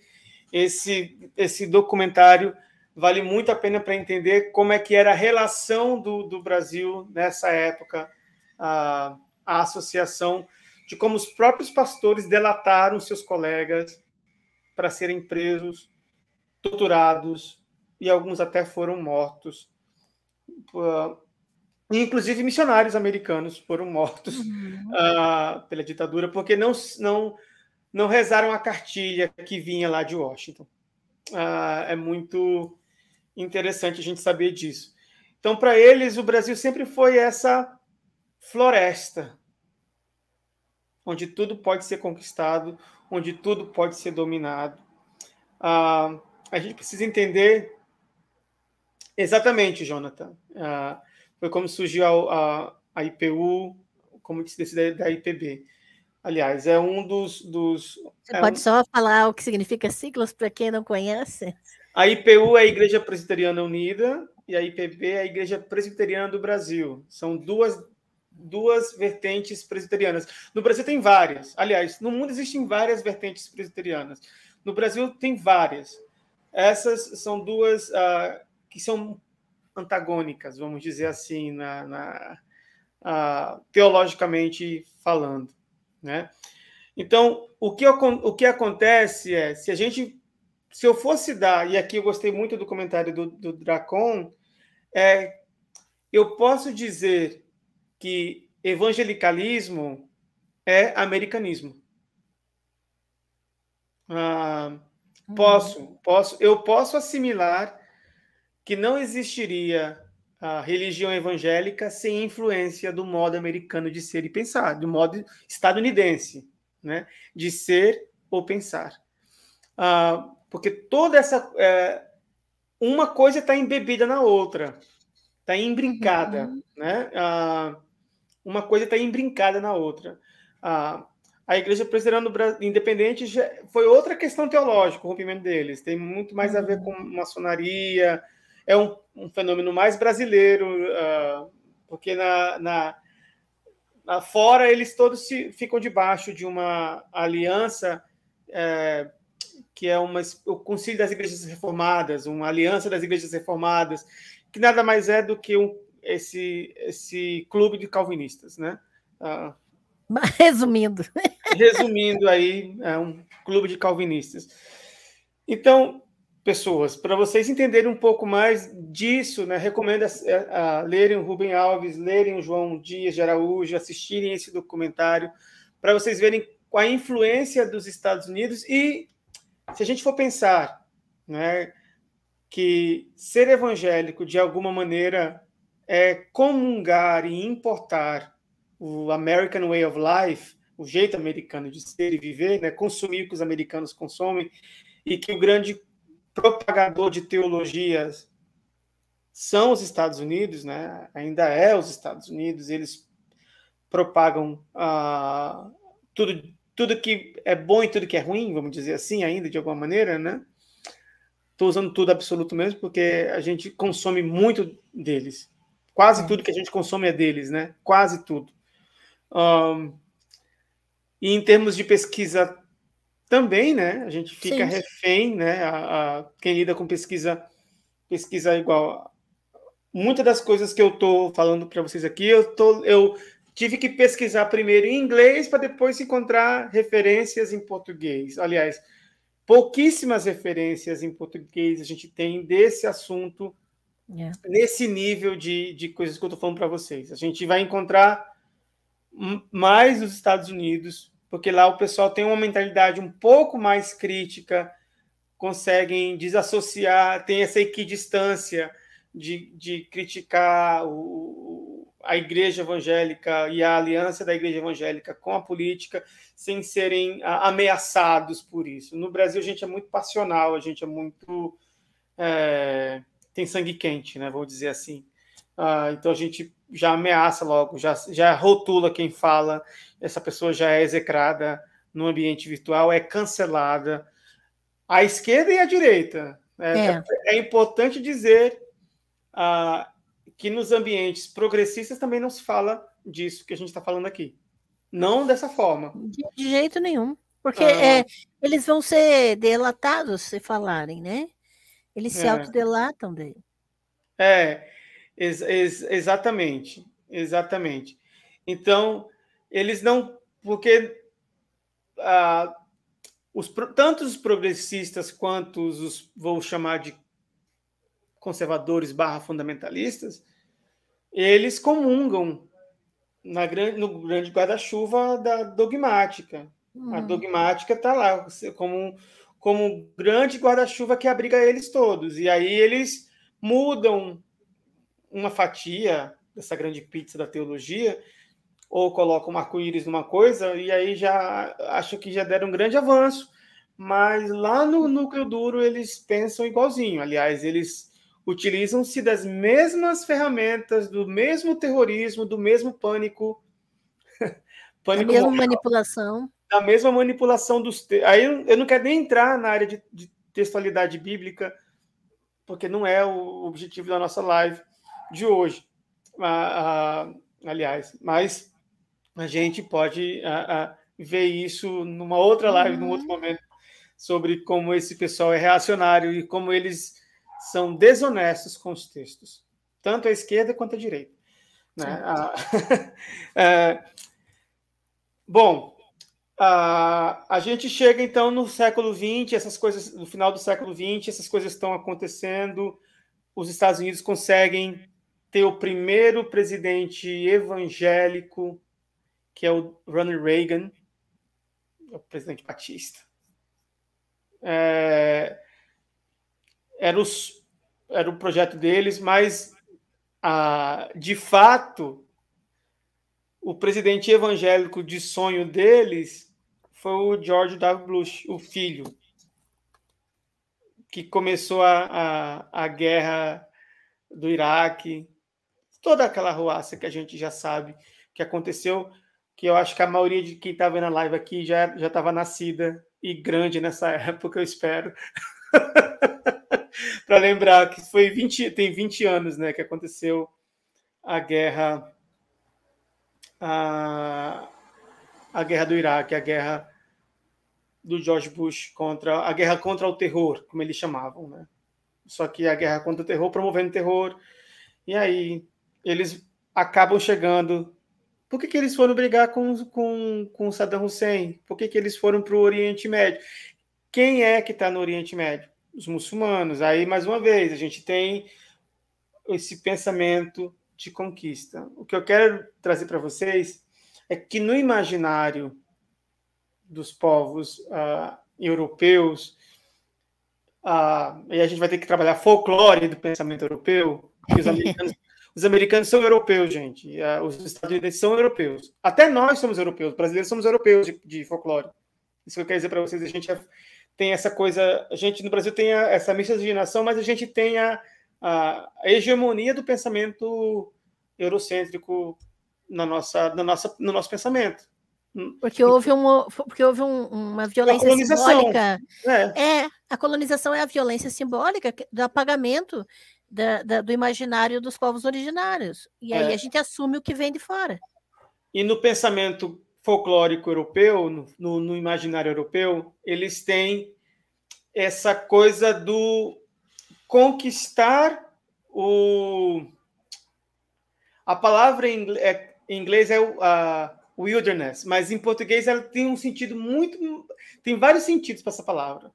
esse, esse documentário vale muito a pena para entender como é que era a relação do, do Brasil nessa época, a, a associação de como os próprios pastores delataram seus colegas para serem presos, torturados e alguns até foram mortos ah, e, inclusive, missionários americanos foram mortos uhum. uh, pela ditadura porque não, não, não rezaram a cartilha que vinha lá de Washington. Uh, é muito interessante a gente saber disso. Então, para eles, o Brasil sempre foi essa floresta onde tudo pode ser conquistado, onde tudo pode ser dominado. Uh, a gente precisa entender exatamente, Jonathan. Uh, foi como surgiu a, a, a IPU, como que se decide da IPB. Aliás, é um dos. dos Você é pode só falar o que significa siglas para quem não conhece? A IPU é a Igreja Presbiteriana Unida e a IPB é a Igreja Presbiteriana do Brasil. São duas, duas vertentes presbiterianas. No Brasil tem várias. Aliás, no mundo existem várias vertentes presbiterianas. No Brasil tem várias. Essas são duas uh, que são antagônicas, vamos dizer assim, na, na teologicamente falando. Né? Então, o que, o que acontece é, se a gente, se eu fosse dar, e aqui eu gostei muito do comentário do, do Dracon, é, eu posso dizer que evangelicalismo é americanismo. Ah, uhum. posso, uhum. posso, eu posso assimilar que não existiria a religião evangélica sem influência do modo americano de ser e pensar, do modo estadunidense, né, de ser ou pensar. Ah, porque toda essa. É, uma coisa está embebida na outra, está embrincada. Uhum. Né? Ah, uma coisa está embrincada na outra. Ah, a Igreja Presbiteriana Independente foi outra questão teológica, o rompimento deles. Tem muito mais a ver uhum. com maçonaria, é um, um fenômeno mais brasileiro, uh, porque na, na, na, fora eles todos se, ficam debaixo de uma aliança é, que é uma, o Concílio das Igrejas Reformadas, uma aliança das Igrejas Reformadas, que nada mais é do que um, esse, esse clube de calvinistas, né? Uh, Resumindo. Resumindo aí, é um clube de calvinistas. Então, pessoas. Para vocês entenderem um pouco mais disso, né, recomendo a, a, lerem o Rubem Alves, lerem o João Dias de Araújo, assistirem esse documentário, para vocês verem a influência dos Estados Unidos e, se a gente for pensar né, que ser evangélico, de alguma maneira, é comungar e importar o American Way of Life, o jeito americano de ser e viver, né, consumir o que os americanos consomem, e que o grande propagador de teologias são os Estados Unidos, né? ainda é os Estados Unidos, eles propagam ah, tudo, tudo que é bom e tudo que é ruim, vamos dizer assim, ainda de alguma maneira, né? Estou usando tudo absoluto mesmo, porque a gente consome muito deles. Quase tudo que a gente consome é deles, né? Quase tudo. Um, e em termos de pesquisa também, né? A gente fica Sim. refém, né? A, a, quem lida com pesquisa, pesquisa igual. Muitas das coisas que eu estou falando para vocês aqui, eu, tô, eu tive que pesquisar primeiro em inglês para depois encontrar referências em português. Aliás, pouquíssimas referências em português a gente tem desse assunto, yeah. É. nesse nível de, de coisas que eu estou falando para vocês. A gente vai encontrar mais nos Estados Unidos, porque lá o pessoal tem uma mentalidade um pouco mais crítica, conseguem desassociar, tem essa equidistância de, de criticar o, a igreja evangélica e a aliança da igreja evangélica com a política sem serem ameaçados por isso. No Brasil, a gente é muito passional, a gente é muito. É, tem sangue quente, né? Vou dizer assim. Ah, então a gente já ameaça logo, já, já rotula quem fala, essa pessoa já é execrada no ambiente virtual, é cancelada. A esquerda e a direita. Né? É. é. importante dizer ah, que nos ambientes progressistas também não se fala disso que a gente está falando aqui. Não dessa forma. De jeito nenhum. Porque ah. é, eles vão ser delatados se falarem, né? Eles se é. autodelatam dele. É. Ex ex exatamente, exatamente. Então, eles não. Porque ah, os, tanto os progressistas quanto os, vou chamar de conservadores barra fundamentalistas, eles comungam na grande, no grande guarda-chuva da dogmática. A hum. dogmática está lá como, como um grande guarda-chuva que abriga eles todos. E aí eles mudam uma fatia dessa grande pizza da teologia, ou coloca um arco-íris numa coisa, e aí já acho que já deram um grande avanço. Mas lá no núcleo duro eles pensam igualzinho. Aliás, eles utilizam-se das mesmas ferramentas, do mesmo terrorismo, do mesmo pânico. pânico da mesma manipulação. Da mesma manipulação dos. Te... Aí eu não quero nem entrar na área de, de textualidade bíblica, porque não é o objetivo da nossa live de hoje. Ah, ah, aliás, mas a gente pode ah, ah ver isso numa outra live, uhum. num outro uhum. momento, sobre como esse pessoal é reacionário e como eles são desonestos com os textos, tanto a esquerda quanto a direita. Né? é, bom, ah, a gente chega então no século XX, essas coisas, no final do século XX, essas coisas estão acontecendo. Os Estados Unidos conseguem ter o primeiro presidente evangélico, que é o Ronald Reagan, é o presidente Batista. É, era, os, era o projeto deles, mas a, ah, de fato o presidente evangélico de sonho deles foi o George W. Bush, o filho, que começou a, a, a guerra do Iraque, toda aquela ruaça que a gente já sabe que aconteceu, que eu acho que a maioria de quem está vendo a live aqui já estava nascida e grande nessa época, eu espero. Para lembrar que foi 20, tem 20 anos né, que aconteceu a guerra a, a guerra do Iraque, a guerra do George Bush contra a guerra contra o terror, como eles chamavam, né? Só que a guerra contra o terror promovendo terror. E aí eles acabam chegando. Por que, que eles foram brigar com, com, com Saddam Hussein? Por que, que eles foram para o Oriente Médio? Quem é que está no Oriente Médio? Os muçulmanos. Aí, mais uma vez, a gente tem esse pensamento de conquista. O que eu quero trazer para vocês é que no imaginário dos povos uh, europeus, uh, e a gente vai ter que trabalhar folclore do pensamento europeu, que os americanos Os americanos são europeus, gente. Ah, os estadunidenses são europeus. Até nós somos europeus. Brasileiros somos europeus de, de folclore. Isso que eu quero dizer para vocês. A gente é, tem essa coisa. A gente no Brasil tem a, essa miscigenação, mas a gente tem a, a, hegemonia do pensamento eurocêntrico na nossa, na nossa, no nosso pensamento. Porque houve, uma, porque houve um, uma violência simbólica. É. é, a colonização é a violência simbólica do apagamento da, da, do imaginário dos povos originários. E aí é. a gente assume o que vem de fora. E no pensamento folclórico europeu, no, no, no imaginário europeu, eles têm essa coisa do conquistar o. A palavra em, é, inglês é o, a wilderness, mas em português ela tem um sentido muito. Tem vários sentidos para essa palavra.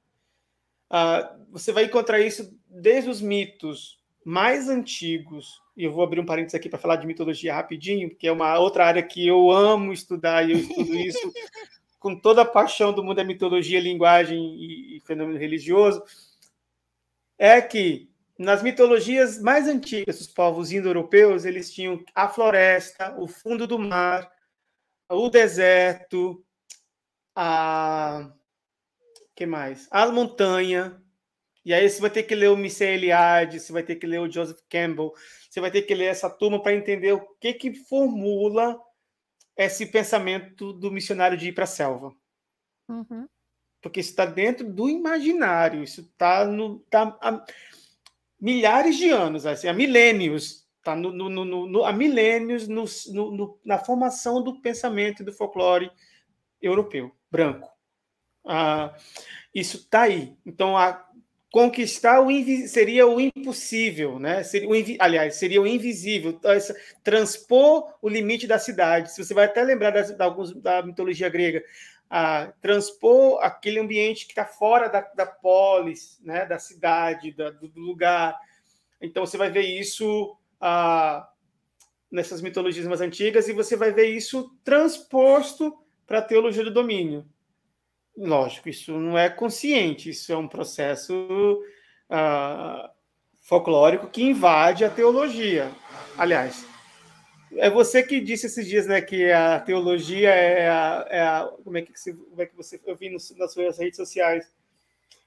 Uh, você vai encontrar isso desde os mitos mais antigos, e eu vou abrir um parênteses aqui para falar de mitologia rapidinho, que é uma outra área que eu amo estudar e eu estudo isso com toda a paixão do mundo da é mitologia, linguagem e, e fenômeno religioso, é que nas mitologias mais antigas dos povos indo-europeus, eles tinham a floresta, o fundo do mar, o deserto, a que mais? A montanha, e aí você vai ter que ler o Michel Eliade, você vai ter que ler o Joseph Campbell, você vai ter que ler essa turma para entender o que que formula esse pensamento do missionário de ir para a selva. Uhum. Porque isso está dentro do imaginário, isso está no tá há milhares de anos, assim, há milênios, está no, no, no, no, há milênios no, no, na formação do pensamento e do folclore europeu, branco. Ah, isso está aí. Então, a conquistar o seria o impossível, né? Seria o aliás, seria o invisível, então, transpor o limite da cidade. Se você vai até lembrar das, da, alguns, da mitologia grega, a, transpor aquele ambiente que está fora da, da polis, né? da cidade, da, do, lugar. Então você vai ver isso a, nessas mitologias mais antigas e você vai ver isso transposto para a teologia do domínio. Lógico, isso não é consciente, isso é um processo ah, folclórico que invade a teologia. Aliás, é você que disse esses dias, né, que a teologia é a, é a como é que você, como é que você, eu vi nas suas redes sociais.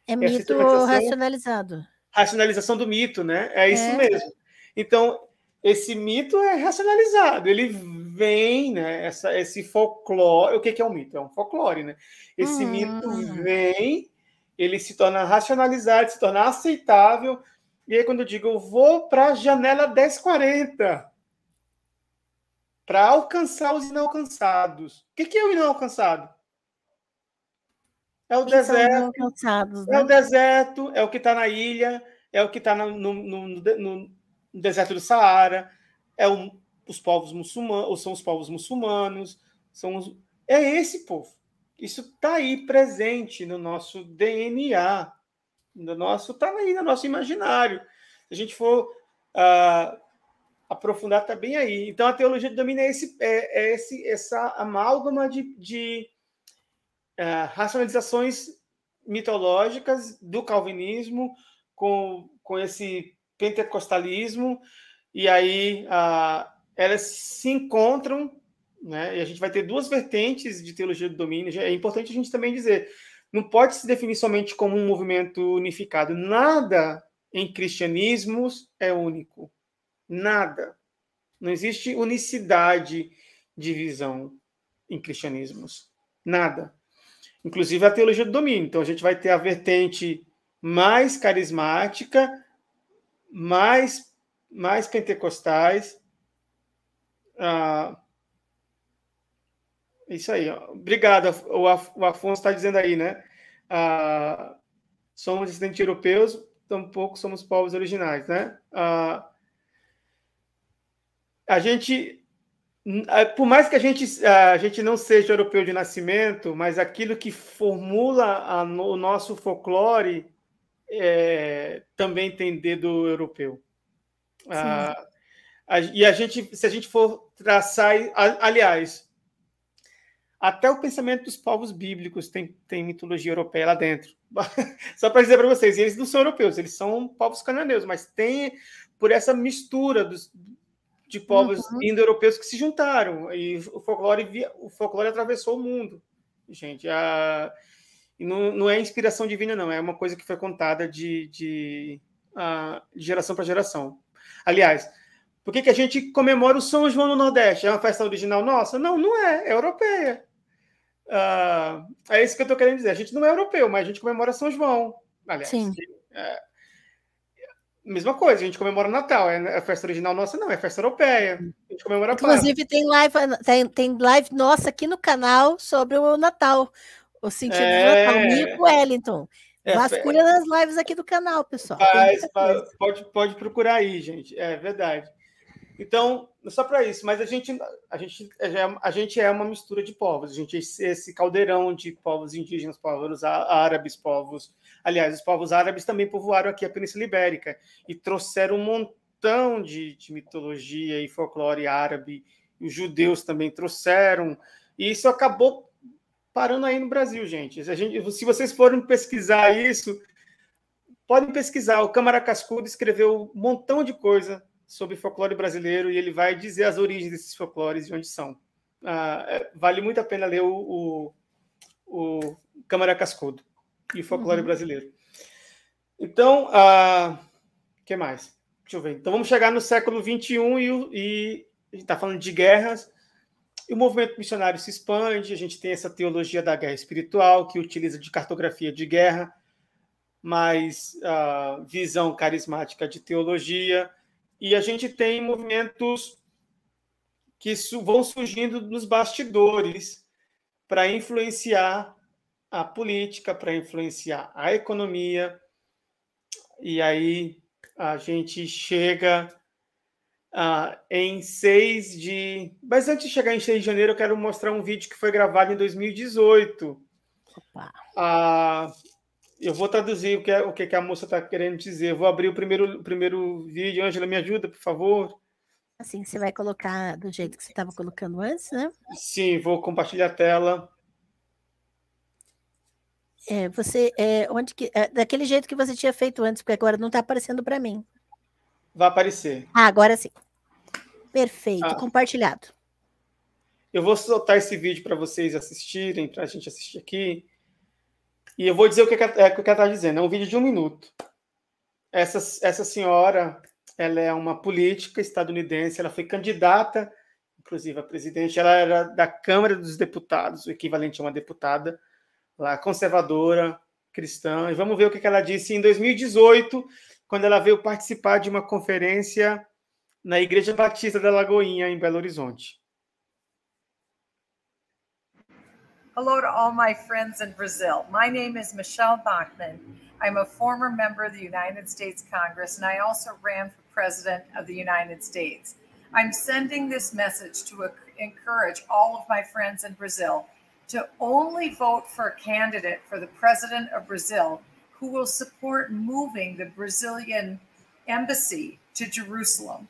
É, é mito racionalizado. Racionalização do mito, né? É isso é. mesmo. Então esse mito é racionalizado. Ele vem, né? Essa, esse folclore. O que, que é um mito? É um folclore, né? Esse hum. mito vem, ele se torna racionalizado, se torna aceitável. E aí, quando eu digo, eu vou para a janela 1040 para alcançar os inalcançados. O que, que é o inalcançado? É o deserto. Né? É o né? deserto, é o que está na ilha, é o que está no, no, no, no, deserto do Saara, é o, os povos muçulmanos, são os povos muçulmanos, são os... é esse povo. Isso está aí presente no nosso DNA, no nosso está aí no nosso imaginário. Se a gente for uh, aprofundar, está bem aí. Então a teologia domina é esse, é, é esse, essa amálgama de, de uh, racionalizações mitológicas do calvinismo com, com esse pentecostalismo e aí ah, elas se encontram, né? E a gente vai ter duas vertentes de teologia do domínio. É importante a gente também dizer, não pode se definir somente como um movimento unificado. Nada em cristianismos é único. Nada. Não existe unicidade de visão em cristianismos. Nada. Inclusive a teologia do domínio. Então a gente vai ter a vertente mais carismática, mais mais pentecostais, ah, isso aí. Ó. Obrigado. O, Af o Afonso está dizendo aí, né? Ah, somos descendentes europeus, tampouco somos povos originais, né? Ah, a gente, por mais que a gente, ah, a gente não seja europeu de nascimento, mas aquilo que formula a, o nosso folclore é, também tem dedo europeu. Ah, e a gente, se a gente for traçar, aliás, até o pensamento dos povos bíblicos tem, tem mitologia europeia lá dentro. Só para dizer para vocês, eles não são europeus, eles são povos cananeus, mas tem por essa mistura dos, de povos uhum. indo-europeus que se juntaram e o folclore, via, o folclore atravessou o mundo. Gente, a, não, não é inspiração divina, não, é uma coisa que foi contada de, de, a, ah, de geração para geração. Aliás, por que, que a gente comemora o São João no Nordeste? É uma festa original nossa? Não, não é. É europeia. Ah, é isso que eu estou querendo dizer. A gente não é europeu, mas a gente comemora São João. Aliás, Sim. É, é mesma coisa, a gente comemora o Natal, é a é festa original nossa, não, é festa europeia. A gente comemora Inclusive, tem live, tem, tem live nossa aqui no canal sobre o Natal, o sentido é... do Natal, Nico é. Wellington. É, Vasculha é... nas lives aqui do canal, pessoal. Faz, faz, pode, pode procurar aí, gente. É verdade. Então, só para isso, mas a gente, a, gente, é, é, a gente é uma mistura de povos, a gente é esse caldeirão de povos indígenas, povos árabes, povos. Aliás, os povos árabes também povoaram aqui a Península Ibérica e trouxeram um montão de, de mitologia e folclore árabe, os judeus também trouxeram, e isso acabou parando aí no Brasil, gente. A gente se vocês forem pesquisar isso, podem pesquisar. O Câmara Cascudo escreveu um montão de coisa sobre folclore brasileiro e ele vai dizer as origens desses folclores e onde são. Ah, é, vale muito a pena ler o, o, o Câmara Cascudo e o folclore uhum. brasileiro. Então, o ah, que mais? Deixa eu ver. Então, vamos chegar no século XXI e, e está falando de guerras. E o movimento missionário se expande, a gente tem essa teologia da guerra espiritual, que utiliza de cartografia de guerra, mais ah, visão carismática de teologia, e a gente tem movimentos que vão surgindo nos bastidores para influenciar a política, para influenciar a economia. E aí a gente chega ah, em 6 de. Mas antes de chegar em 6 de janeiro, eu quero mostrar um vídeo que foi gravado em 2018. Opa. Ah, eu vou traduzir o que, é, o que, é a moça está querendo dizer. Vou abrir o primeiro, o primeiro vídeo. Ângela, me ajuda, por favor. Assim, você vai colocar do jeito que você estava colocando antes, né? Sim, vou compartilhar a tela. É, você, é, onde que, é, daquele jeito que você tinha feito antes, porque agora não está aparecendo para mim. Vai aparecer. Ah, agora sim. Perfeito, ah. compartilhado. Eu vou soltar esse vídeo para vocês assistirem, para a gente assistir aqui. E eu vou dizer o que, ela está dizendo. É né? um vídeo de um minuto. Essa, essa senhora, ela é uma política estadunidense, ela foi candidata, inclusive, a presidente. Ela era da Câmara dos Deputados, o equivalente a uma deputada, lá, conservadora, cristã. E vamos ver o que, que ela disse em 2018, quando ela veio participar de uma conferência na Igreja Batista da Lagoinha, em Belo Horizonte. Hello to all my friends in Brazil. My name is Michelle Bachman. I'm a former member of the United States Congress, and I also ran for President of the United States. I'm sending this message to encourage all of my friends in Brazil to only vote for a candidate for the President of Brazil who will support moving the Brazilian embassy to Jerusalem.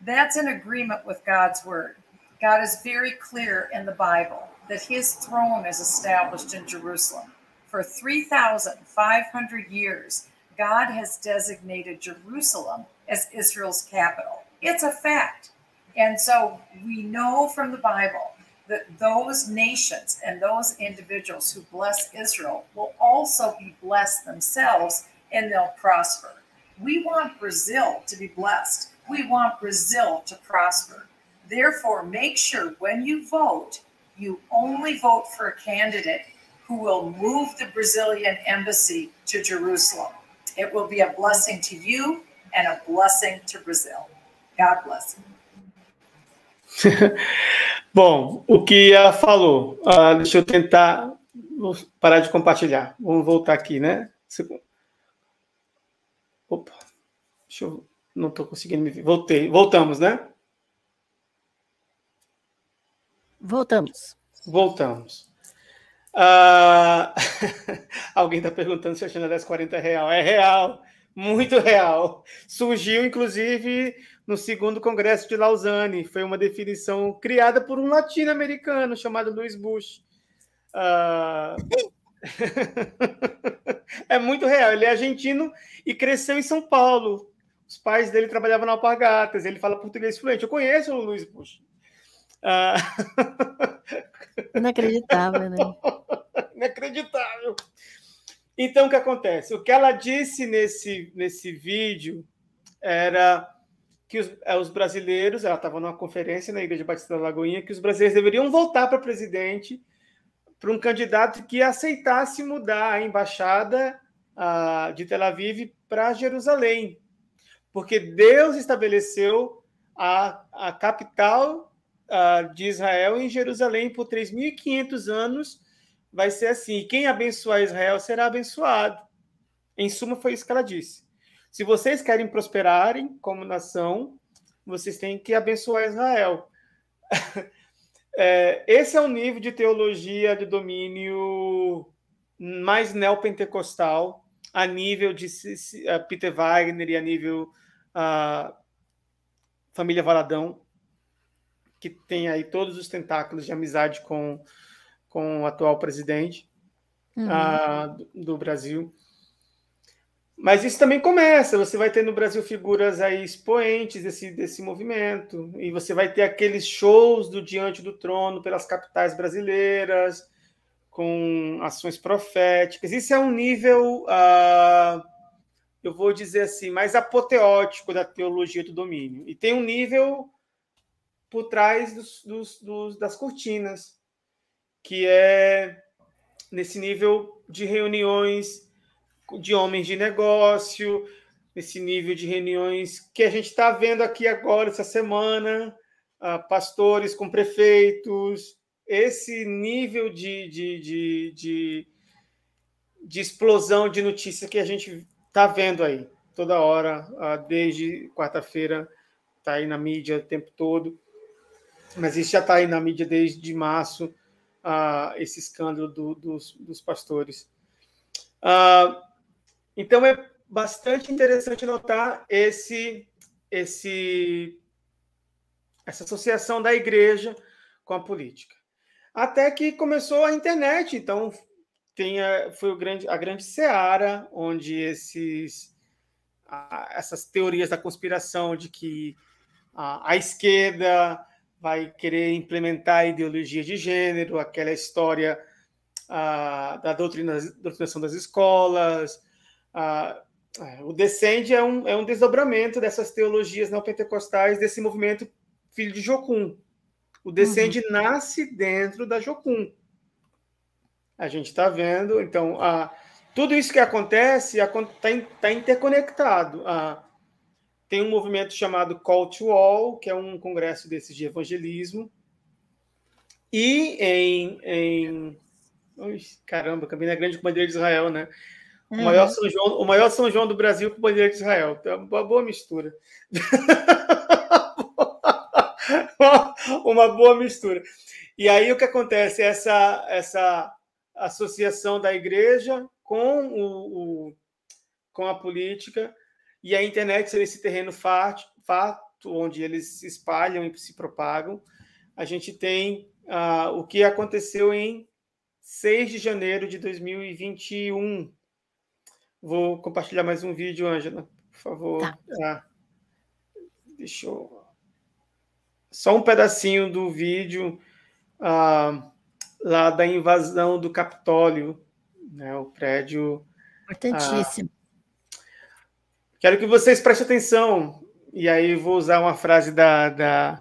That's in agreement with God's word. God is very clear in the Bible that his throne is established in Jerusalem. For 3,500 years, God has designated Jerusalem as Israel's capital. It's a fact. And so we know from the Bible that those nations and those individuals who bless Israel will also be blessed themselves and they'll prosper. We want Brazil to be blessed. We want Brazil to prosper. Therefore, make sure when you vote, you only vote for a candidate who will move the Brazilian embassy to Jerusalem. It will be a blessing to you and a blessing to Brazil. God bless. Bom, o que ela falou, uh, deixa eu tentar parar de compartilhar. Vamos voltar aqui, né? Opa, deixa eu, não estou conseguindo me ver. Voltei, voltamos, né? Voltamos. Voltamos. Uh... Alguém está perguntando se a China desce é real. É real, muito real. Surgiu, inclusive, no segundo congresso de Lausanne. Foi uma definição criada por um latino-americano chamado Luiz Bush. Uh... Ah, é muito real. Ele é argentino e cresceu em São Paulo. Os pais dele trabalhavam na Alpargatas. Ele fala português fluente. Eu conheço o Luiz Bush. Ah... Inacreditável, né? Inacreditável. Então, o que acontece? O que ela disse nesse, nesse vídeo era que os, é, os brasileiros, ela estava numa conferência na Igreja Batista da Lagoinha, que os brasileiros deveriam voltar para presidente para um candidato que aceitasse mudar a embaixada a, de Tel Aviv para Jerusalém, porque Deus estabeleceu a, a capital de Israel em Jerusalém por 3.500 anos. Vai ser assim: quem abençoar Israel será abençoado. Em suma, foi isso que ela disse. Se vocês querem prosperarem como nação, vocês têm que abençoar Israel. é, esse é um nível de teologia de domínio mais neopentecostal, a nível de Peter Wagner e a nível a ah, Família Valadão que tem aí todos os tentáculos de amizade com, com o atual presidente uhum. Ah, do, do Brasil. Mas isso também começa. Você vai ter no Brasil figuras aí expoentes desse, desse movimento, e você vai ter aqueles shows do Diante do Trono pelas capitais brasileiras, com ações proféticas. Isso é um nível, uh, eu vou dizer assim, mais apoteótico da teologia do domínio. E tem um nível por trás dos, dos, dos, das cortinas, que é nesse nível de reuniões de homens de negócio, nesse nível de reuniões que a gente está vendo aqui agora, essa semana, ah, pastores com prefeitos, esse nível de, de, de, de, de explosão de notícias que a gente está vendo aí toda hora, ah, desde quarta-feira, está aí na mídia o tempo todo. Mas isso já está aí na mídia desde março, uh, esse escândalo do, dos, dos, pastores. Uh, então é bastante interessante notar esse, esse, essa associação da igreja com a política. Até que começou a internet, então tem a, foi o grande, a grande seara onde esses, a, essas teorias da conspiração de que a, a esquerda vai querer implementar a ideologia de gênero, aquela história ah, da doutrina, doutrinação das escolas. Ah, é, o Descende é um, é um desdobramento dessas teologias não pentecostais, desse movimento filho de Jocum. O Descende uhum. nasce dentro da Jocum. A gente está vendo, então, a, tudo isso que acontece está tá interconectado. A, tem um movimento chamado Call to All, que é um congresso desses de evangelismo. E em. em... Ui, caramba, Campina Grande com bandeira de Israel, né? O, uhum. maior São João, o maior São João do Brasil com bandeira de Israel. É uma boa mistura. uma boa mistura. E aí o que acontece? Essa, essa associação da igreja com, o, o, com a política e a internet sendo esse terreno fato, onde eles se espalham e se propagam, a gente tem uh, o que aconteceu em 6 de janeiro de 2021. Vou compartilhar mais um vídeo, Ângela, por favor. Tá. tá. deixa eu. Só um pedacinho do vídeo ah, lá da invasão do Capitólio, né, o prédio. Ah, Importantíssimo. Quero que vocês prestem atenção, e aí vou usar uma frase da, da,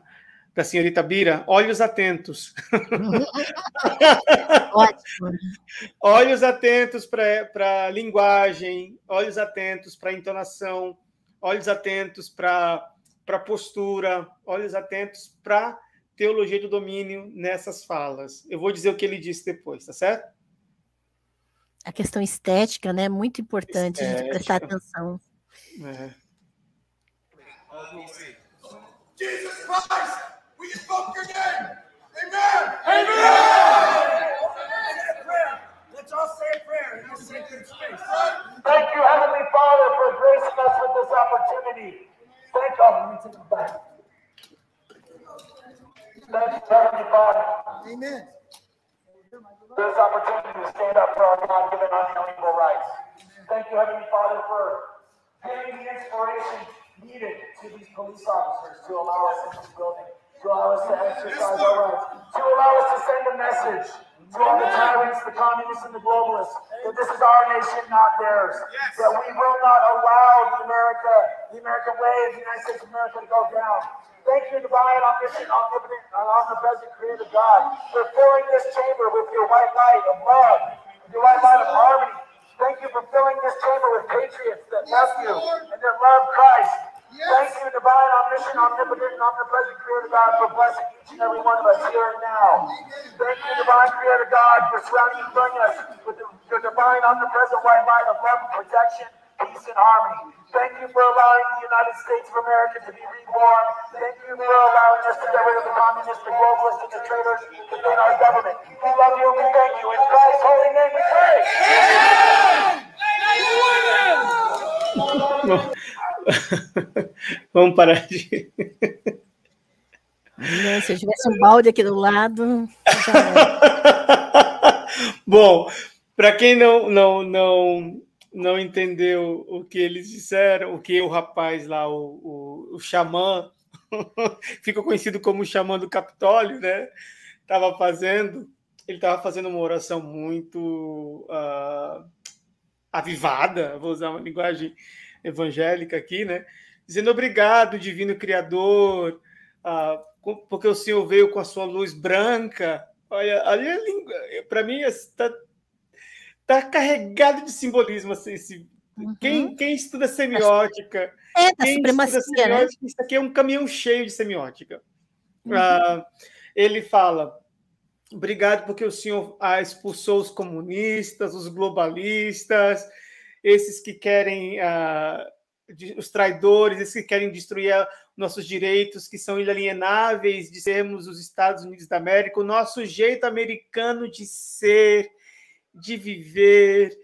da senhorita Bira: olhos atentos. olhos atentos para a linguagem, olhos atentos para a entonação, olhos atentos para a postura, olhos atentos para teologia do domínio nessas falas. Eu vou dizer o que ele disse depois, tá certo? A questão estética, né? É muito importante estética. a gente prestar atenção. Uh-huh. Jesus Christ, we invoke your name. Amen. Amen. Amen. Let's all say a prayer in this sacred space. Thank you, Heavenly Father, for gracing us with this opportunity. Thank you. Thank you, Heavenly Father. Amen. This opportunity to stand up for our God-given unalienable rights. Thank you, Heavenly Father, to these police officers to allow us in this building, to allow us to exercise our rights, to allow us to send a message to all the tyrants, the communists, and the globalists that this is our nation, not theirs. That we will not allow the America, the American way, the United States of America to go down. Thank you, divine, omniscient, omnipotent, and omnipresent creator God, for filling this chamber with your white light of love, your white light of harmony. Thank you for filling this chamber with patriots that love you and that love Christ Yes. Thank you, divine, omniscient, omnipotent, and omnipresent Creator God for blessing each and every one of us here and now. Thank you, divine Creator God, for surrounding us with the, your divine, omnipresent white light of love and protection peace and harmony. Thank you for allowing the United States of America to be reborn. Thank you for allowing us to get rid of the communists, the globalists, and the traitors within our government. We love you and we thank you. In Christ's holy name we pray. Amen. Amen. Vamos parar de. Não, se eu tivesse um balde aqui do lado. Já... Bom, para quem não, não, não, não entendeu o que eles disseram, o que o rapaz lá, o, o, o xamã, ficou conhecido como o xamã do Capitólio, né? Estava fazendo, ele estava fazendo uma oração muito uh, avivada, vou usar uma linguagem evangélica aqui, né? Dizendo obrigado, divino Criador, ah, porque o Senhor veio com a sua luz branca. Olha, ali a língua, para mim, está tá carregado de simbolismo. Assim, esse, uhum. quem, quem estuda semiótica. É da supremacia. Né? Semiótica, né? Isso aqui é um caminhão cheio de semiótica. Uhum. Ah, ele fala. Obrigado porque o senhor ah, expulsou os comunistas, os globalistas, esses que querem uh, os traidores, esses que querem destruir ah, nossos direitos, que são inalienáveis de sermos os Estados Unidos da América, o nosso jeito americano de ser, de viver.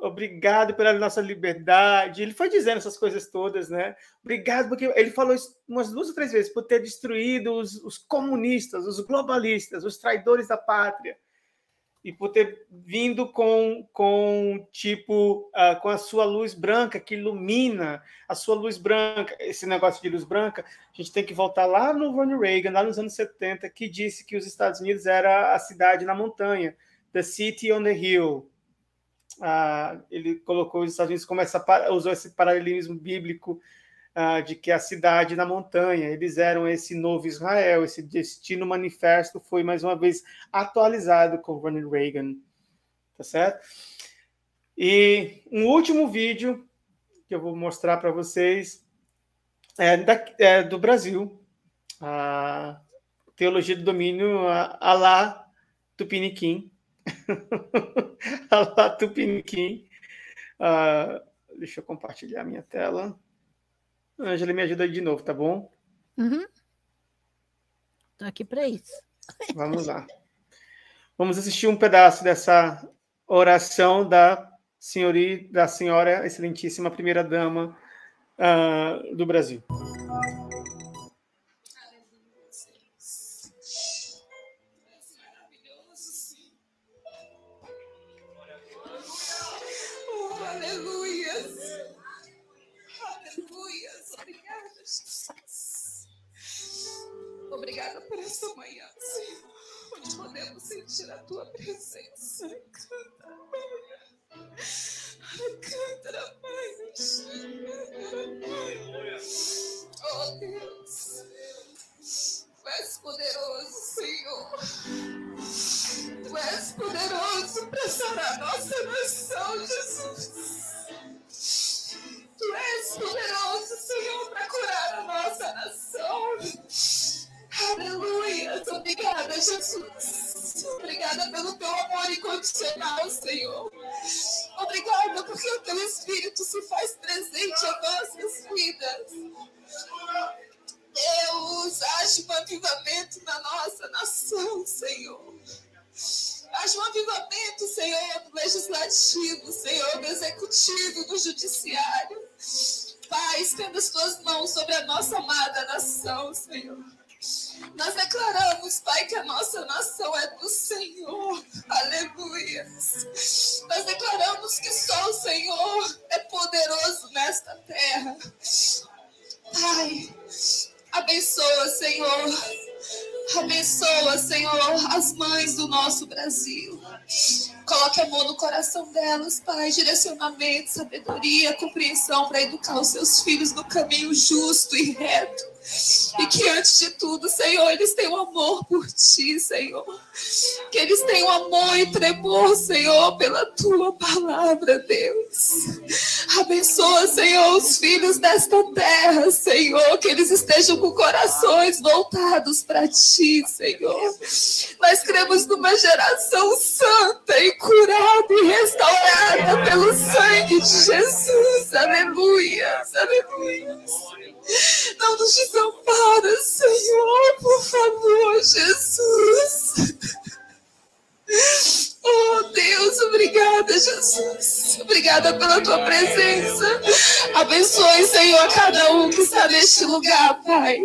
Obrigado pela nossa liberdade. Ele foi dizendo essas coisas todas, né? Obrigado, porque ele falou umas duas ou três vezes por ter destruído os, os comunistas, os globalistas, os traidores da pátria e por ter vindo com com tipo uh, com a sua luz branca que ilumina a sua luz branca esse negócio de luz branca a gente tem que voltar lá no Ronald Reagan lá nos anos 70 que disse que os Estados Unidos era a cidade na montanha the city on the hill uh, ele colocou os Estados Unidos como essa usou esse paralelismo bíblico ah, de que a cidade na montanha, eles eram esse novo Israel, esse destino manifesto foi mais uma vez atualizado com Ronald Reagan, tá certo? E um último vídeo que eu vou mostrar para vocês é, da, é, do Brasil, a Teologia do Domínio, a, lá Tupiniquim, a lá Tupiniquim, Uh, deixa eu compartilhar minha tela. Ângela, me ajuda aí de novo, tá bom? Uhum. Tô aqui para isso. Vamos lá. Vamos assistir um pedaço dessa oração da senhoria, da senhora excelentíssima primeira dama uh, ah, do Brasil. elas, Pai, direcionamento, sabedoria, compreensão para educar os seus filhos no caminho justo e reto. E que antes de tudo, Senhor, eles tenham amor por ti, Senhor. Que eles tenham amor e tremor, Senhor, pela tua palavra, Deus. Abençoa, Senhor, os filhos desta terra, Senhor. Que eles estejam com corações voltados para ti, Senhor. Nós cremos numa geração santa e curada e restaurada pelo sangue de Jesus. Aleluia, aleluia. Não nos desampara, Senhor, por favor, Jesus. Oh Deus, obrigada, Jesus. Obrigada pela tua presença. Abençoe, Senhor, a cada um que está neste lugar, Pai.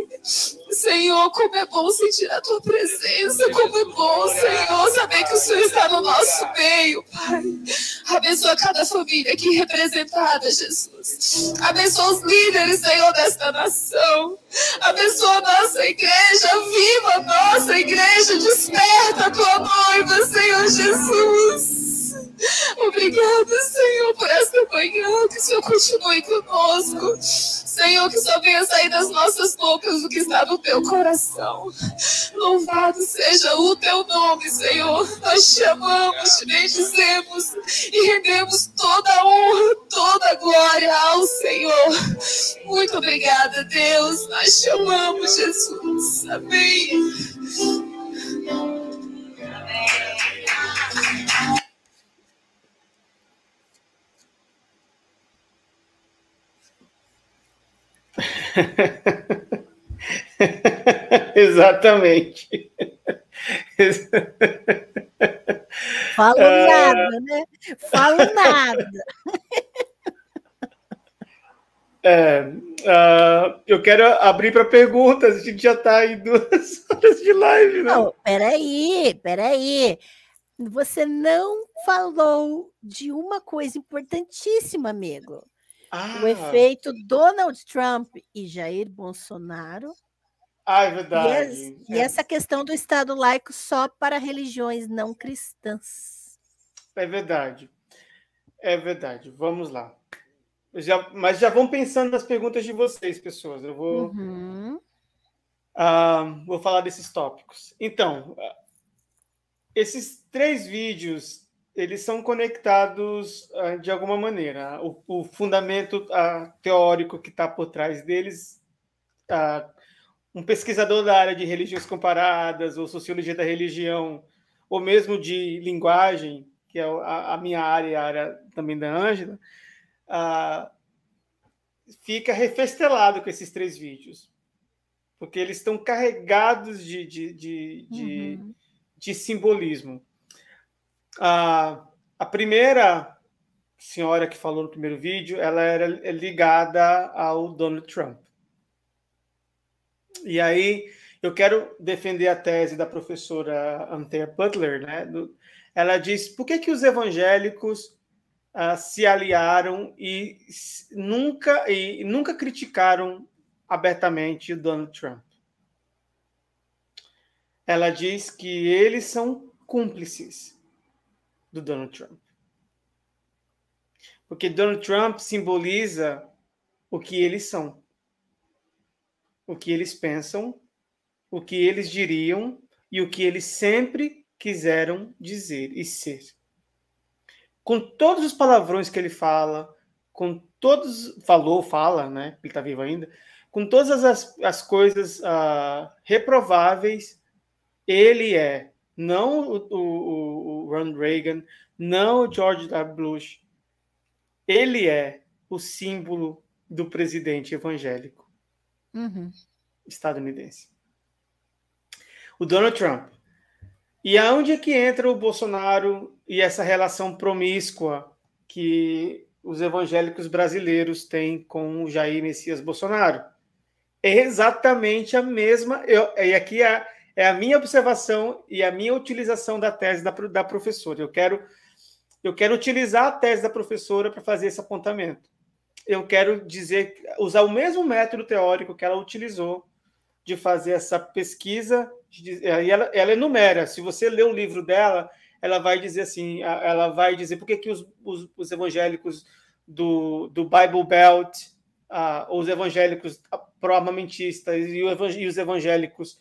Senhor, como é bom sentir a tua presença. Como é bom, Senhor, saber que o Senhor está no nosso meio, Pai. Abençoa cada família aqui representada, Jesus. Abençoa os líderes, Senhor, desta nação. Abençoa a nossa igreja, viva a nossa igreja, desperta a tua noiva, Senhor Jesus. Obrigada, Senhor, por esta manhã. Que o Senhor continue conosco. Senhor, que só venha sair das nossas bocas o que está no teu coração. Louvado seja o teu nome, Senhor. Nós te amamos, te bendizemos e rendemos toda a honra, toda a glória ao Senhor. Muito obrigada, Deus. Nós te amamos, Jesus. Amém. Exatamente. Falo ah. nada, né? Falo nada. É, uh, eu quero abrir para perguntas. A gente já está aí duas horas de live, né? Não, peraí, peraí. Você não falou de uma coisa importantíssima, amigo. Ah. O efeito Donald Trump e Jair Bolsonaro. Ah, é verdade. E, as, é. e essa questão do Estado laico só para religiões não cristãs. É verdade. É verdade. Vamos lá. Já, mas já vão pensando nas perguntas de vocês, pessoas. Eu vou, uhum. uh, vou falar desses tópicos. Então, ah, esses três vídeos eles são conectados ah, de alguma maneira. O, o fundamento a, ah, teórico que está por trás deles, a, tá? um pesquisador da área de religiões comparadas, ou sociologia da religião, ou mesmo de linguagem, que é a, a minha área e a área também da Ângela, ah, fica refestelado com esses três vídeos, porque eles estão carregados de, de, de, de, uhum. de simbolismo. A, a primeira senhora que falou no primeiro vídeo, ela era ligada ao Donald Trump. E aí eu quero defender a tese da professora Anthea Butler, né? ela diz por que, que os evangélicos ah, se aliaram e nunca e nunca criticaram abertamente o Donald Trump. Ela diz que eles são cúmplices do Donald Trump. Porque Donald Trump simboliza o que eles são, o que eles pensam, o que eles diriam e o que eles sempre quiseram dizer e ser. Com todos os palavrões que ele fala, com todos. Falou, fala, né? Ele está vivo ainda. Com todas as, as coisas uh, reprováveis, ele é não o, o, o Ron Reagan, não o George W. Bush. Ele é o símbolo do presidente evangélico uhum. estadunidense. O Donald Trump. E aonde é que entra o Bolsonaro e essa relação promíscua que os evangélicos brasileiros têm com o Jair Messias Bolsonaro? É exatamente a mesma. Eu, e aqui a, é é a minha observação e a minha utilização da tese da, da professora. Eu quero, eu quero utilizar a tese da professora para fazer esse apontamento. Eu quero dizer, usar o mesmo método teórico que ela utilizou de fazer essa pesquisa, é, e ela, ela enumera. Se você ler o livro dela, ela vai dizer assim, ela vai dizer por que, que os, os, os evangélicos do, do Bible Belt, uh, os evangélicos pro-armamentistas e, e os evangélicos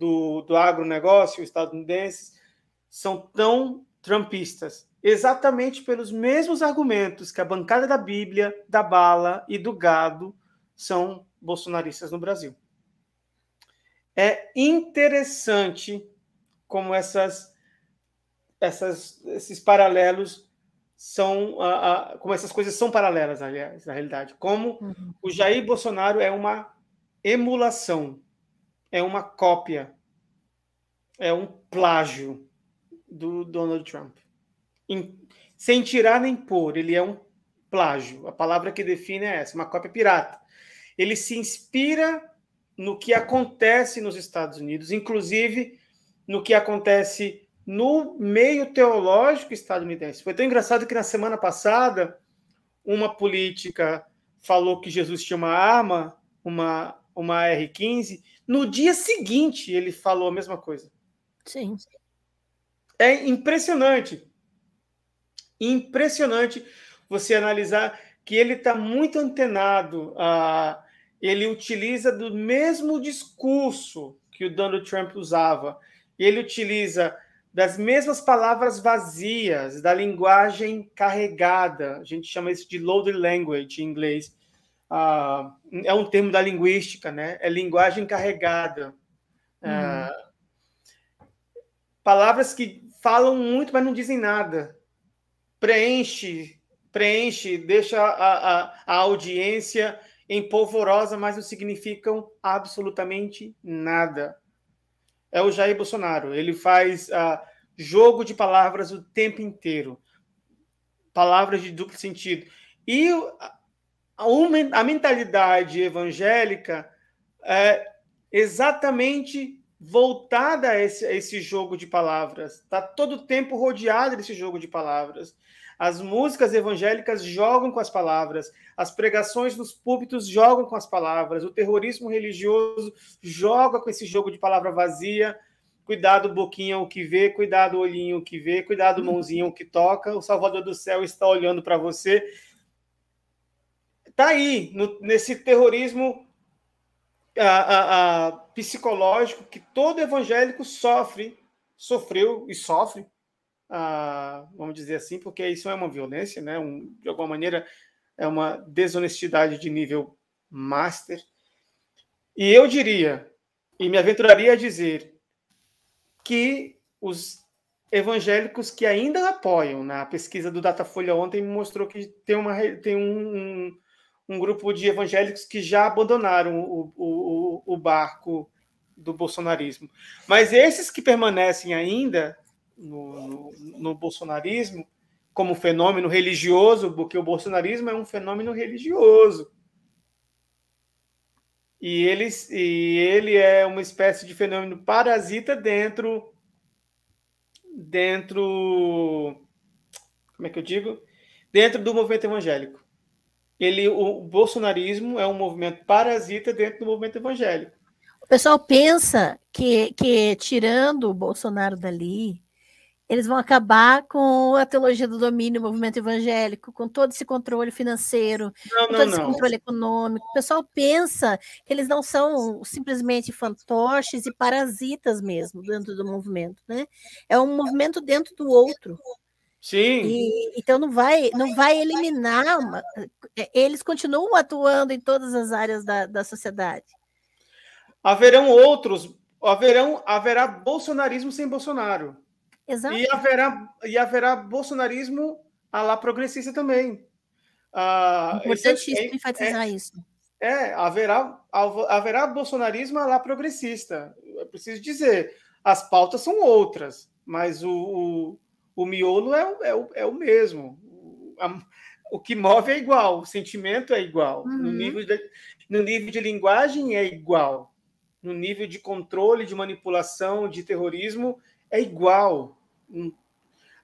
do, do agronegócio estadunidenses são tão trumpistas? Exatamente pelos mesmos argumentos que a bancada da Bíblia, da bala e do gado são bolsonaristas no Brasil. É interessante como essas, essas, esses paralelos são uh, uh, como essas coisas são paralelas aliás na realidade como uhum. o Jair Bolsonaro é uma emulação é uma cópia, é um plágio do Donald Trump. Em, sem tirar nem pôr, ele é um plágio. A palavra que define é essa, uma cópia pirata. Ele se inspira no que acontece nos Estados Unidos, inclusive no que acontece no meio teológico estadunidense. Foi tão engraçado que na semana passada uma política falou que Jesus tinha uma arma, uma uma R15, no dia seguinte, ele falou a mesma coisa. Sim. É impressionante. Impressionante você analisar que ele está muito antenado. A... Ele utiliza do mesmo discurso que o Donald Trump usava. Ele utiliza das mesmas palavras vazias, da linguagem carregada. A gente chama isso de loaded language em inglês. Ah, é um termo da linguística, né? É linguagem carregada. Uhum. palavras que falam muito, mas não dizem nada. Preenche, preenche, deixa a, a, a audiência em polvorosa, mas não significam absolutamente nada. É o Jair Bolsonaro. Ele faz uh, jogo de palavras o tempo inteiro. Palavras de duplo sentido. E a mentalidade evangélica é exatamente voltada a esse, a esse jogo de palavras. Está todo tempo rodeada desse jogo de palavras. As músicas evangélicas jogam com as palavras, as pregações dos púlpitos jogam com as palavras, o terrorismo religioso joga com esse jogo de palavra vazia. Cuidado, boquinha, o que vê, cuidado, olhinho, o que vê, cuidado, hum. mãozinha, o que toca. O Salvador do Céu está olhando para você Está aí, no, nesse terrorismo a, a, a, psicológico que todo evangélico sofre, sofreu e sofre, a, vamos dizer assim, porque isso é uma violência, né? Um, de alguma maneira é uma desonestidade de nível master. E eu diria, e me aventuraria a dizer, que os evangélicos que ainda apoiam, na né? pesquisa do Datafolha ontem mostrou que tem, uma, tem um, um um grupo de evangélicos que já abandonaram o, o, o barco do bolsonarismo. Mas esses que permanecem ainda no, no, no bolsonarismo, como fenômeno religioso, porque o bolsonarismo é um fenômeno religioso. E ele, e ele é uma espécie de fenômeno parasita dentro. Dentro. Como é que eu digo? Dentro do movimento evangélico ele, o bolsonarismo é um movimento parasita dentro do movimento evangélico. O pessoal pensa que, que tirando o Bolsonaro dali, eles vão acabar com a teologia do domínio, o movimento evangélico, com todo esse controle financeiro, não, com todo não. esse controle econômico. O pessoal pensa que eles não são simplesmente fantoches e parasitas mesmo dentro do movimento, né? É um movimento dentro do outro. Sim. E, então não vai, não vai eliminar uma, eh, eles continuam atuando em todas as áreas da, da sociedade. Haverão outros, haverão, haverá bolsonarismo sem Bolsonaro. Exato. E haverá, e haverá bolsonarismo a lá progressista também. Ah, é, é, Importantíssimo é, enfatizar é, isso. É, haverá, haverá bolsonarismo a lá progressista. Eu preciso dizer, as pautas são outras, mas o, o o miolo é, é, o, é o mesmo. O, a, o que move é igual, o sentimento é igual, uhum. no, nível de, no nível de linguagem é igual, no nível de controle, de manipulação, de terrorismo é igual. Hum,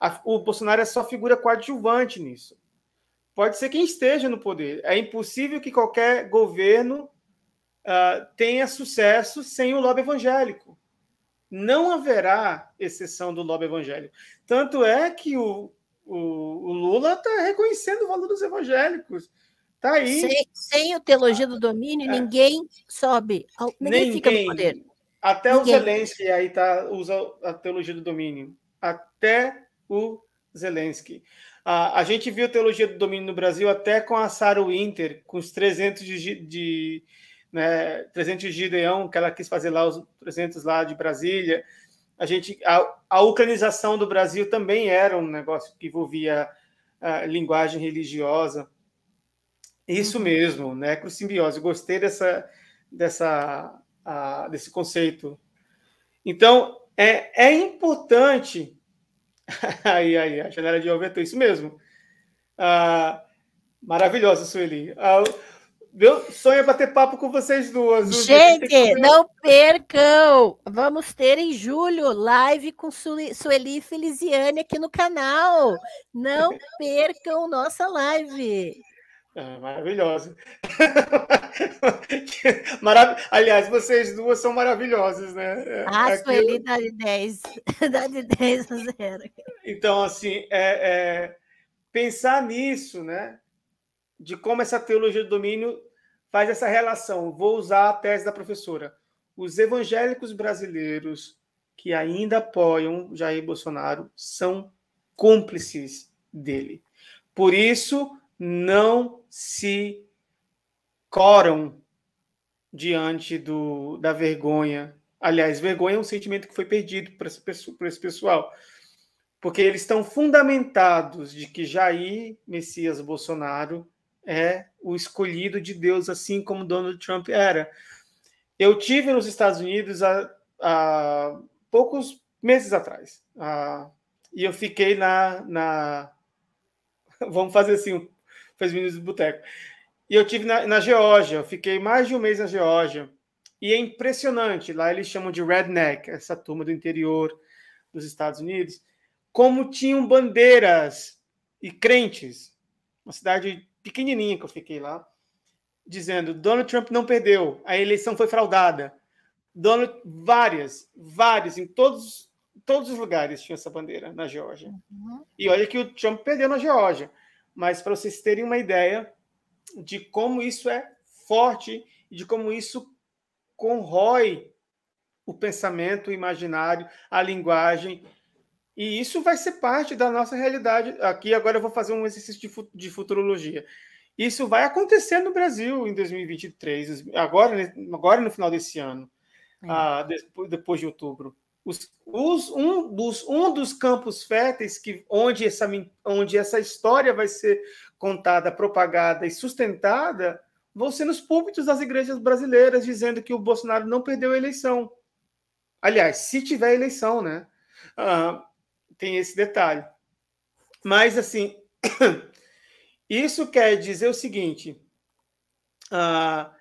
a, o Bolsonaro é só figura coadjuvante nisso. Pode ser quem esteja no poder. É impossível que qualquer governo uh, tenha sucesso sem o lobby evangélico não haverá exceção do lobby evangélico. Tanto é que o, o, o Lula está reconhecendo o valor dos evangélicos. Tá aí. Sem, sem o teologia do domínio, é. ninguém sobe, ninguém, ninguém, fica no poder. Até ninguém. o Zelensky aí tá, usa a teologia do domínio. Até o Zelensky. A, a gente viu a teologia do domínio no Brasil até com a Sarah Winter, com os 300 de, de né, 300 de Gideão, que ela quis fazer lá os 300 lá de Brasília. A gente, a, a ucranização do Brasil também era um negócio que envolvia a, linguagem religiosa. Isso mesmo, necrosimbiose. Né, Gostei dessa, dessa, a, desse conceito. Então, é, é importante. aí, aí, a janela de Alveto, isso mesmo. Ah, maravilhosa, Sueli. Ah, meu sonho é bater papo com vocês duas. Gente, não percam! Vamos ter em julho live com Sueli Feliziane aqui no canal. Não percam nossa live. É, maravilhosa. Marav... Aliás, vocês duas são maravilhosas, né? É, ah, é Aquilo... Sueli dá de 10. Dá de 10 a 0. Então, assim, é, é... pensar nisso, né? de como essa teologia do domínio faz essa relação. Vou usar a tese da professora. Os evangélicos brasileiros que ainda apoiam Jair Bolsonaro são cúmplices dele. Por isso, não se coram diante do, da vergonha. Aliás, vergonha é um sentimento que foi perdido para esse, para esse pessoal, porque eles estão fundamentados de que Jair Messias Bolsonaro é o escolhido de Deus, assim como Donald Trump era. Eu tive nos Estados Unidos há, há poucos meses atrás, há, ah, e eu fiquei na, na vamos fazer assim, fez meninos do boteco. E eu tive na, na Geórgia, eu fiquei mais de um mês na Geórgia. E é impressionante, lá eles chamam de redneck, essa turma do interior dos Estados Unidos, como tinham bandeiras e crentes. Uma cidade pequenininha que eu fiquei lá, dizendo: Donald Trump não perdeu, a eleição foi fraudada. Donald, várias, várias, em todos, todos os lugares tinha essa bandeira na Geórgia. Uhum. E olha que o Trump perdeu na Geórgia. Mas para vocês terem uma ideia de como isso é forte e de como isso corrói o pensamento, o imaginário, a linguagem e isso vai ser parte da nossa realidade. Aqui agora eu vou fazer um exercício de, fut de futurologia. Isso vai acontecer no Brasil em 2023, agora, agora no final desse ano, é. ah, depois, depois de outubro. Os, os, um, dos, um dos campos férteis que, onde, essa, onde essa história vai ser contada, propagada e sustentada vão ser nos púlpitos das igrejas brasileiras, dizendo que o Bolsonaro não perdeu a eleição. Aliás, se tiver eleição, né? Ah, tem esse detalhe. Mas, assim, isso quer dizer o seguinte: ah,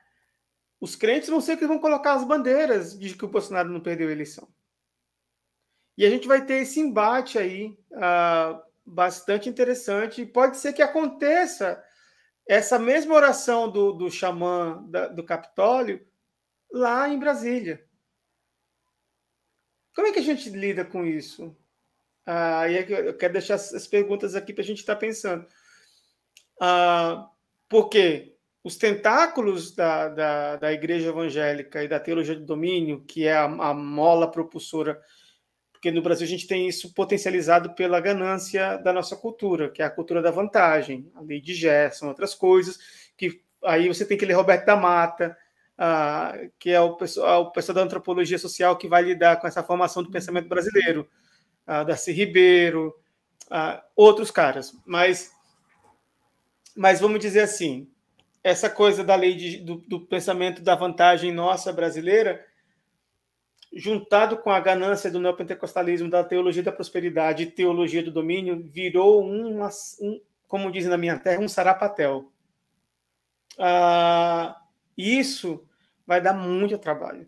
os crentes não sei que vão colocar as bandeiras de que o Bolsonaro não perdeu a eleição. E a gente vai ter esse embate aí ah, bastante interessante. E pode ser que aconteça essa mesma oração do, do xamã da, do Capitólio lá em Brasília. Como é que a gente lida com isso? Ah, é eu quero deixar as perguntas aqui para a gente estar tá pensando. Ah, porque os tentáculos da, da, da, igreja evangélica e da teologia do domínio, que é a, a mola propulsora, porque no Brasil a gente tem isso potencializado pela ganância da nossa cultura, que é a cultura da vantagem, a lei de Gerson, outras coisas, que aí você tem que ler Roberto da Mata, ah, que é o pessoal, o pessoal da antropologia social que vai lidar com essa formação do pensamento brasileiro a Darcy Ribeiro, a outros caras. Mas, mas vamos dizer assim, essa coisa da lei de, do, do pensamento da vantagem nossa brasileira, juntado com a ganância do neopentecostalismo, da teologia da prosperidade e teologia do domínio, virou um, como dizem na minha terra, um sarapatel. Ah, isso vai dar muito trabalho.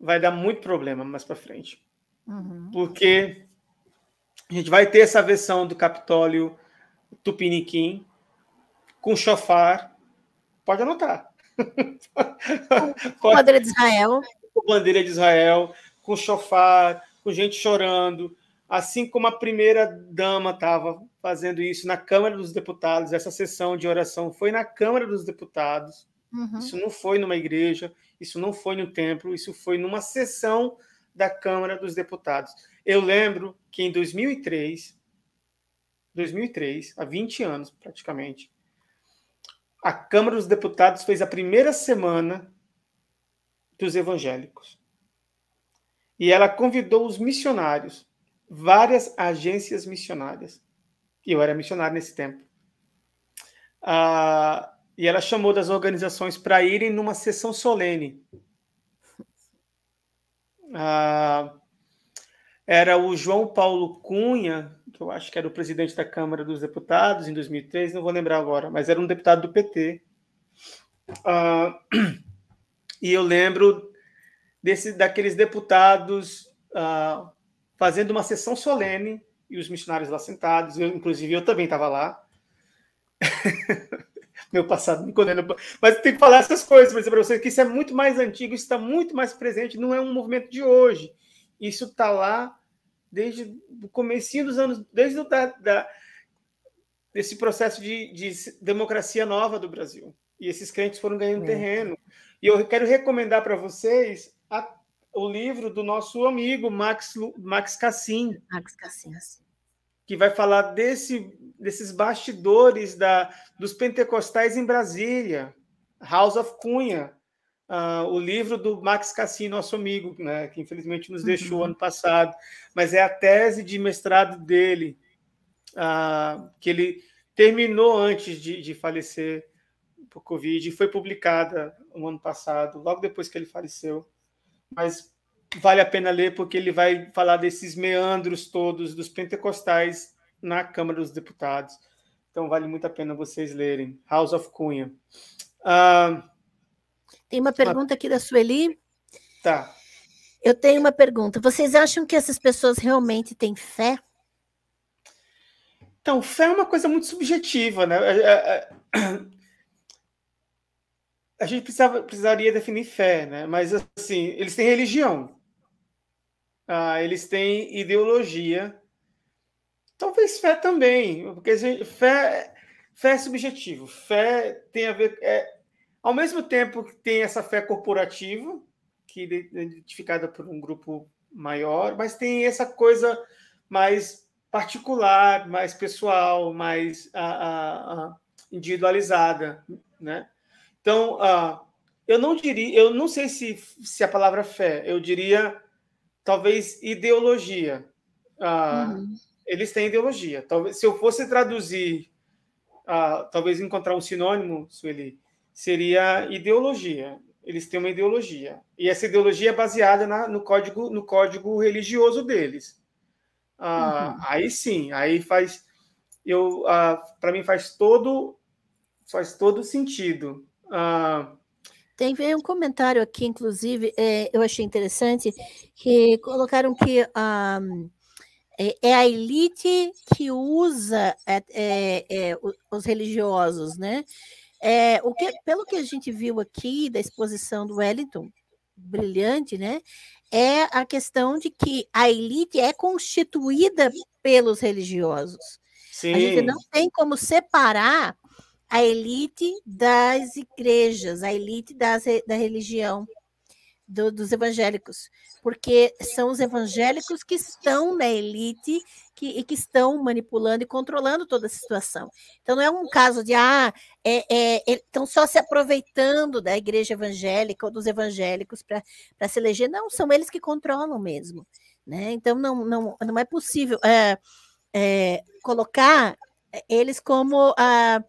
Vai dar muito problema mais para frente. Uhum. porque a gente vai ter essa versão do Capitólio Tupiniquim com chofar. Pode anotar. Com Bandeira de Israel. Com bandeira de Israel, com chofar, com gente chorando, assim como a primeira dama estava fazendo isso na Câmara dos Deputados. Essa sessão de oração foi na Câmara dos Deputados. Uhum. Isso não foi numa igreja, isso não foi no templo, isso foi numa sessão da Câmara dos Deputados. Eu lembro que em 2003, 2003, há 20 anos praticamente, a Câmara dos Deputados fez a primeira semana dos evangélicos. E ela convidou os missionários, várias agências missionárias. E eu era missionário nesse tempo. Ah, e ela chamou das organizações para irem numa sessão solene ah, era o João Paulo Cunha, que eu acho que era o presidente da Câmara dos Deputados em 2003, não vou lembrar agora, mas era um deputado do PT. Ah, e eu lembro desse, daqueles deputados ah, fazendo uma sessão solene e os missionários lá sentados, eu, inclusive eu também estava lá. meu passado me condena. Mas tem que falar essas coisas para vocês que isso é muito mais antigo, isso está muito mais presente, não é um movimento de hoje. Isso está lá desde o começo dos anos, desde o da, da, desse processo de, de, democracia nova do Brasil. E esses crentes foram ganhando é. terreno. E eu quero recomendar para vocês a, o livro do nosso amigo Max, Max Cassim. Max Cassim, assim que vai falar desse, desses bastidores da, dos pentecostais em Brasília, House of Cunha, uh, o livro do Max Cassin, nosso amigo, né, que infelizmente nos deixou uhum. ano passado, mas é a tese de mestrado dele, uh, que ele terminou antes de, de falecer por Covid e foi publicada no ano passado, logo depois que ele faleceu. Mas vale a pena ler porque ele vai falar desses meandros todos dos pentecostais na Câmara dos Deputados. Então vale muito a pena vocês lerem. House of Cunha. Ah, Tem uma pergunta aqui da Sueli. Tá. Eu tenho uma pergunta. Vocês acham que essas pessoas realmente têm fé? Então, fé é uma coisa muito subjetiva, né? É, é, é, a gente precisava, precisaria definir fé, né? Mas assim, eles têm religião ah, eles têm ideologia. Talvez fé também, porque fé, fé é subjetivo. Fé tem a ver. É, ao mesmo tempo que tem essa fé corporativa, que é identificada por um grupo maior, mas tem essa coisa mais particular, mais pessoal, mais a, a, individualizada, né? Então, uh, eu não diria, eu não sei se, se a palavra fé, eu diria talvez ideologia. Ah, uhum. Eles têm ideologia. Talvez, se eu fosse traduzir, ah, talvez encontrar um sinônimo, Sueli, seria ideologia. Eles têm uma ideologia. E essa ideologia é baseada na, no, código, no código religioso deles. Ah, uhum. Aí sim, aí faz. eu ah, Para mim faz todo, faz todo sentido. Ah, tem um comentário aqui, inclusive, é, eu achei interessante, que colocaram que um, é, é, a elite que usa é, é, é os religiosos, né? É, o que, pelo que a gente viu aqui da exposição do Wellington, brilhante, né? É a questão de que a elite é constituída pelos religiosos. Sim. A gente não tem como separar a elite das igrejas, a elite das, da religião, do, dos evangélicos, porque são os evangélicos que estão na elite que, e que estão manipulando e controlando toda a situação. Então, não é um caso de, ah, é, é, é estão só se aproveitando da igreja evangélica ou dos evangélicos para se eleger. Não, são eles que controlam mesmo. Né? Então, não, não, não é possível é, é colocar eles como. Ah,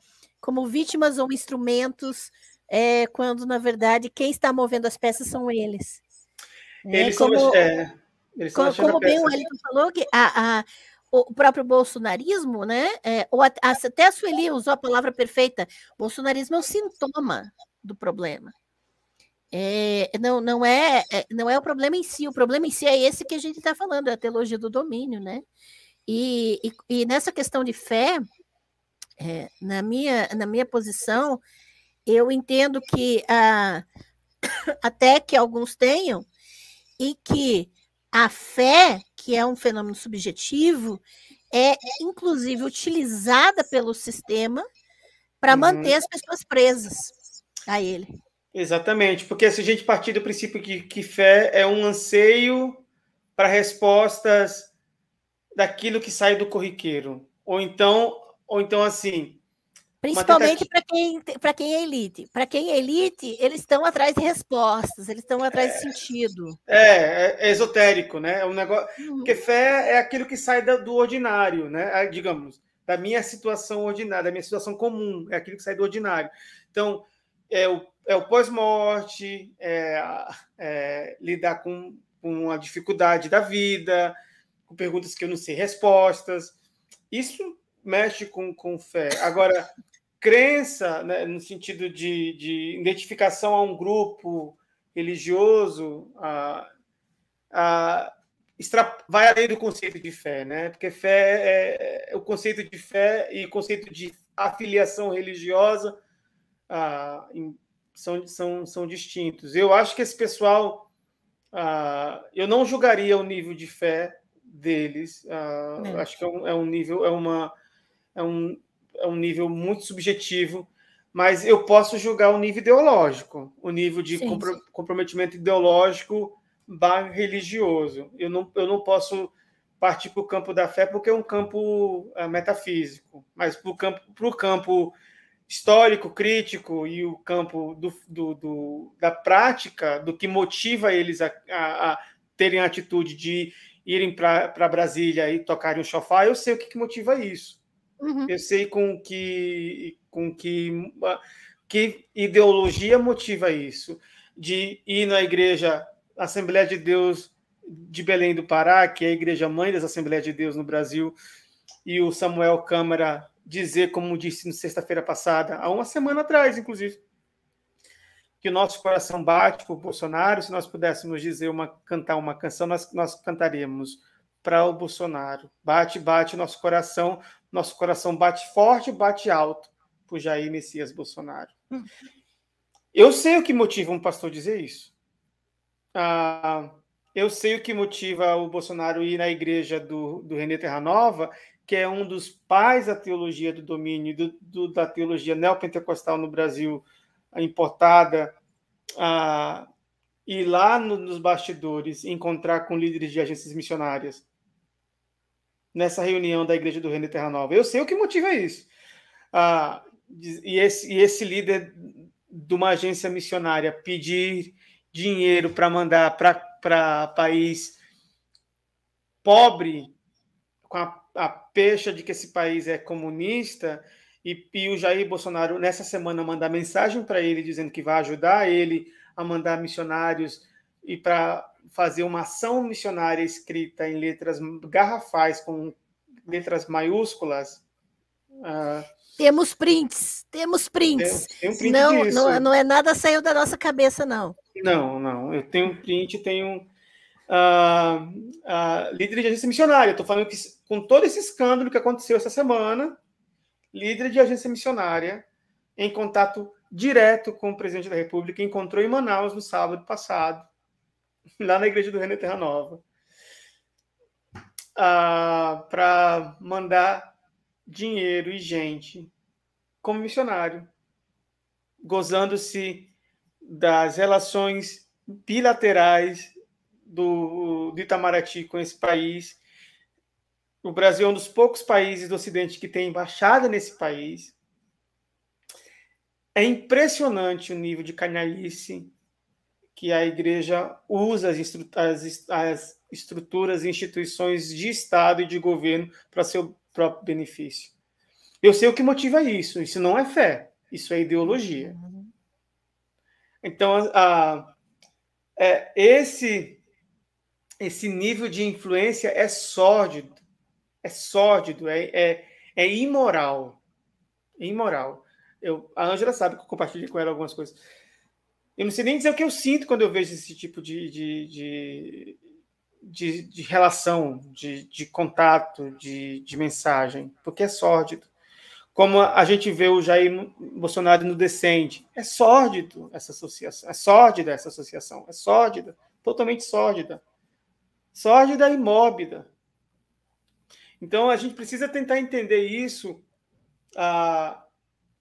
como vítimas ou instrumentos, é, quando, na verdade, quem está movendo as peças são eles. Eles, é, como, são, é, eles como, é, como bem o Elton falou, que a, a, o próprio bolsonarismo, né? É, ou a, até a Sueli usou a palavra perfeita. Bolsonarismo é um sintoma do problema. É, não, não é, é, não é o problema em si. O problema em si é esse que a gente está falando, é a teologia do domínio, né? E, e, e nessa questão de fé, é, na, minha, na minha posição, eu entendo que a, ah, até que alguns tenham, e que a fé, que é um fenômeno subjetivo, é inclusive utilizada pelo sistema para uhum. manter as pessoas presas a ele. Exatamente, porque se a gente partir do princípio que, que fé é um anseio para respostas daquilo que sai do corriqueiro, ou então ou então, assim. Principalmente para quem, para quem é elite. Para quem é elite, eles estão atrás de respostas, eles estão atrás é, de sentido. É, é, é, esotérico, né? É um negócio. Uhum. Porque fé é aquilo que sai do ordinário, né? Ah, digamos, da minha situação ordinária, da minha situação comum, é aquilo que sai do ordinário. Então, é o, é o pós-morte, é, é, lidar com, com a dificuldade da vida, com perguntas que eu não sei respostas. Isso mexe com, com fé. Agora, crença, né, no sentido de, de identificação a um grupo religioso, a, a, extra, vai além do conceito de fé, né? Porque fé é, é, é o conceito de fé e o conceito de afiliação religiosa a, ah, em, são, são, são distintos. Eu acho que esse pessoal. a ah, eu não julgaria o nível de fé deles. Uh, acho que é um, é um, nível, é uma, é um, é um nível muito subjetivo, mas eu posso julgar o nível ideológico, o nível de sim, compro, sim. comprometimento ideológico barra religioso. Eu não, eu não posso partir para o campo da fé porque é um campo é, metafísico, mas para o campo, campo histórico, crítico e o campo do, do, do da prática, do que motiva eles a, a, a terem a atitude de irem para Brasília e tocarem o chofar, eu sei o que, que motiva isso. Uhum. Eu sei com que, com que, ah, que ideologia motiva isso, de ir na igreja Assembleia de Deus de Belém do Pará, que é a igreja mãe das Assembleias de Deus no Brasil, e o Samuel Câmara dizer, como disse na sexta-feira passada, há uma semana atrás, inclusive, que o nosso coração bate por Bolsonaro. Se nós pudéssemos dizer uma, cantar uma canção, nós, nós cantaríamos para o Bolsonaro. Bate, bate nosso coração, nosso coração bate forte, bate alto por Jair Messias Bolsonaro. Eu sei o que motiva um pastor dizer isso. Ah, eu sei o que motiva o Bolsonaro ir na igreja do, do René Terranova, que é um dos pais da teologia do domínio, do, do, da teologia neopentecostal no Brasil, importada, ah, ir lá no, nos bastidores encontrar com líderes de agências missionárias nessa reunião da Igreja do Reino e Terra Nova. Eu sei o que motiva isso. Ah, e, esse, e esse líder de uma agência missionária pedir dinheiro para mandar para país pobre, com a, a pecha de que esse país é comunista, e, e o Jair Bolsonaro, nessa semana, mandar mensagem para ele dizendo que vai ajudar ele a mandar missionários e para fazer uma ação missionária escrita em letras garrafais, com letras maiúsculas. Uh... Temos prints, temos prints. Tem, tem print não, disso. não, não é nada saiu da nossa cabeça, não. Não, não. Eu tenho um print, tenho. Uh, uh, líder de agência missionária. Estou falando que, com todo esse escândalo que aconteceu essa semana, líder de agência missionária, em contato direto com o presidente da República, encontrou em Manaus no sábado passado, lá na Igreja do Reino Terra Nova, ah, para mandar dinheiro e gente como missionário, gozando-se das relações bilaterais do, do Itamaraty com esse país. O Brasil é um dos poucos países do Ocidente que tem embaixada nesse país. É impressionante o nível de canalice que a igreja usa as, estru as, as estruturas e instituições de Estado e de governo para seu próprio benefício. Eu sei o que motiva isso. Isso não é fé, isso é ideologia. Então, a, a, é, esse, esse nível de influência é sórdido, é sórdido, é, é, é imoral. Imoral. Eu, a Ângela sabe que eu compartilhei com ela algumas coisas. Eu não sei nem dizer o que eu sinto quando eu vejo esse tipo de, de, de, de, de relação, de, de contato, de, de mensagem, porque é sórdido. Como a gente vê o Jair Bolsonaro no Decente, é sórdido essa associação, é sórdida essa associação, é sórdida, totalmente sórdida. Sórdida e mórbida. Então a gente precisa tentar entender isso. Ah,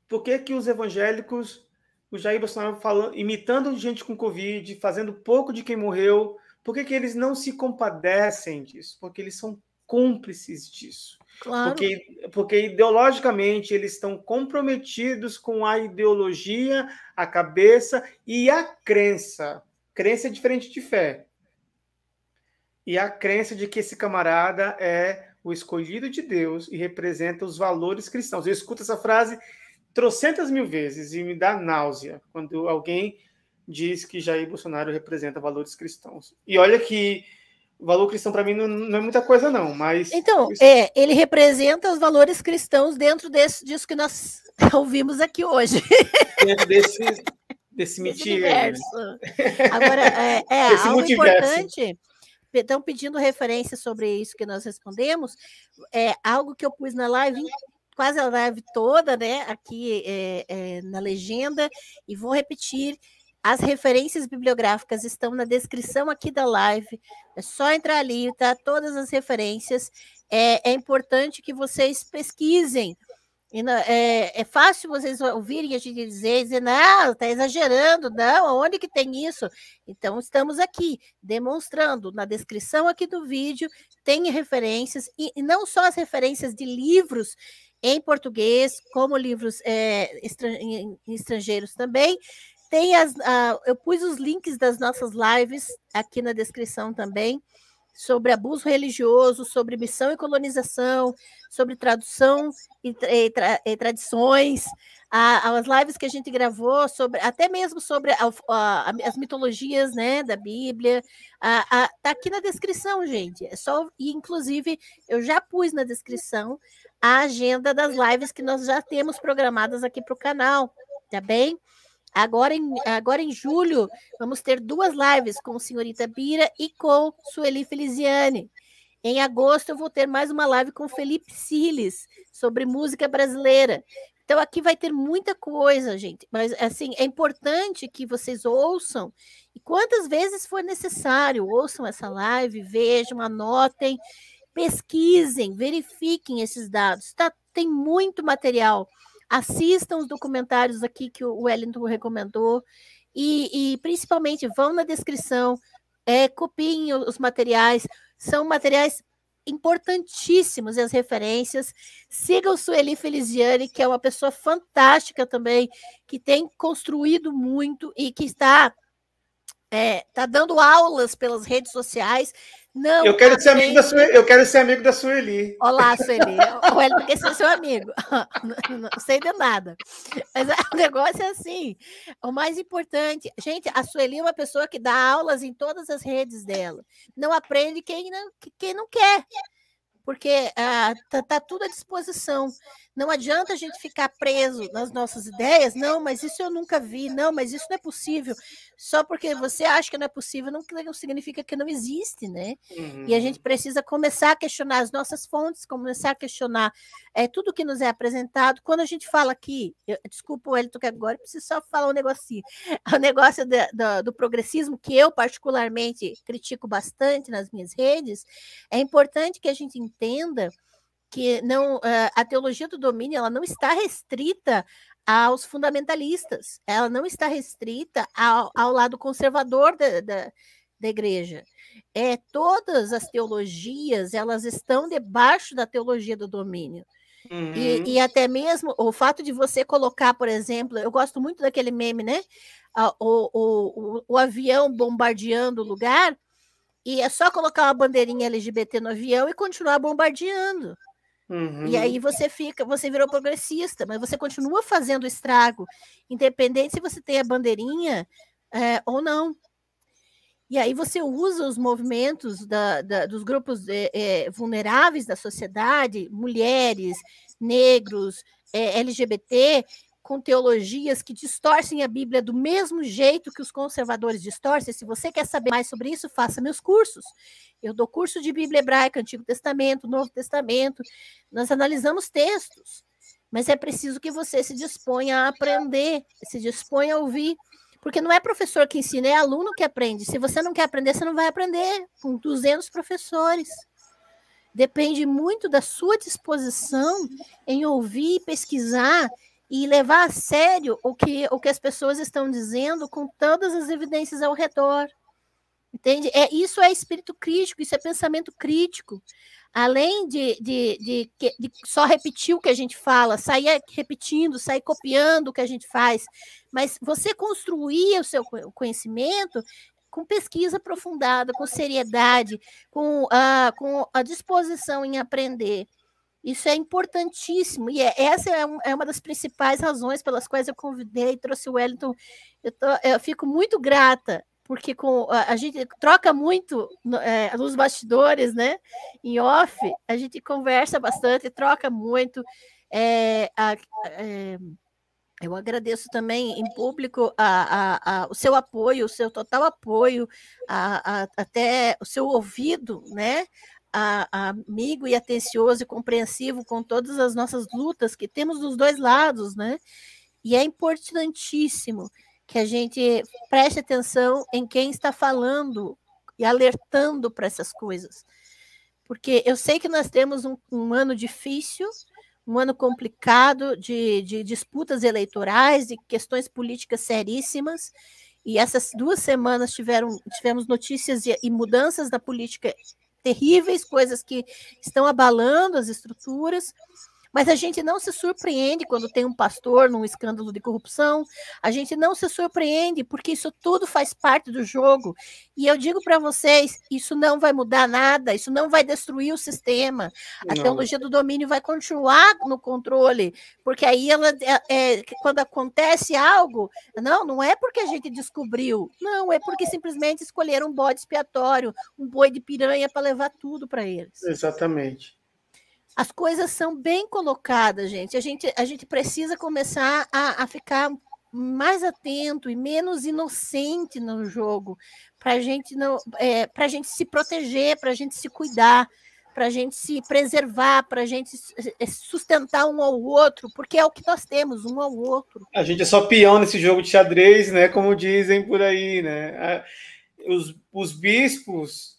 por que, que os evangélicos o Jair Bolsonaro falando, imitando gente com Covid, fazendo pouco de quem morreu, por que, que eles não se compadecem disso? Porque eles são cúmplices disso. Claro. Porque, porque ideologicamente eles estão comprometidos com a ideologia, a cabeça e a crença. Crença é diferente de fé. E a crença de que esse camarada é o escolhido de Deus e representa os valores cristãos. Eu escuto essa frase trocentas mil vezes e me dá náusea quando alguém diz que Jair Bolsonaro representa valores cristãos. E olha que valor cristão para mim não, não, é muita coisa não, mas então isso... é ele representa os valores cristãos dentro desse disso que nós ouvimos aqui hoje. Dentro desse desse mentira. Né? Agora é, é algo importante. Estão pedindo referência sobre isso que nós respondemos. É algo que eu pus na live quase a live toda, né, aqui é, é, na legenda, e vou repetir. As referências bibliográficas estão na descrição aqui da live. É só entrar ali, tá? Todas as referências. É, é importante que vocês pesquisem. Não, é, é, fácil vocês ouvirem a gente dizer, dizer, não, está exagerando, não, onde que tem isso? Então, estamos aqui demonstrando. Na descrição aqui do vídeo tem referências, e, e não só as referências de livros em português, como livros é, estrangeiros também. Tem as, ah, eu pus os links das nossas lives aqui na descrição também sobre abuso religioso, sobre missão e colonização, sobre tradução e, tra, e tradições, a, as lives que a gente gravou sobre, até mesmo sobre a, a, as mitologias, né, da Bíblia, tá aqui na descrição, gente. É só e inclusive eu já pus na descrição a agenda das lives que nós já temos programadas aqui para o canal, tá bem? Agora em, agora em julho, vamos ter duas lives com senhorita Bira e com Sueli Feliziane. Em agosto, eu vou ter mais uma live com Felipe Siles sobre música brasileira. Então, aqui vai ter muita coisa, gente. Mas, assim, é importante que vocês ouçam. E quantas vezes for necessário, ouçam essa live, vejam, anotem, pesquisem, verifiquem esses dados. Tá? Tem muito material assistam os documentários aqui que o Wellington recomendou e, e principalmente vão na descrição, é, copiem os materiais, são materiais importantíssimos as referências. Sigam o Sueli Feliziane, que é uma pessoa fantástica também, que tem construído muito e que está é, tá dando aulas pelas redes sociais. Não, eu quero, ser amigo da Sueli, eu quero ser amigo da Sueli. Olá, Sueli. Olha, é porque ser seu amigo. Não, não, sei de nada. Mas o é negócio é assim. O mais importante. Gente, a Sueli é uma pessoa que dá aulas em todas as redes dela. Não aprende quem não, quem não quer porque está ah, tá, tá tudo à disposição. Não adianta a gente ficar preso nas nossas ideias, não, mas isso eu nunca vi, não, mas isso não é possível. Só porque você acha que não é possível, não, não significa que não existe, né? Uhum. E a uhum. gente precisa começar a questionar as nossas fontes, começar a questionar é tudo que nos é apresentado. Quando a gente fala aqui, eu, desculpa o Elton que agora eu preciso só falar um negocinho, o negócio do progressismo que eu particularmente critico bastante nas minhas redes, é importante que a gente entenda que não eh, a teologia do domínio ela não está restrita aos fundamentalistas, ela não está restrita ao, ao lado conservador da, da, da, igreja. É, todas as teologias elas estão debaixo da teologia do domínio. Uhum. E, e, até mesmo o fato de você colocar, por exemplo, eu gosto muito daquele meme, né? O, o, o, o avião bombardeando o lugar, e é só colocar uma bandeirinha LGBT no avião e continuar bombardeando. Uhum. E aí você fica, você virou progressista, mas você continua fazendo estrago, independente se você tem a bandeirinha é, ou não. E aí você usa os movimentos da, da, dos grupos é, é, vulneráveis da sociedade, mulheres, negros, é, eh, LGBT, com teologias que distorcem a Bíblia do mesmo jeito que os conservadores distorcem. Se você quer saber mais sobre isso, faça meus cursos. Eu dou curso de Bíblia hebraica, Antigo Testamento, Novo Testamento. Nós analisamos textos, mas é preciso que você se disponha a aprender, se disponha a ouvir. Porque não é professor que ensina, é aluno que aprende. Se você não quer aprender, você não vai aprender com 200 professores. Depende muito da sua disposição em ouvir, pesquisar e levar a sério o que, o que as pessoas estão dizendo com todas as evidências ao redor. Entende? É, isso é espírito crítico, isso é pensamento crítico além de, de, de, de, só repetir o que a gente fala, sair repetindo, sair copiando o que a gente faz, mas você construir o seu conhecimento com pesquisa aprofundada, com seriedade, com a, ah, com a disposição em aprender. Isso é importantíssimo, e é, essa é, um, é, uma das principais razões pelas quais eu convidei, trouxe o Wellington. Eu, tô, eu fico muito grata porque com, a, a gente troca muito é, nos bastidores, né? Em off, a gente conversa bastante, troca muito. É, a, é, eu agradeço também em público a, a, o seu apoio, o seu total apoio, até o seu ouvido, né? amigo e atencioso e compreensivo com todas as nossas lutas que temos dos dois lados, né? E é importantíssimo que a gente preste atenção em quem está falando e alertando para essas coisas. Porque eu sei que nós temos um, um ano difícil, um ano complicado de, de, disputas eleitorais, de questões políticas seríssimas, e essas duas semanas tiveram, tivemos notícias e, e mudanças da política terríveis, coisas que estão abalando as estruturas. Mas a gente não se surpreende quando tem um pastor num escândalo de corrupção, a gente não se surpreende porque isso tudo faz parte do jogo. E eu digo para vocês, isso não vai mudar nada, isso não vai destruir o sistema. A não. teologia do domínio vai continuar no controle, porque aí ela é, é, quando acontece algo, não, não é porque a gente descobriu, não, é porque simplesmente escolheram um bode expiatório, um boi de piranha para levar tudo para eles. Exatamente as coisas são bem colocadas, gente. A gente, a gente precisa começar a, a ficar mais atento e menos inocente no jogo, para gente não, é, para gente se proteger, para a gente se cuidar, para a gente se preservar, para a gente é, é, sustentar um ao outro, porque é o que nós temos, um ao outro. A gente é só peão nesse jogo de xadrez, né? Como dizem por aí, né? Os, os bispos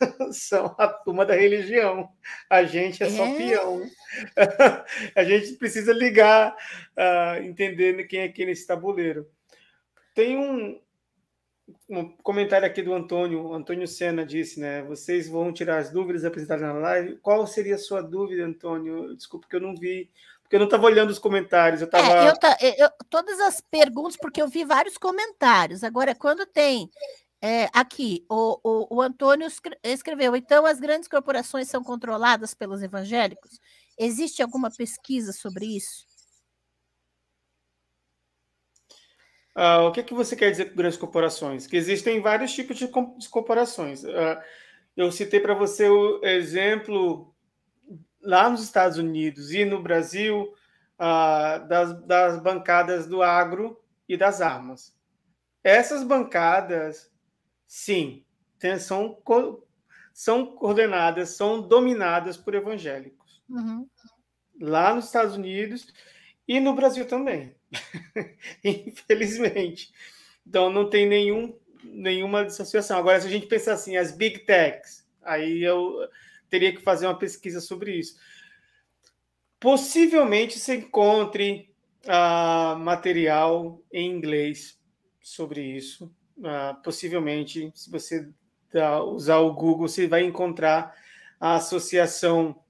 são a turma da religião. A gente é, é. só peão. a gente precisa ligar, uh, ah, entendendo quem é quem nesse tabuleiro. Tem um, um, comentário aqui do Antônio. Antônio Senna disse, né? Vocês vão tirar as dúvidas apresentadas na live. Qual seria a sua dúvida, Antônio? Desculpa que eu não vi. Porque eu não estava olhando os comentários, eu estava. É, todas as perguntas, porque eu vi vários comentários. Agora, quando tem é, aqui, o, o, o Antônio escreveu: então as grandes corporações são controladas pelos evangélicos? Existe alguma pesquisa sobre isso? Ah, o que, que você quer dizer com grandes corporações? Que existem vários tipos de, corporações. Ah, eu citei para você o exemplo lá nos Estados Unidos e no Brasil ah, das, das bancadas do agro e das armas. Essas bancadas Sim, tem, são, co, são coordenadas, são dominadas por evangélicos. Uhum. Lá nos Estados Unidos e no Brasil também, infelizmente. Então, não tem nenhum, nenhuma dissociação. Agora, se a gente pensar assim, as big techs, aí eu teria que fazer uma pesquisa sobre isso. Possivelmente se encontre uh, material em inglês sobre isso, Uh, possivelmente, se você dá, usar o Google, você vai encontrar a associação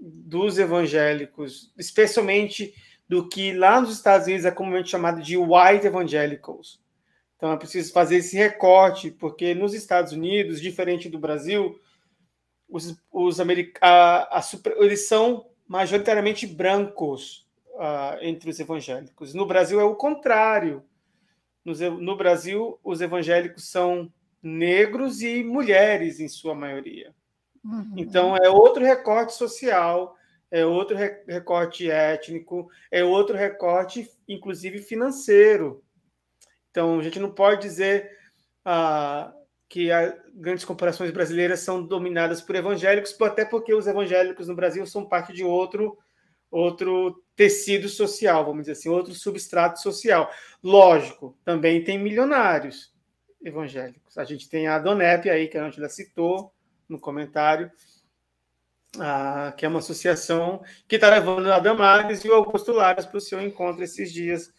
dos evangélicos, especialmente do que lá nos Estados Unidos é comumente chamado de white evangelicals. Então é preciso fazer esse recorte, porque nos Estados Unidos, diferente do Brasil, os, os eles são majoritariamente brancos uh, entre os evangélicos. No Brasil é o contrário. No Brasil, os evangélicos são negros e mulheres, em sua maioria. Uhum. Então, é outro recorte social, é outro recorte étnico, é outro recorte, inclusive, financeiro. Então, a gente não pode dizer ah, que as grandes corporações brasileiras são dominadas por evangélicos, até porque os evangélicos no Brasil são parte de outro, outro tecido social, vamos dizer assim, outro substrato social. Lógico, também tem milionários evangélicos. A gente tem a Donep aí, que a Angela citou no comentário, ah, que é uma associação que está levando a Damares e o Augusto para o seu encontro esses dias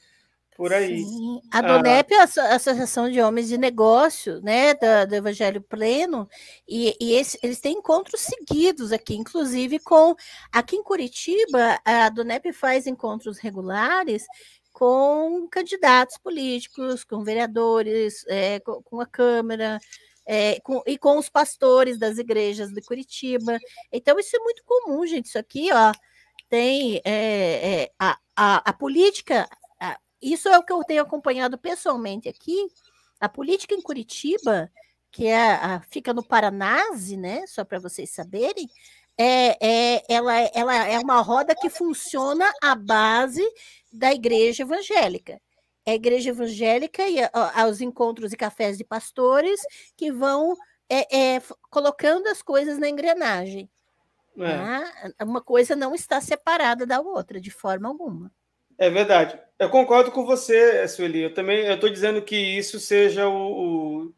por aí. Sim. A DONEP ah. é a Associação de Homens de Negócio, né, do Evangelho Pleno, e, e esse, eles têm encontros seguidos aqui, inclusive com. Aqui em Curitiba, a DONEP faz encontros regulares com candidatos políticos, com vereadores, é, com, com a Câmara, é, com, e com os pastores das igrejas de Curitiba. Então, isso é muito comum, gente. Isso aqui, ó, tem é, é, a, a, a, política isso é o que eu tenho acompanhado pessoalmente aqui. A política em Curitiba, que é a, fica no Paranáse, né? Só para vocês saberem, é, é, ela, ela é uma roda que funciona à base da igreja evangélica. É a igreja evangélica e aos encontros e cafés de pastores que vão é, é, colocando as coisas na engrenagem. É. Tá? Uma coisa não está separada da outra, de forma alguma. É verdade. Eu concordo com você, Sueli. Eu também eu estou dizendo que isso seja o, o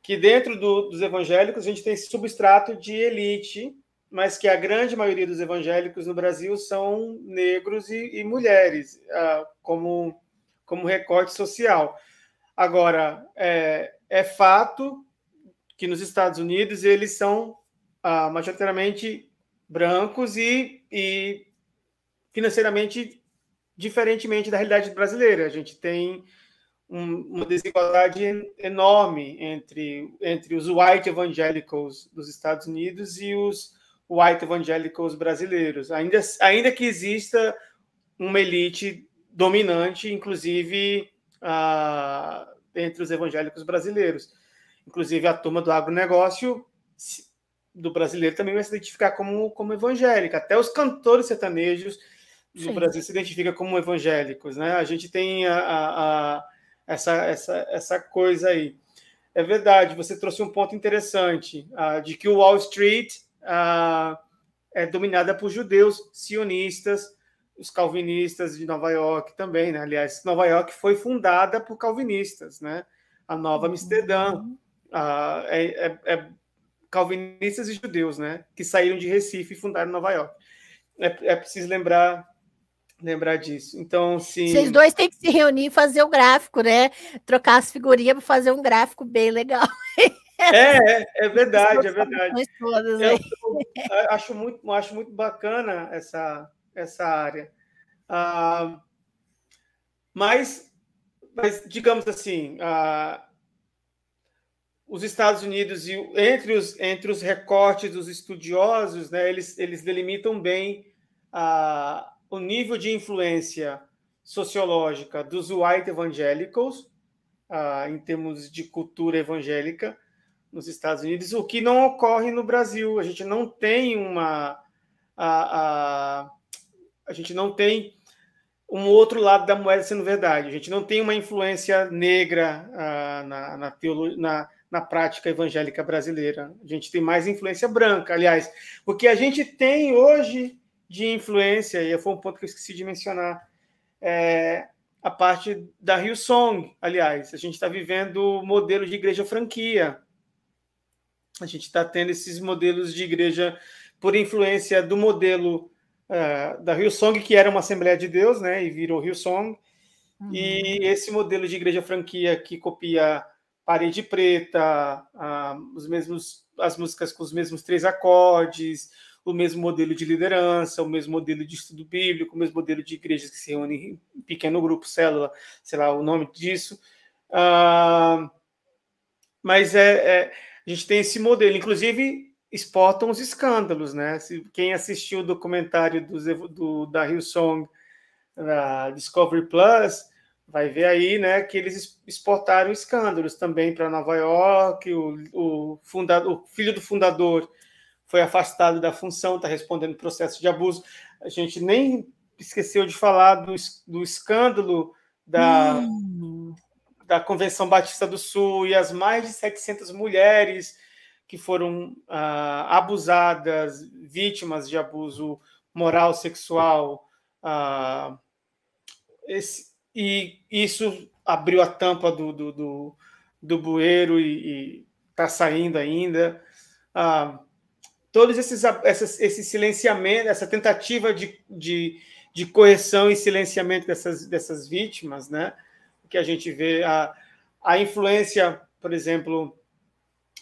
que dentro do, dos evangélicos a gente tem esse substrato de elite, mas que a grande maioria dos evangélicos no Brasil são negros e, e mulheres, ah, como, como recorte social. Agora, é, é, fato que nos Estados Unidos eles são ah, majoritariamente brancos e, e financeiramente diferentemente da realidade brasileira. A gente tem um, uma desigualdade enorme entre, entre os white evangelicals dos Estados Unidos e os white evangelicals brasileiros. Ainda, ainda que exista uma elite dominante, inclusive uh, entre os evangélicos brasileiros. Inclusive, a turma do agronegócio do brasileiro também vai se identificar como, como evangélica. Até os cantores sertanejos no Sim. Brasil se identifica como evangélicos, né? A gente tem a, a, a, essa, essa, essa coisa aí. É verdade, você trouxe um ponto interessante, ah, de que o Wall Street ah, é dominada por judeus sionistas, os calvinistas de Nova York também, né? Aliás, Nova York foi fundada por calvinistas, né? A Nova uhum. Amsterdã uhum. uh, é, é, é, calvinistas e judeus, né? Que saíram de Recife e fundaram Nova York. É, é preciso lembrar lembrar disso. Então, sim. Vocês dois têm que se reunir e fazer um gráfico, né? Trocar as figurinhas para fazer um gráfico bem legal. É, é, é verdade, é verdade. Todas, eu, eu, acho muito, acho muito bacana essa essa área. Ah, mas, mas digamos assim, ah, os Estados Unidos e entre os entre os recortes dos estudiosos, né, eles eles delimitam bem a ah, o nível de influência sociológica dos white evangelicals, uh, em termos de cultura evangélica, nos Estados Unidos, o que não ocorre no Brasil. A gente não tem uma. A, a, a gente não tem um outro lado da moeda sendo verdade. A gente não tem uma influência negra uh, na, na, teolo, na, na prática evangélica brasileira. A gente tem mais influência branca. Aliás, o que a gente tem hoje de influência, e foi um ponto que eu esqueci de mencionar, é, a parte da Rio Song, aliás. A gente está vivendo o modelo de igreja franquia. A gente está tendo esses modelos de igreja por influência do modelo uh, da Rio Song, que era uma Assembleia de Deus, né, e virou Rio Song. Uhum. E esse modelo de igreja franquia que copia parede preta, uh, os mesmos, as músicas com os mesmos três acordes, o mesmo modelo de liderança, o mesmo modelo de estudo bíblico, o mesmo modelo de igrejas que se reúnem em pequeno grupo, célula, sei lá o nome disso. Ah, mas é, é, a gente tem esse modelo, inclusive exportam os escândalos, né? Se, quem assistiu o documentário do, do, da Hillsong na Discovery Plus vai ver aí, né, que eles exportaram escândalos também para Nova York, o, o, o filho do fundador foi afastado da função, está respondendo processo de abuso. A gente nem esqueceu de falar do, do escândalo da, hum. da Convenção Batista do Sul e as mais de 700 mulheres que foram ah, abusadas, vítimas de abuso moral, sexual. Ah, esse, e isso abriu a tampa do, do, do, do bueiro e está saindo ainda. Ah, todos esses, essas, esse silenciamento, essa tentativa de, de, de, correção e silenciamento dessas, dessas vítimas, né? Que a gente vê a, a influência, por exemplo,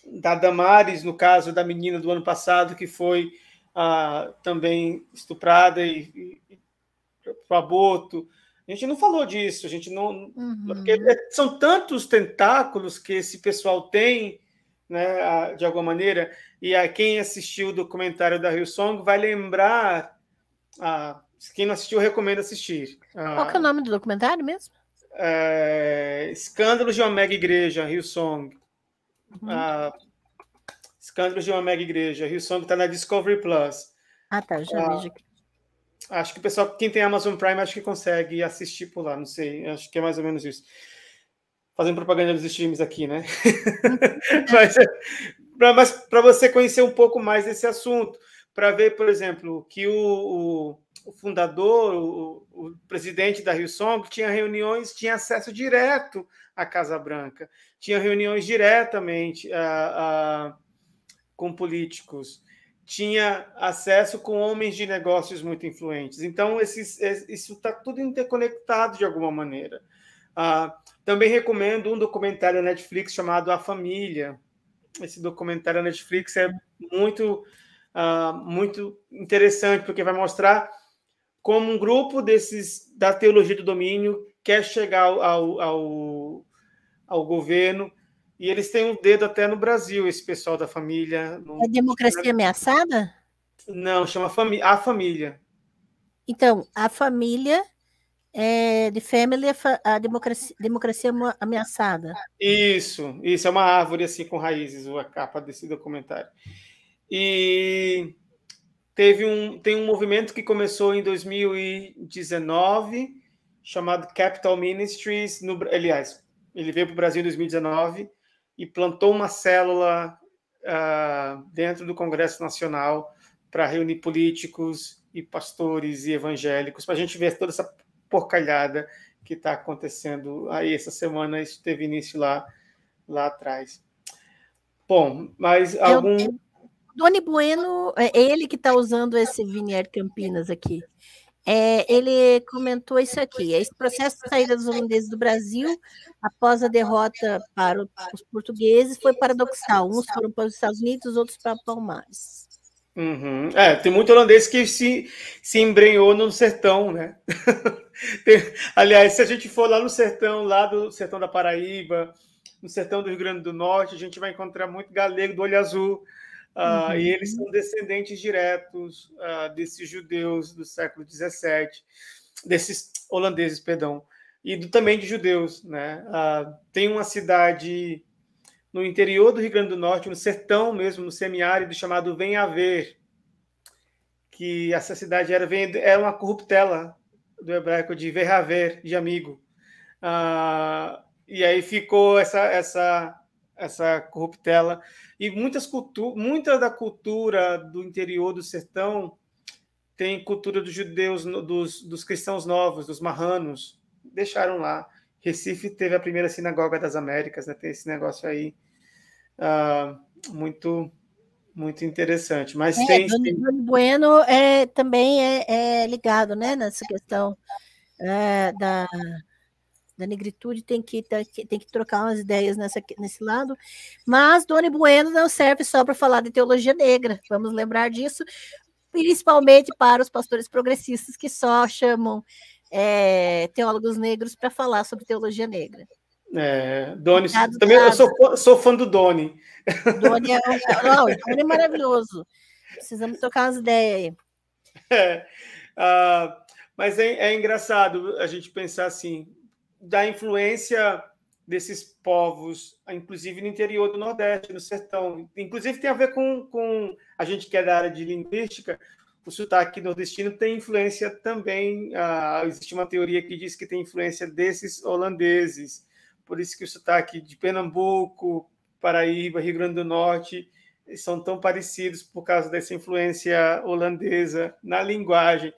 da Damares, no caso da menina do ano passado, que foi ah, também estuprada e, e, e aborto. A gente não falou disso, a gente não. Uhum. É, são tantos tentáculos que esse pessoal tem né, de alguma maneira. E a quem assistiu o documentário da Rio Song vai lembrar. quem não assistiu, recomendo assistir. Ah, Qual é o nome do documentário mesmo? É, de uma Mega Igreja, Rio Song. Uhum. de uma Mega Igreja, Rio Song está na Discovery Plus. Ah, tá, já vejo aqui. Acho que o pessoal, quem tem Amazon Prime, acho que consegue assistir por lá, não sei, acho que é mais ou menos isso fazendo propaganda dos streams aqui, né? Uhum. mas para você conhecer um pouco mais desse assunto, para ver, por exemplo, que o, o fundador, o, o, presidente da Rio Song, tinha reuniões, tinha acesso direto à Casa Branca, tinha reuniões diretamente a, a, com políticos, tinha acesso com homens de negócios muito influentes. Então, esses, isso está tudo interconectado de alguma maneira. Ah, também recomendo um documentário Netflix chamado A Família. Esse documentário Netflix é muito, uh, muito interessante, porque vai mostrar como um grupo desses da teologia do domínio quer chegar ao, ao, ao governo. E eles têm um dedo até no Brasil, esse pessoal da família. No... É democracia é ameaçada? Não, chama a família. Então, a família é, de Family, a democracia, democracia é ameaçada. Isso, isso é uma árvore assim com raízes, a capa desse documentário. E teve um tem um movimento que começou em 2019 chamado Capital Ministries, no, aliás, ele veio para o Brasil em 2019 e plantou uma célula uh, dentro do Congresso Nacional para reunir políticos e pastores e evangélicos para a gente ver toda essa porcalhada que está acontecendo aí essa semana. Isso teve início lá, lá atrás. Bom, mas algum. Eu, Doni Bueno, é, é ele que está usando esse Vinier Campinas aqui. É, ele comentou isso aqui. É, esse processo de saída dos holandeses do Brasil, após a derrota para os portugueses, foi paradoxal. Uns foram para os Estados Unidos, outros para Palmares. Uhum. É, tem muito holandês que se, se embrenhou no sertão, né? tem, aliás, se a gente for lá no sertão, lá do sertão da Paraíba, no sertão do Rio Grande do Norte, a gente vai encontrar muito galego do olho azul. Ah, uhum. e eles são descendentes diretos uh, desses judeus do século XVII, desses holandeses, perdão, e do, também de judeus. Né? Uh, tem uma cidade no interior do Rio Grande do Norte, no sertão mesmo, no semiárido, chamado Vem ver, que essa cidade era, era é uma corruptela do hebraico de Verhaver, de amigo. Ah, e aí ficou essa essa essa corruptela e muitas cultu muita da cultura do interior do sertão tem cultura dos judeus dos, dos cristãos novos dos marranos deixaram lá Recife teve a primeira sinagoga das Américas, né? Tem esse negócio aí uh, muito muito interessante. Mas é, tem. Doni Bueno é, também é, é, ligado né, nessa questão é, da, da negritude, tem que, tem que trocar umas ideias nessa, nesse lado. Mas Doni Bueno não serve só para falar de teologia negra, vamos lembrar disso, principalmente para os pastores progressistas que só chamam é, teólogos negros para falar sobre teologia negra. É, Doni, também eu sou, sou fã do Doni. Doni é, é não, Doni é maravilhoso. Precisamos tocar umas ideias aí. É, uh, mas é, é engraçado a gente pensar assim, da influência desses povos, inclusive no interior do Nordeste, no sertão. Inclusive tem a ver com, com a gente que é da área de linguística, o sotaque nordestino tem influência também. Ah, existe uma teoria que diz que tem influência desses holandeses, por isso que o sotaque de Pernambuco, Paraíba, Rio Grande do Norte eh, são tão parecidos por causa dessa influência holandesa na linguagem.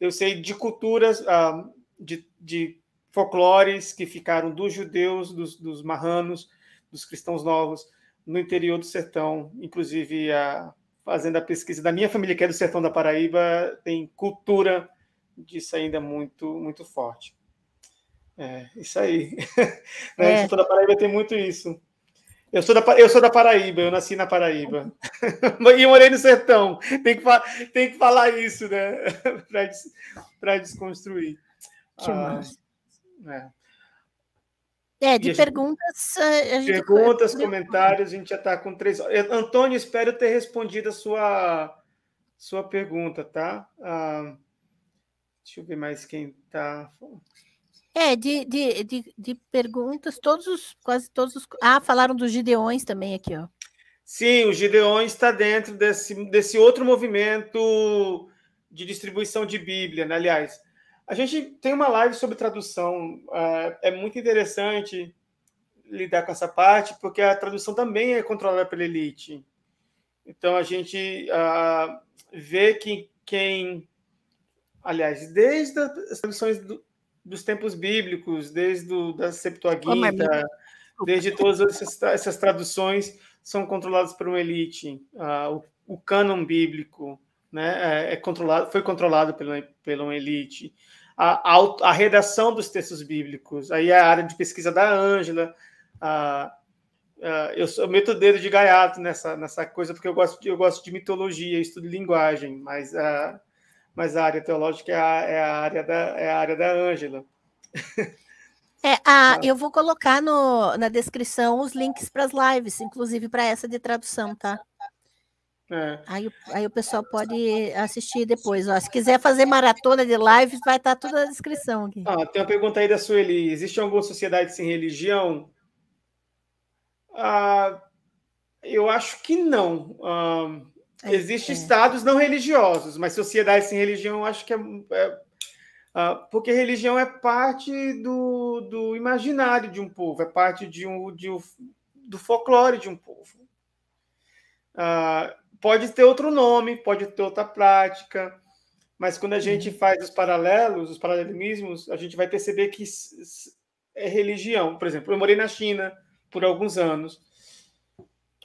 Eu sei de culturas, ah, de, de folclores que ficaram dos judeus, dos, dos marranos, dos cristãos novos no interior do sertão, inclusive a fazendo a pesquisa da minha família, que é do sertão da Paraíba, tem cultura disso ainda muito, muito forte. É, isso aí. Né, é. sertão da Paraíba tem muito isso. Eu sou, da, eu sou da Paraíba, eu nasci na Paraíba. e morei no sertão. Tem que, tem que falar isso, né? para desconstruir. Que ah, massa. É. É, de perguntas. Gente... Perguntas, eh, comentários, a gente já está com três. Antônio, espero ter respondido a sua, sua pergunta, tá? Ah, deixa eu ver mais quem está. É, de, de, de, de, perguntas, todos os, quase todos os. Ah, falaram dos Gideões também aqui, ó. Sim, o Gideões está dentro desse, desse outro movimento de distribuição de Bíblia, né? aliás a gente tem uma live sobre tradução. É, é muito interessante lidar com essa parte, porque a tradução também é controlada pela elite. Então a gente ah, vê que quem, aliás, desde as traduções dos tempos bíblicos, desde a da Septuaginta, desde todas essas, traduções são controladas por uma elite. Ah, o, cânon bíblico né, é, é controlado, foi controlado pela, pela uma elite a, a, a, redação dos textos bíblicos, aí é a área de pesquisa da Ângela. eu sou meto dedo de gaiato nessa, nessa coisa, porque eu gosto de, eu gosto de mitologia, estudo linguagem, mas, a, mas a área teológica é a, é a área da é a área da Ângela. É, ah. eu vou colocar no, na descrição os links para as lives, inclusive para essa de tradução, tá? É. Aí, aí o pessoal pode assistir depois. Ó. Se quiser fazer maratona de lives vai estar tá tudo na descrição aqui. Ah, tem uma pergunta aí da Sueli. Existe alguma sociedade sem religião? Ah, eu acho que não. Ah, é, Existem é. estados não religiosos, mas sociedades sem religião, eu acho que é, é ah, porque religião é parte do, do, imaginário de um povo, é parte de um, de um do folclore de um povo. Ah, Pode ter outro nome, pode ter outra prática, mas quando a uhum. gente faz os paralelos, os paralelismos, a gente vai perceber que é religião. Por exemplo, eu morei na China por alguns anos.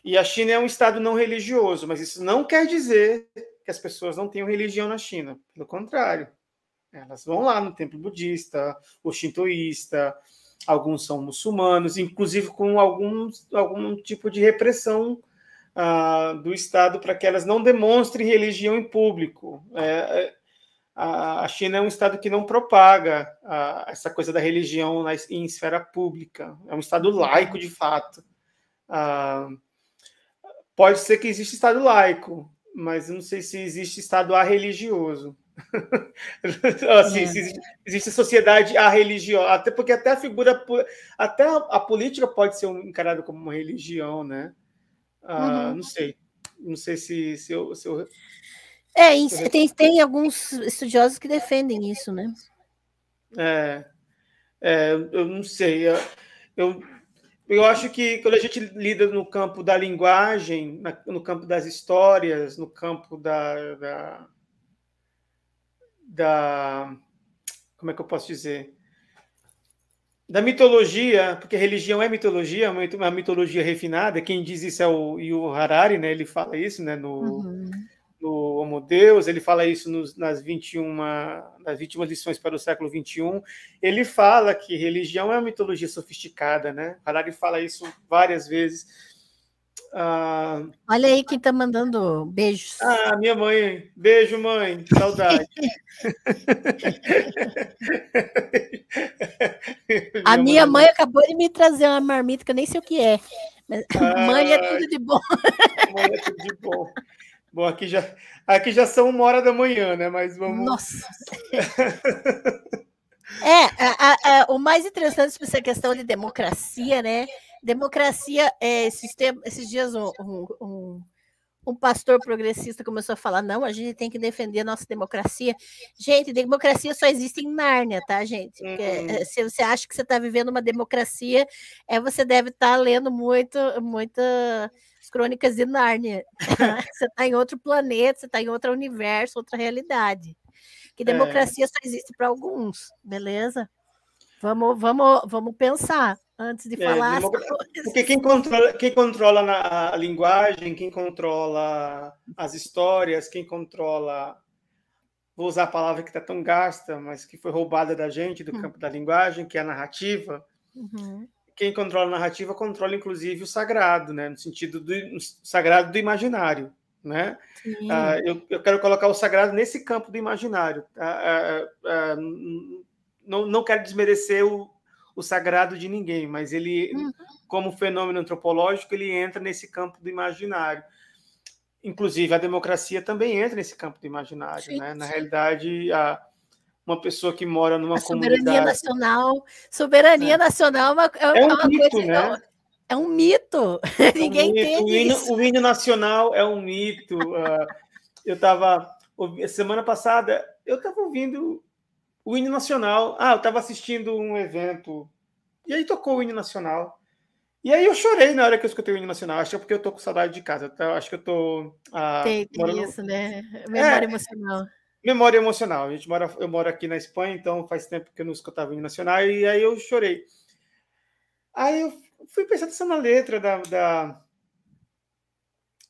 E a China é um estado não religioso, mas isso não quer dizer que as pessoas não tenham religião na China. Pelo contrário, elas vão lá no templo budista, o shintoísta, alguns são muçulmanos, inclusive com algum, algum tipo de repressão do Estado para que elas não demonstrem religião em público. É, é a China é um Estado que não propaga essa coisa da religião na, em esfera pública. É um Estado uhum. laico, de fato. pode ser que exista Estado laico, mas não sei se existe Estado arreligioso. assim, é. existe, existe, sociedade a religião, até porque até a figura até a, a política pode ser encarada como uma religião, né? Ah, uhum. Não sei. Não sei se, se, eu, se eu. É, se eu... tem, tem alguns estudiosos que defendem isso, né? É, é eu não sei. Eu, eu, eu, acho que quando a gente lida no campo da linguagem, no campo das histórias, no campo da, da, da como é que eu posso dizer? da mitologia, porque religião é mitologia, uma mitologia refinada. Quem diz isso é o Yu Harari, né? Ele fala isso, né? No, uhum. no Homo Deus, ele fala isso nos, nas 21 nas 21 lições para o século XXI. Ele fala que religião é uma mitologia sofisticada, né? Harari fala isso várias vezes. Ah, Olha aí quem está mandando beijos. Ah, minha mãe. Beijo, mãe. Saudade. a minha, mãe, é mãe acabou de me trazer uma marmita que eu nem sei o que é. Ah, mãe é tudo de bom. Ah, mãe é tudo de bom. Bom, aqui já, aqui já são uma hora da manhã, né? Mas vamos. Nossa! é, a, a, a, o mais interessante sobre essa questão de democracia, né? Democracia, é, sistema, esses dias um, um, um, pastor progressista começou a falar: não, a gente tem que defender a nossa democracia. Gente, democracia só existe em Nárnia, tá, gente? Porque, é, uhum. Se você acha que você está vivendo uma democracia, é, você deve estar tá lendo muito, muita crônicas de Nárnia. você está em outro planeta, você está em outro universo, outra realidade. Que é. democracia é. só existe para alguns, beleza? Vamos, vamos, vamos pensar antes de é, falar. É, porque quem controla, quem controla a linguagem, quem controla as histórias, quem controla. Vou usar a palavra que está tão gasta, mas que foi roubada da gente, do hum. campo da linguagem, que é a narrativa. Uhum. Quem controla a narrativa controla, inclusive, o sagrado, né? no sentido do no sagrado do imaginário. Né? Ah, eu, eu, quero colocar o sagrado nesse campo do imaginário. Tá? Ah, ah, não, não quero desmerecer o, o sagrado de ninguém, mas ele, uhum. como fenômeno antropológico, ele entra nesse campo do imaginário. Inclusive, a democracia também entra nesse campo do imaginário. Sim, né? Na realidade, a, uma pessoa que mora numa a soberania comunidade... Nacional, soberania é. nacional é uma, é, é um uma mito, coisa... Né? É um mito. É um mito. entende o hino, nacional é um mito. Ah, eu estava... Semana passada, eu estava ouvindo o hino nacional. Ah, eu estava assistindo um evento e aí tocou o hino nacional. E aí eu chorei na hora que eu escutei o hino nacional. Acho que é porque eu tô com saudade de casa. Tá? Eu Acho que eu tô. Ah, tem, tem isso, né? É. Memória é, emocional. Memória emocional. A gente mora, eu moro aqui na Espanha, então faz tempo que eu não escutava o hino nacional e aí eu chorei. Aí eu fui pensando só na letra da, da...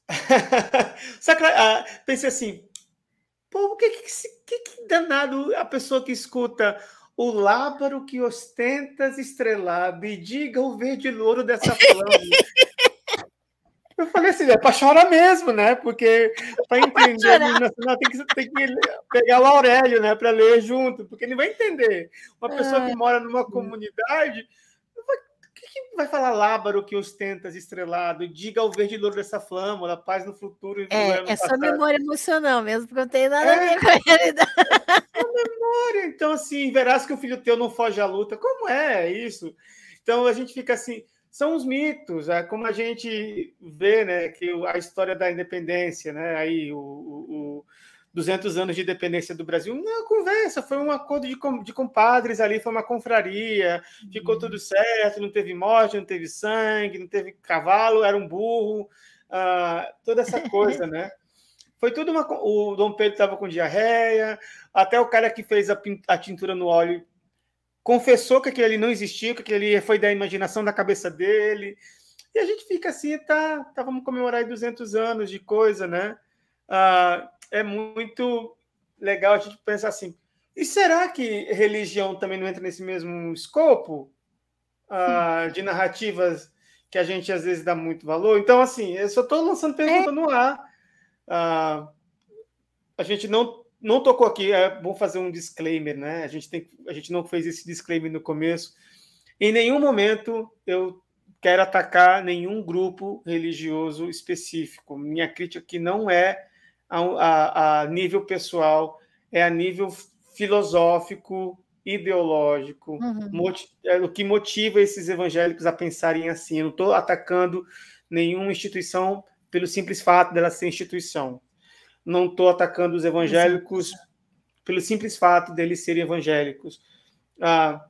Sacra... Ah, pensei assim, o que, que, que danado a pessoa que escuta o lábaro que ostentas estrelar, diga o verde louro dessa planta. Eu falei assim, é para chorar mesmo, né? Porque para é entender nacional né, tem que, tem que pegar o Aurélio, né? Para ler junto, porque ele vai entender. Uma pessoa que ah. mora numa comunidade que vai falar Lábaro que ostentas estrelado? Diga ao verde louro dessa flâmula, paz no futuro e É, é só memória emocional mesmo, porque não tem nada é, a ver com a realidade. É memória. Então, assim, verás que o filho teu não foge à luta. Como é isso? Então, a gente fica assim. São os mitos, é, como a gente vê, né, que a história da independência, né, aí o, o 200 anos de independência do Brasil. Não, conversa, foi um acordo de, com, de compadres ali, foi uma confraria, ficou uhum. tudo certo, não teve morte, não teve sangue, não teve cavalo, era um burro, uh, toda essa coisa, né? Foi tudo uma. O Dom Pedro estava com diarreia, até o cara que fez a, a tintura no óleo confessou que aquilo ali não existiu, que aquilo ali foi da imaginação da cabeça dele. E a gente fica assim, tá, tá vamos comemorar aí 200 anos de coisa, né? Uh, é muito legal a gente pensar assim. E será que religião também não entra nesse mesmo escopo uh, de narrativas que a gente às vezes dá muito valor? Então, assim, eu só estou lançando pergunta é. no ar. Uh, a gente não, não tocou aqui, é bom fazer um disclaimer, né? A gente, tem, a gente não fez esse disclaimer no começo. Em nenhum momento eu quero atacar nenhum grupo religioso específico. Minha crítica aqui não é a, a, a nível pessoal, é a nível filosófico, ideológico, uhum. é, o que motiva esses evangélicos a pensarem assim. Eu não estou atacando nenhuma instituição pelo simples fato dela ser instituição. Não estou atacando os evangélicos pelo simples fato deles serem evangélicos. Ah,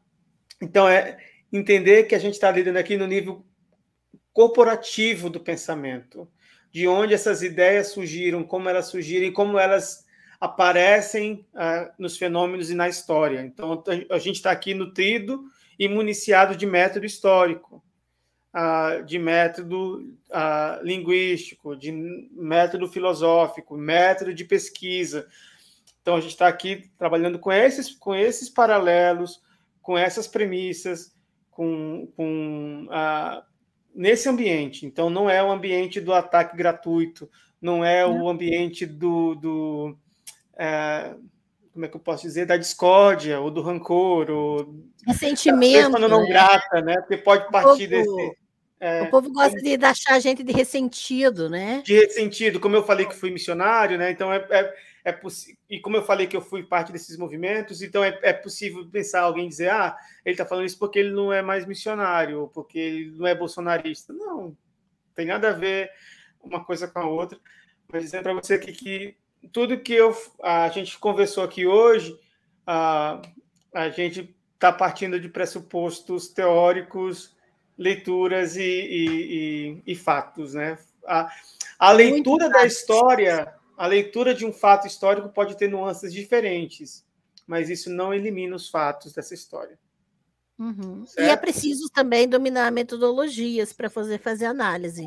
então, é entender que a gente está lidando aqui no nível corporativo do pensamento de onde essas ideias surgiram, como elas surgiram e como elas aparecem ah, nos fenômenos e na história. Então, a gente está aqui nutrido e municiado de método histórico, ah, de método ah, linguístico, de método filosófico, método de pesquisa. Então, a gente está aqui trabalhando com esses, com esses paralelos, com essas premissas, com, com nesse ambiente. Então, não é o ambiente do ataque gratuito, não é o ambiente do. do é, como é que eu posso dizer? Da discórdia, ou do rancor, ou. Ressentimento. Quando não né? grata, né? Porque pode partir povo, desse. É, o povo gosta é de achar a gente de ressentido, né? De ressentido, como eu falei que fui missionário, né? Então é, é é E como eu falei que eu fui parte desses movimentos, então é, é possível pensar alguém dizer: ah, ele está falando isso porque ele não é mais missionário, porque ele não é bolsonarista. Não, tem nada a ver uma coisa com a outra. Mas dizer é para você que tudo que eu, a gente conversou aqui hoje, a, a gente está partindo de pressupostos teóricos, leituras e, e, e, e fatos, né? A, a leitura da história a leitura de um fato histórico pode ter nuances diferentes, mas isso não elimina os fatos dessa história. Uhum. E é preciso também dominar metodologias para fazer, fazer análise.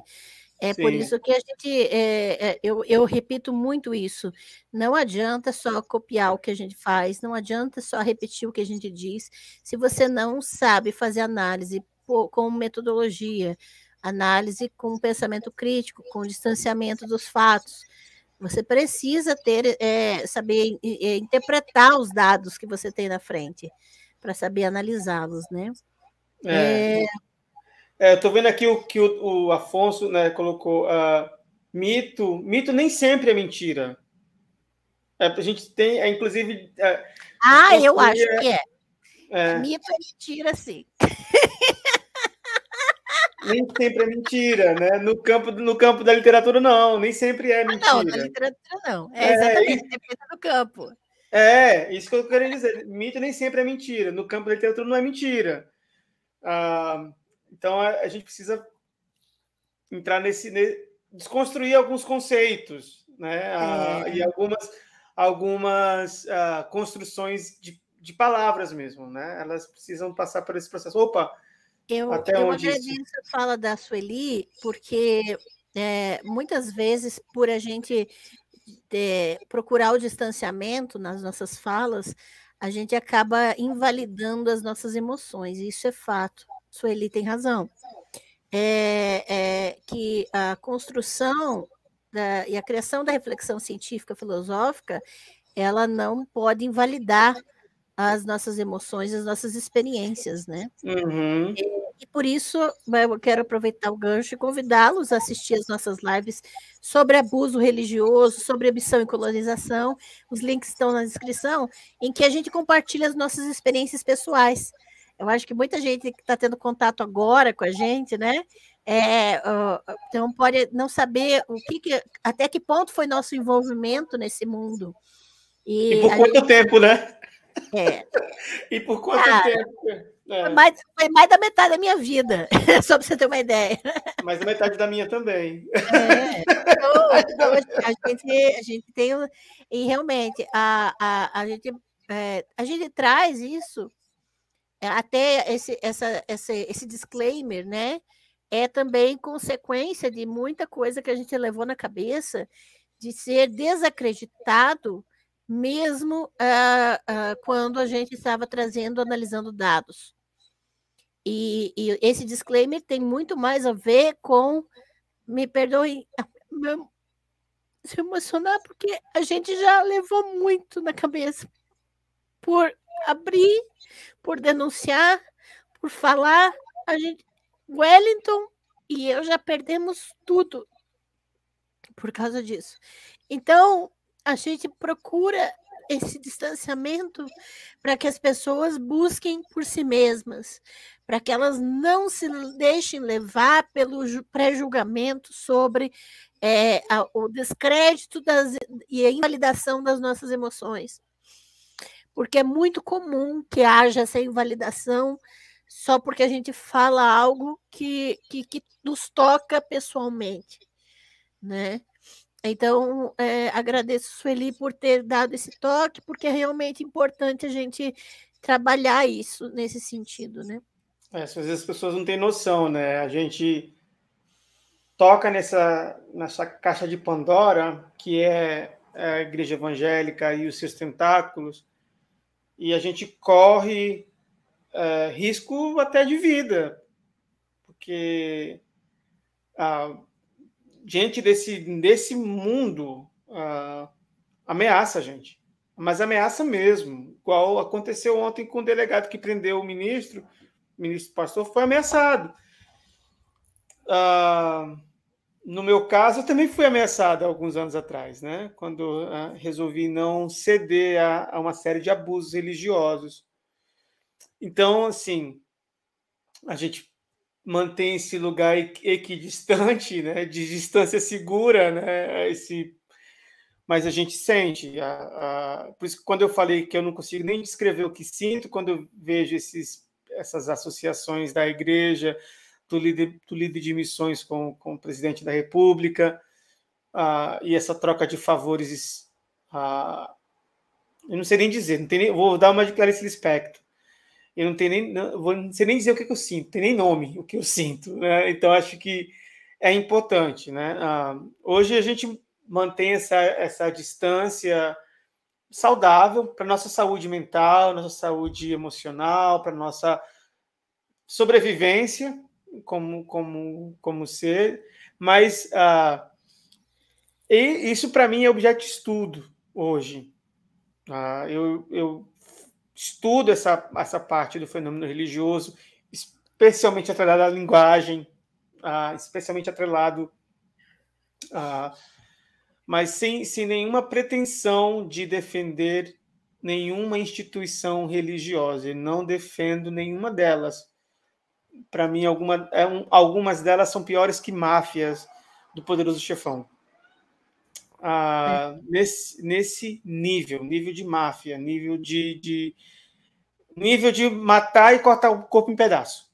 É Sim. por isso que a gente, é, é, eu, eu, repito muito isso. Não adianta só copiar o que a gente faz, não adianta só repetir o que a gente diz, se você não sabe fazer análise por, com metodologia, análise com pensamento crítico, com distanciamento dos fatos, você precisa ter, é, saber é, interpretar os dados que você tem na frente para saber analisá-los, né? É. é... é Estou vendo aqui o que o, o Afonso né, colocou. Uh, mito, mito nem sempre é mentira. É, a gente tem, é, inclusive. ah, eu acho que é. Mito é mentira, sim nem sempre é mentira, né? No campo, no campo da literatura, não, nem sempre é mentira. Ah, não, na literatura não. É, é exatamente, depende do campo. É, isso que eu quero dizer. Mito nem sempre é mentira. No campo da literatura não é mentira. Ah, então a, a, gente precisa entrar nesse. Ne... desconstruir alguns conceitos, né? Ah, é. E algumas, algumas ah, construções de, de palavras mesmo, né? Elas precisam passar por esse processo. Opa! Eu, Até eu onde agradeço isso? a fala da Sueli, porque é, muitas vezes, por a gente é, procurar o distanciamento nas nossas falas, a gente acaba invalidando as nossas emoções, isso é fato. Sueli tem razão. É, é que a construção da, e a criação da reflexão científica filosófica, ela não pode invalidar as nossas emoções, as nossas experiências, né? Uhum. É, e por isso, né, eu quero aproveitar o gancho e convidá-los a assistir as nossas lives sobre abuso religioso, sobre ambição e colonização. Os links estão na descrição, em que a gente compartilha as nossas experiências pessoais. Eu acho que muita gente que está tendo contato agora com a gente, né? É, então pode não saber o que, que, até que ponto foi nosso envolvimento nesse mundo. E, e por quanto gente... tempo, né? É. e por quanto ah, tempo? É. é. Mais, foi mais da metade da minha vida, só para você ter uma ideia. Mais da metade da minha também. É, então, assim, a, gente, a gente tem. E realmente, a, a, a, gente, é, a gente traz isso, é, até esse, essa, esse esse disclaimer, né? É também consequência de muita coisa que a gente levou na cabeça de ser desacreditado mesmo uh, uh, quando a gente estava trazendo, analisando dados. E, e, esse disclaimer tem muito mais a ver com, me perdoem se emocionar, porque a gente já levou muito na cabeça por abrir, por denunciar, por falar. A gente, Wellington e eu já perdemos tudo por causa disso. Então, a gente procura esse distanciamento para que as pessoas busquem por si mesmas, para que elas não se deixem levar pelo pré-julgamento sobre é, o descrédito das, e a invalidação das nossas emoções. Porque é muito comum que haja essa invalidação só porque a gente fala algo que, que, que nos toca pessoalmente. Né? Então, é, agradeço, Sueli, por ter dado esse toque, porque é realmente importante a gente trabalhar isso nesse sentido, né? É, às vezes as pessoas não têm noção, né? A gente toca nessa, nessa caixa de Pandora, que é, é a igreja evangélica e os seus tentáculos, e a gente corre é, risco até de vida, porque ah, diante desse, desse mundo uh, ameaça, gente. Mas ameaça mesmo, igual aconteceu ontem com o delegado que prendeu o ministro, o ministro pastor foi ameaçado. Uh, no meu caso, eu também fui ameaçado alguns anos atrás, né? Quando uh, resolvi não ceder a, a, uma série de abusos religiosos. Então, assim, a gente mantém esse lugar equidistante, né, de distância segura, né, esse, mas a gente sente. A, a... Por isso que quando eu falei que eu não consigo nem descrever o que sinto quando eu vejo esses, essas associações da igreja, do líder, do líder de missões com, com o presidente da república, a, e essa troca de favores, eu não sei nem dizer, não tem nem, vou dar uma de Clarice Lispector, eu não tenho nem, não, vou, não sei nem dizer o que, que eu sinto, tem nem nome o que eu sinto, né? Então acho que é importante, né? Ah, hoje a gente mantém essa, essa distância saudável para nossa saúde mental, nossa saúde emocional, para nossa sobrevivência como como como ser, mas ah, isso para mim é objeto de estudo hoje. Ah, eu, eu estudo essa, essa parte do fenômeno religioso, especialmente atrelado à linguagem, ah, especialmente atrelado a. mas sem, sem nenhuma pretensão de defender nenhuma instituição religiosa, e não defendo nenhuma delas. Para mim, alguma, é algumas delas são piores que máfias do poderoso chefão ah, nesse, nesse nível, nível de máfia, nível de, de, nível de matar e cortar o corpo em pedaço.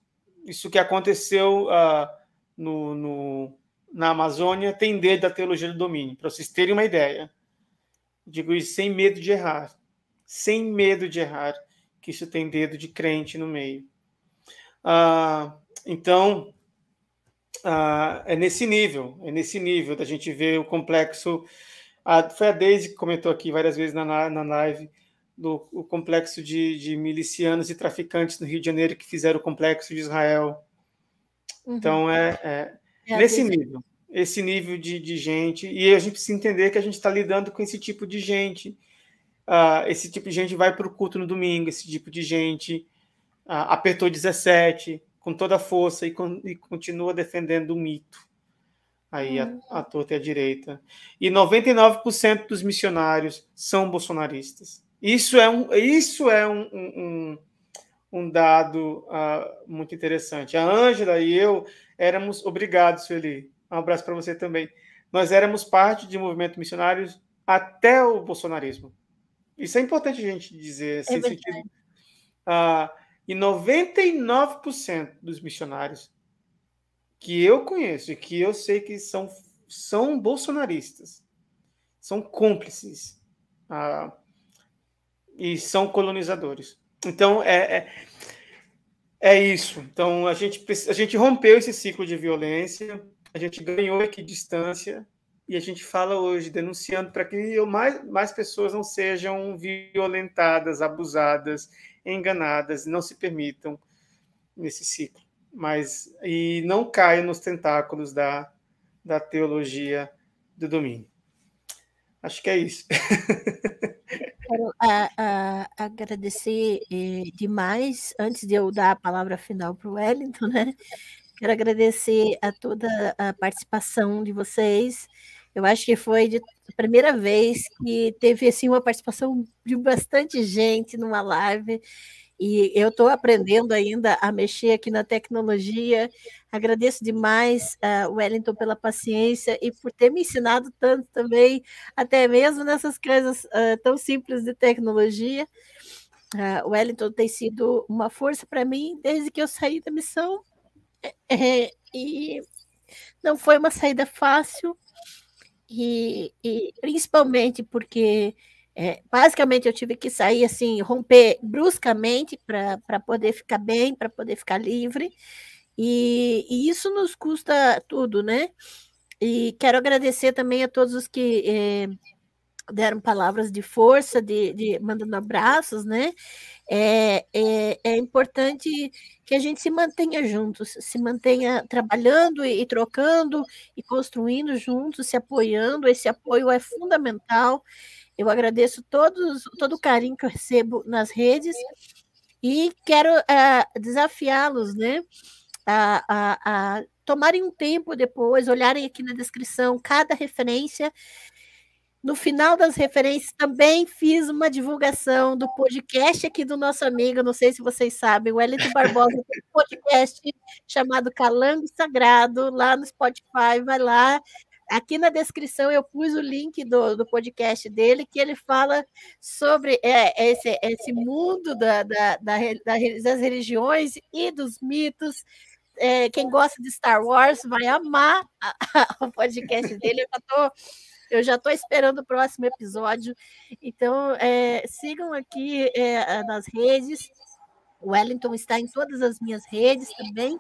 Isso que aconteceu ah, no, no, na Amazônia tem dedo da teologia do domínio, para vocês terem uma ideia. Digo isso sem medo de errar, sem medo de errar, que isso tem dedo de crente no meio. Ah, então, ah, é nesse nível, é nesse nível da gente ver o complexo. A, foi a Daisy que comentou aqui várias vezes na, na live do o complexo de, de, milicianos e traficantes no Rio de Janeiro que fizeram o complexo de Israel. Uhum. Então é, é, é nesse Daisy. nível, esse nível de, de, gente e a gente precisa entender que a gente está lidando com esse tipo de gente. Ah, esse tipo de gente vai para o culto no domingo, esse tipo de gente ah, apertou 17, com toda a força e, con e continua defendendo o mito aí hum. a, a torta e a direita. E 99% dos missionários são bolsonaristas. Isso é um, isso é um, um, um dado uh, muito interessante. A Ângela e eu éramos obrigados, Sueli. Um abraço para você também. Nós éramos parte de movimento missionários até o bolsonarismo. Isso é importante a gente dizer. sem assim, é sentido, uh, e 99% dos missionários que eu conheço e que eu sei que são, são bolsonaristas, são cúmplices ah, e são colonizadores. Então, é, é, é, isso. Então, a gente, a gente rompeu esse ciclo de violência, a gente ganhou aqui distância e a gente fala hoje, denunciando para que mais, mais pessoas não sejam violentadas, abusadas enganadas, não se permitam nesse ciclo. Mas e não caia nos tentáculos da, da teologia do domínio. Acho que é isso. Quero a, é, a, é, agradecer é, demais, antes de eu dar a palavra final para o Wellington, né? Quero agradecer a toda a participação de vocês. Eu acho que foi a primeira vez que teve assim uma participação de bastante gente numa live. E eu estou aprendendo ainda a mexer aqui na tecnologia. Agradeço demais, uh, Wellington, pela paciência e por ter me ensinado tanto também, até mesmo nessas coisas uh, tão simples de tecnologia. Uh, Wellington tem sido uma força para mim desde que eu saí da missão. É, é, e não foi uma saída fácil, e, e principalmente porque é, basicamente eu tive que sair assim, romper bruscamente para poder ficar bem, para poder ficar livre. E, e, isso nos custa tudo, né? E quero agradecer também a todos os que eh, deram palavras de força, de, de mandando abraços, né? É, é, é, importante que a gente se mantenha juntos, se mantenha trabalhando e, e trocando e construindo juntos, se apoiando. Esse apoio é fundamental. Eu agradeço todos, todo o carinho que eu recebo nas redes e quero uh, desafiá-los, né? A, a, a, tomarem um tempo depois, olharem aqui na descrição cada referência no final das referências, também fiz uma divulgação do podcast aqui do nosso amigo, não sei se vocês sabem, o Elito Barbosa tem um podcast chamado Calango Sagrado, lá no Spotify, vai lá. Aqui na descrição eu pus o link do, do podcast dele, que ele fala sobre é, é esse, é esse mundo da, da, da, das religiões e dos mitos, é, quem gosta de Star Wars vai amar a, a, o podcast dele. Eu estou eu já estou esperando o próximo episódio. Então, é, sigam aqui é, nas redes. O Wellington está em todas as minhas redes também.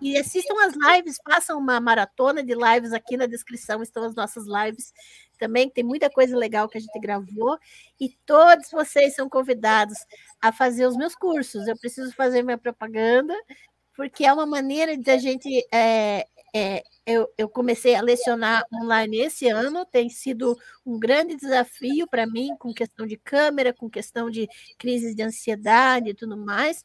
E assistam as lives, façam uma maratona de lives aqui na descrição, estão as nossas lives também, tem muita coisa legal que a gente gravou. E todos vocês são convidados a fazer os meus cursos. Eu preciso fazer minha propaganda, porque é uma maneira de a gente é, é, eu, eu, comecei a lecionar online esse ano, tem sido um grande desafio para mim, com questão de câmera, com questão de crises de ansiedade e tudo mais.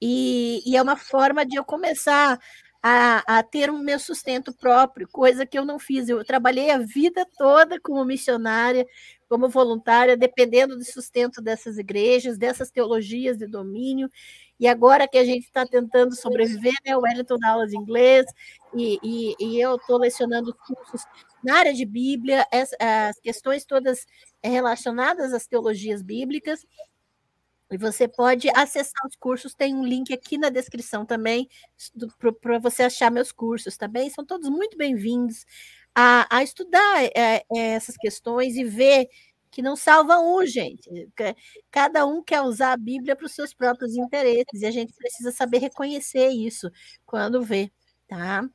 E, e é uma forma de eu começar a, a, ter o um meu sustento próprio, coisa que eu não fiz. Eu trabalhei a vida toda como missionária, como voluntária, dependendo do sustento dessas igrejas, dessas teologias de domínio. E agora que a gente está tentando sobreviver, né? o Wellington dá aula de inglês e, e, e eu estou lecionando cursos na área de Bíblia, as, as questões todas relacionadas às teologias bíblicas. E você pode acessar os cursos, tem um link aqui na descrição também para você achar meus cursos também. São todos muito bem-vindos a, a estudar é, é essas questões e ver que não salva um, gente. Cada um quer usar a Bíblia para os seus próprios interesses e a gente precisa saber reconhecer isso quando vê, tá?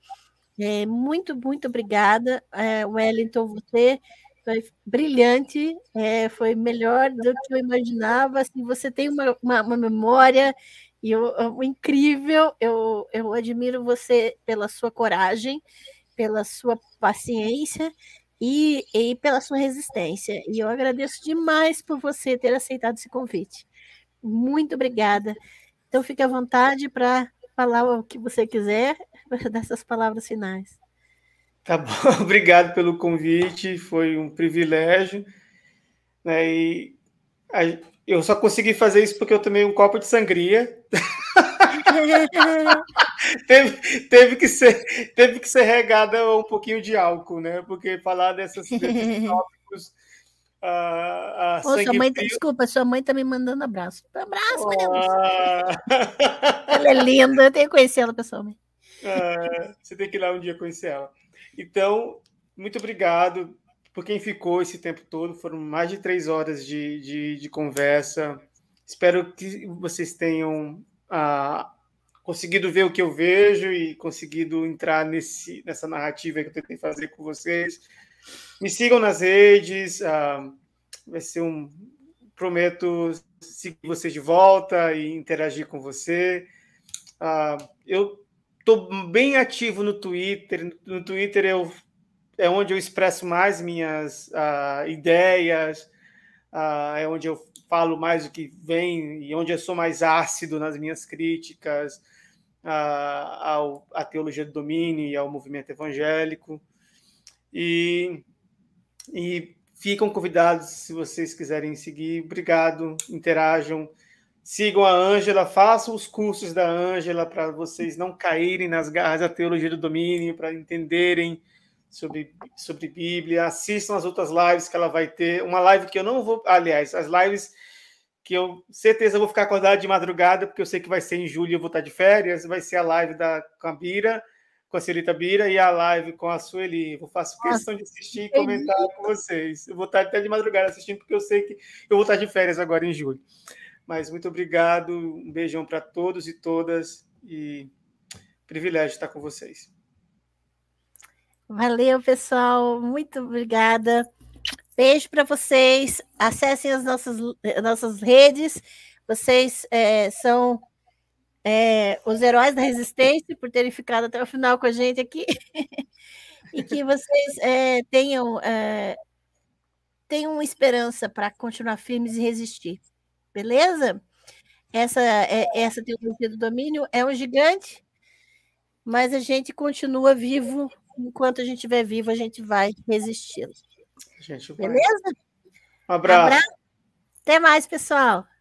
É, muito, muito obrigada, é, Wellington, você foi brilhante, é, foi melhor do que eu imaginava. Assim, você tem uma, uma, uma memória e eu, eu, é incrível. Eu, eu admiro você pela sua coragem, pela sua paciência e, e pela sua resistência. E eu agradeço demais por você ter aceitado esse convite. Muito obrigada. Então fique à vontade para falar o que você quiser, para dar essas palavras finais. Tá bom, obrigado pelo convite, foi um privilégio. Né? E eu só consegui fazer isso porque eu tomei um copo de sangria. teve, teve, que ser, teve que ser regada um pouquinho de álcool, né? Porque falar dessas, coisas tópicos. Uh, uh, Ô, sua mãe, tá, frio. desculpa, sua mãe tá me mandando abraço. Abraço, oh. Ela é linda, eu tenho que conhecer ela pessoalmente. Uh, você tem que ir lá um dia conhecer ela. Então, muito obrigado por quem ficou esse tempo todo. Foram mais de três horas de, de, de conversa. Espero que vocês tenham uh, conseguido ver o que eu vejo e conseguido entrar nesse, nessa narrativa que eu tentei fazer com vocês. Me sigam nas redes, uh, vai ser um. Prometo seguir vocês de volta e interagir com você. Uh, eu estou bem ativo no Twitter. No Twitter eu, é onde eu expresso mais minhas uh, ideias, é onde eu falo mais o que vem e onde eu sou mais ácido nas minhas críticas à, à teologia do domínio e ao movimento evangélico. E, e ficam convidados se vocês quiserem seguir. Obrigado, interajam. Sigam a Ângela, façam os cursos da Ângela para vocês não caírem nas garras da teologia do domínio, para entenderem sobre, sobre Bíblia. Assistam as outras lives que ela vai ter. Uma live que eu não vou. Aliás, as lives que eu certeza vou ficar acordado de madrugada, porque eu sei que vai ser em julho, eu vou estar de férias, vai ser a live da Cambira, com a Celita Bira, e a live com a Sueli. Eu faço questão de assistir e comentar com vocês. Eu vou estar até de madrugada assistindo, porque eu sei que eu vou estar de férias agora em julho. Mas muito obrigado, um beijão para todos e todas, e privilégio estar com vocês. Valeu, pessoal, muito obrigada. Beijo para vocês. Acessem as nossas, eh, nossas redes. Vocês é, são é, os heróis da resistência por terem ficado até o final com a gente aqui. e que vocês é, tenham, tenham esperança para continuar firmes e resistir. Beleza? Essa, essa teologia do domínio é um gigante, mas a gente continua vivo. Enquanto a gente estiver vivo, a gente vai resistindo. A gente vai. Beleza? Um abraço. Um abraço. Até mais, pessoal.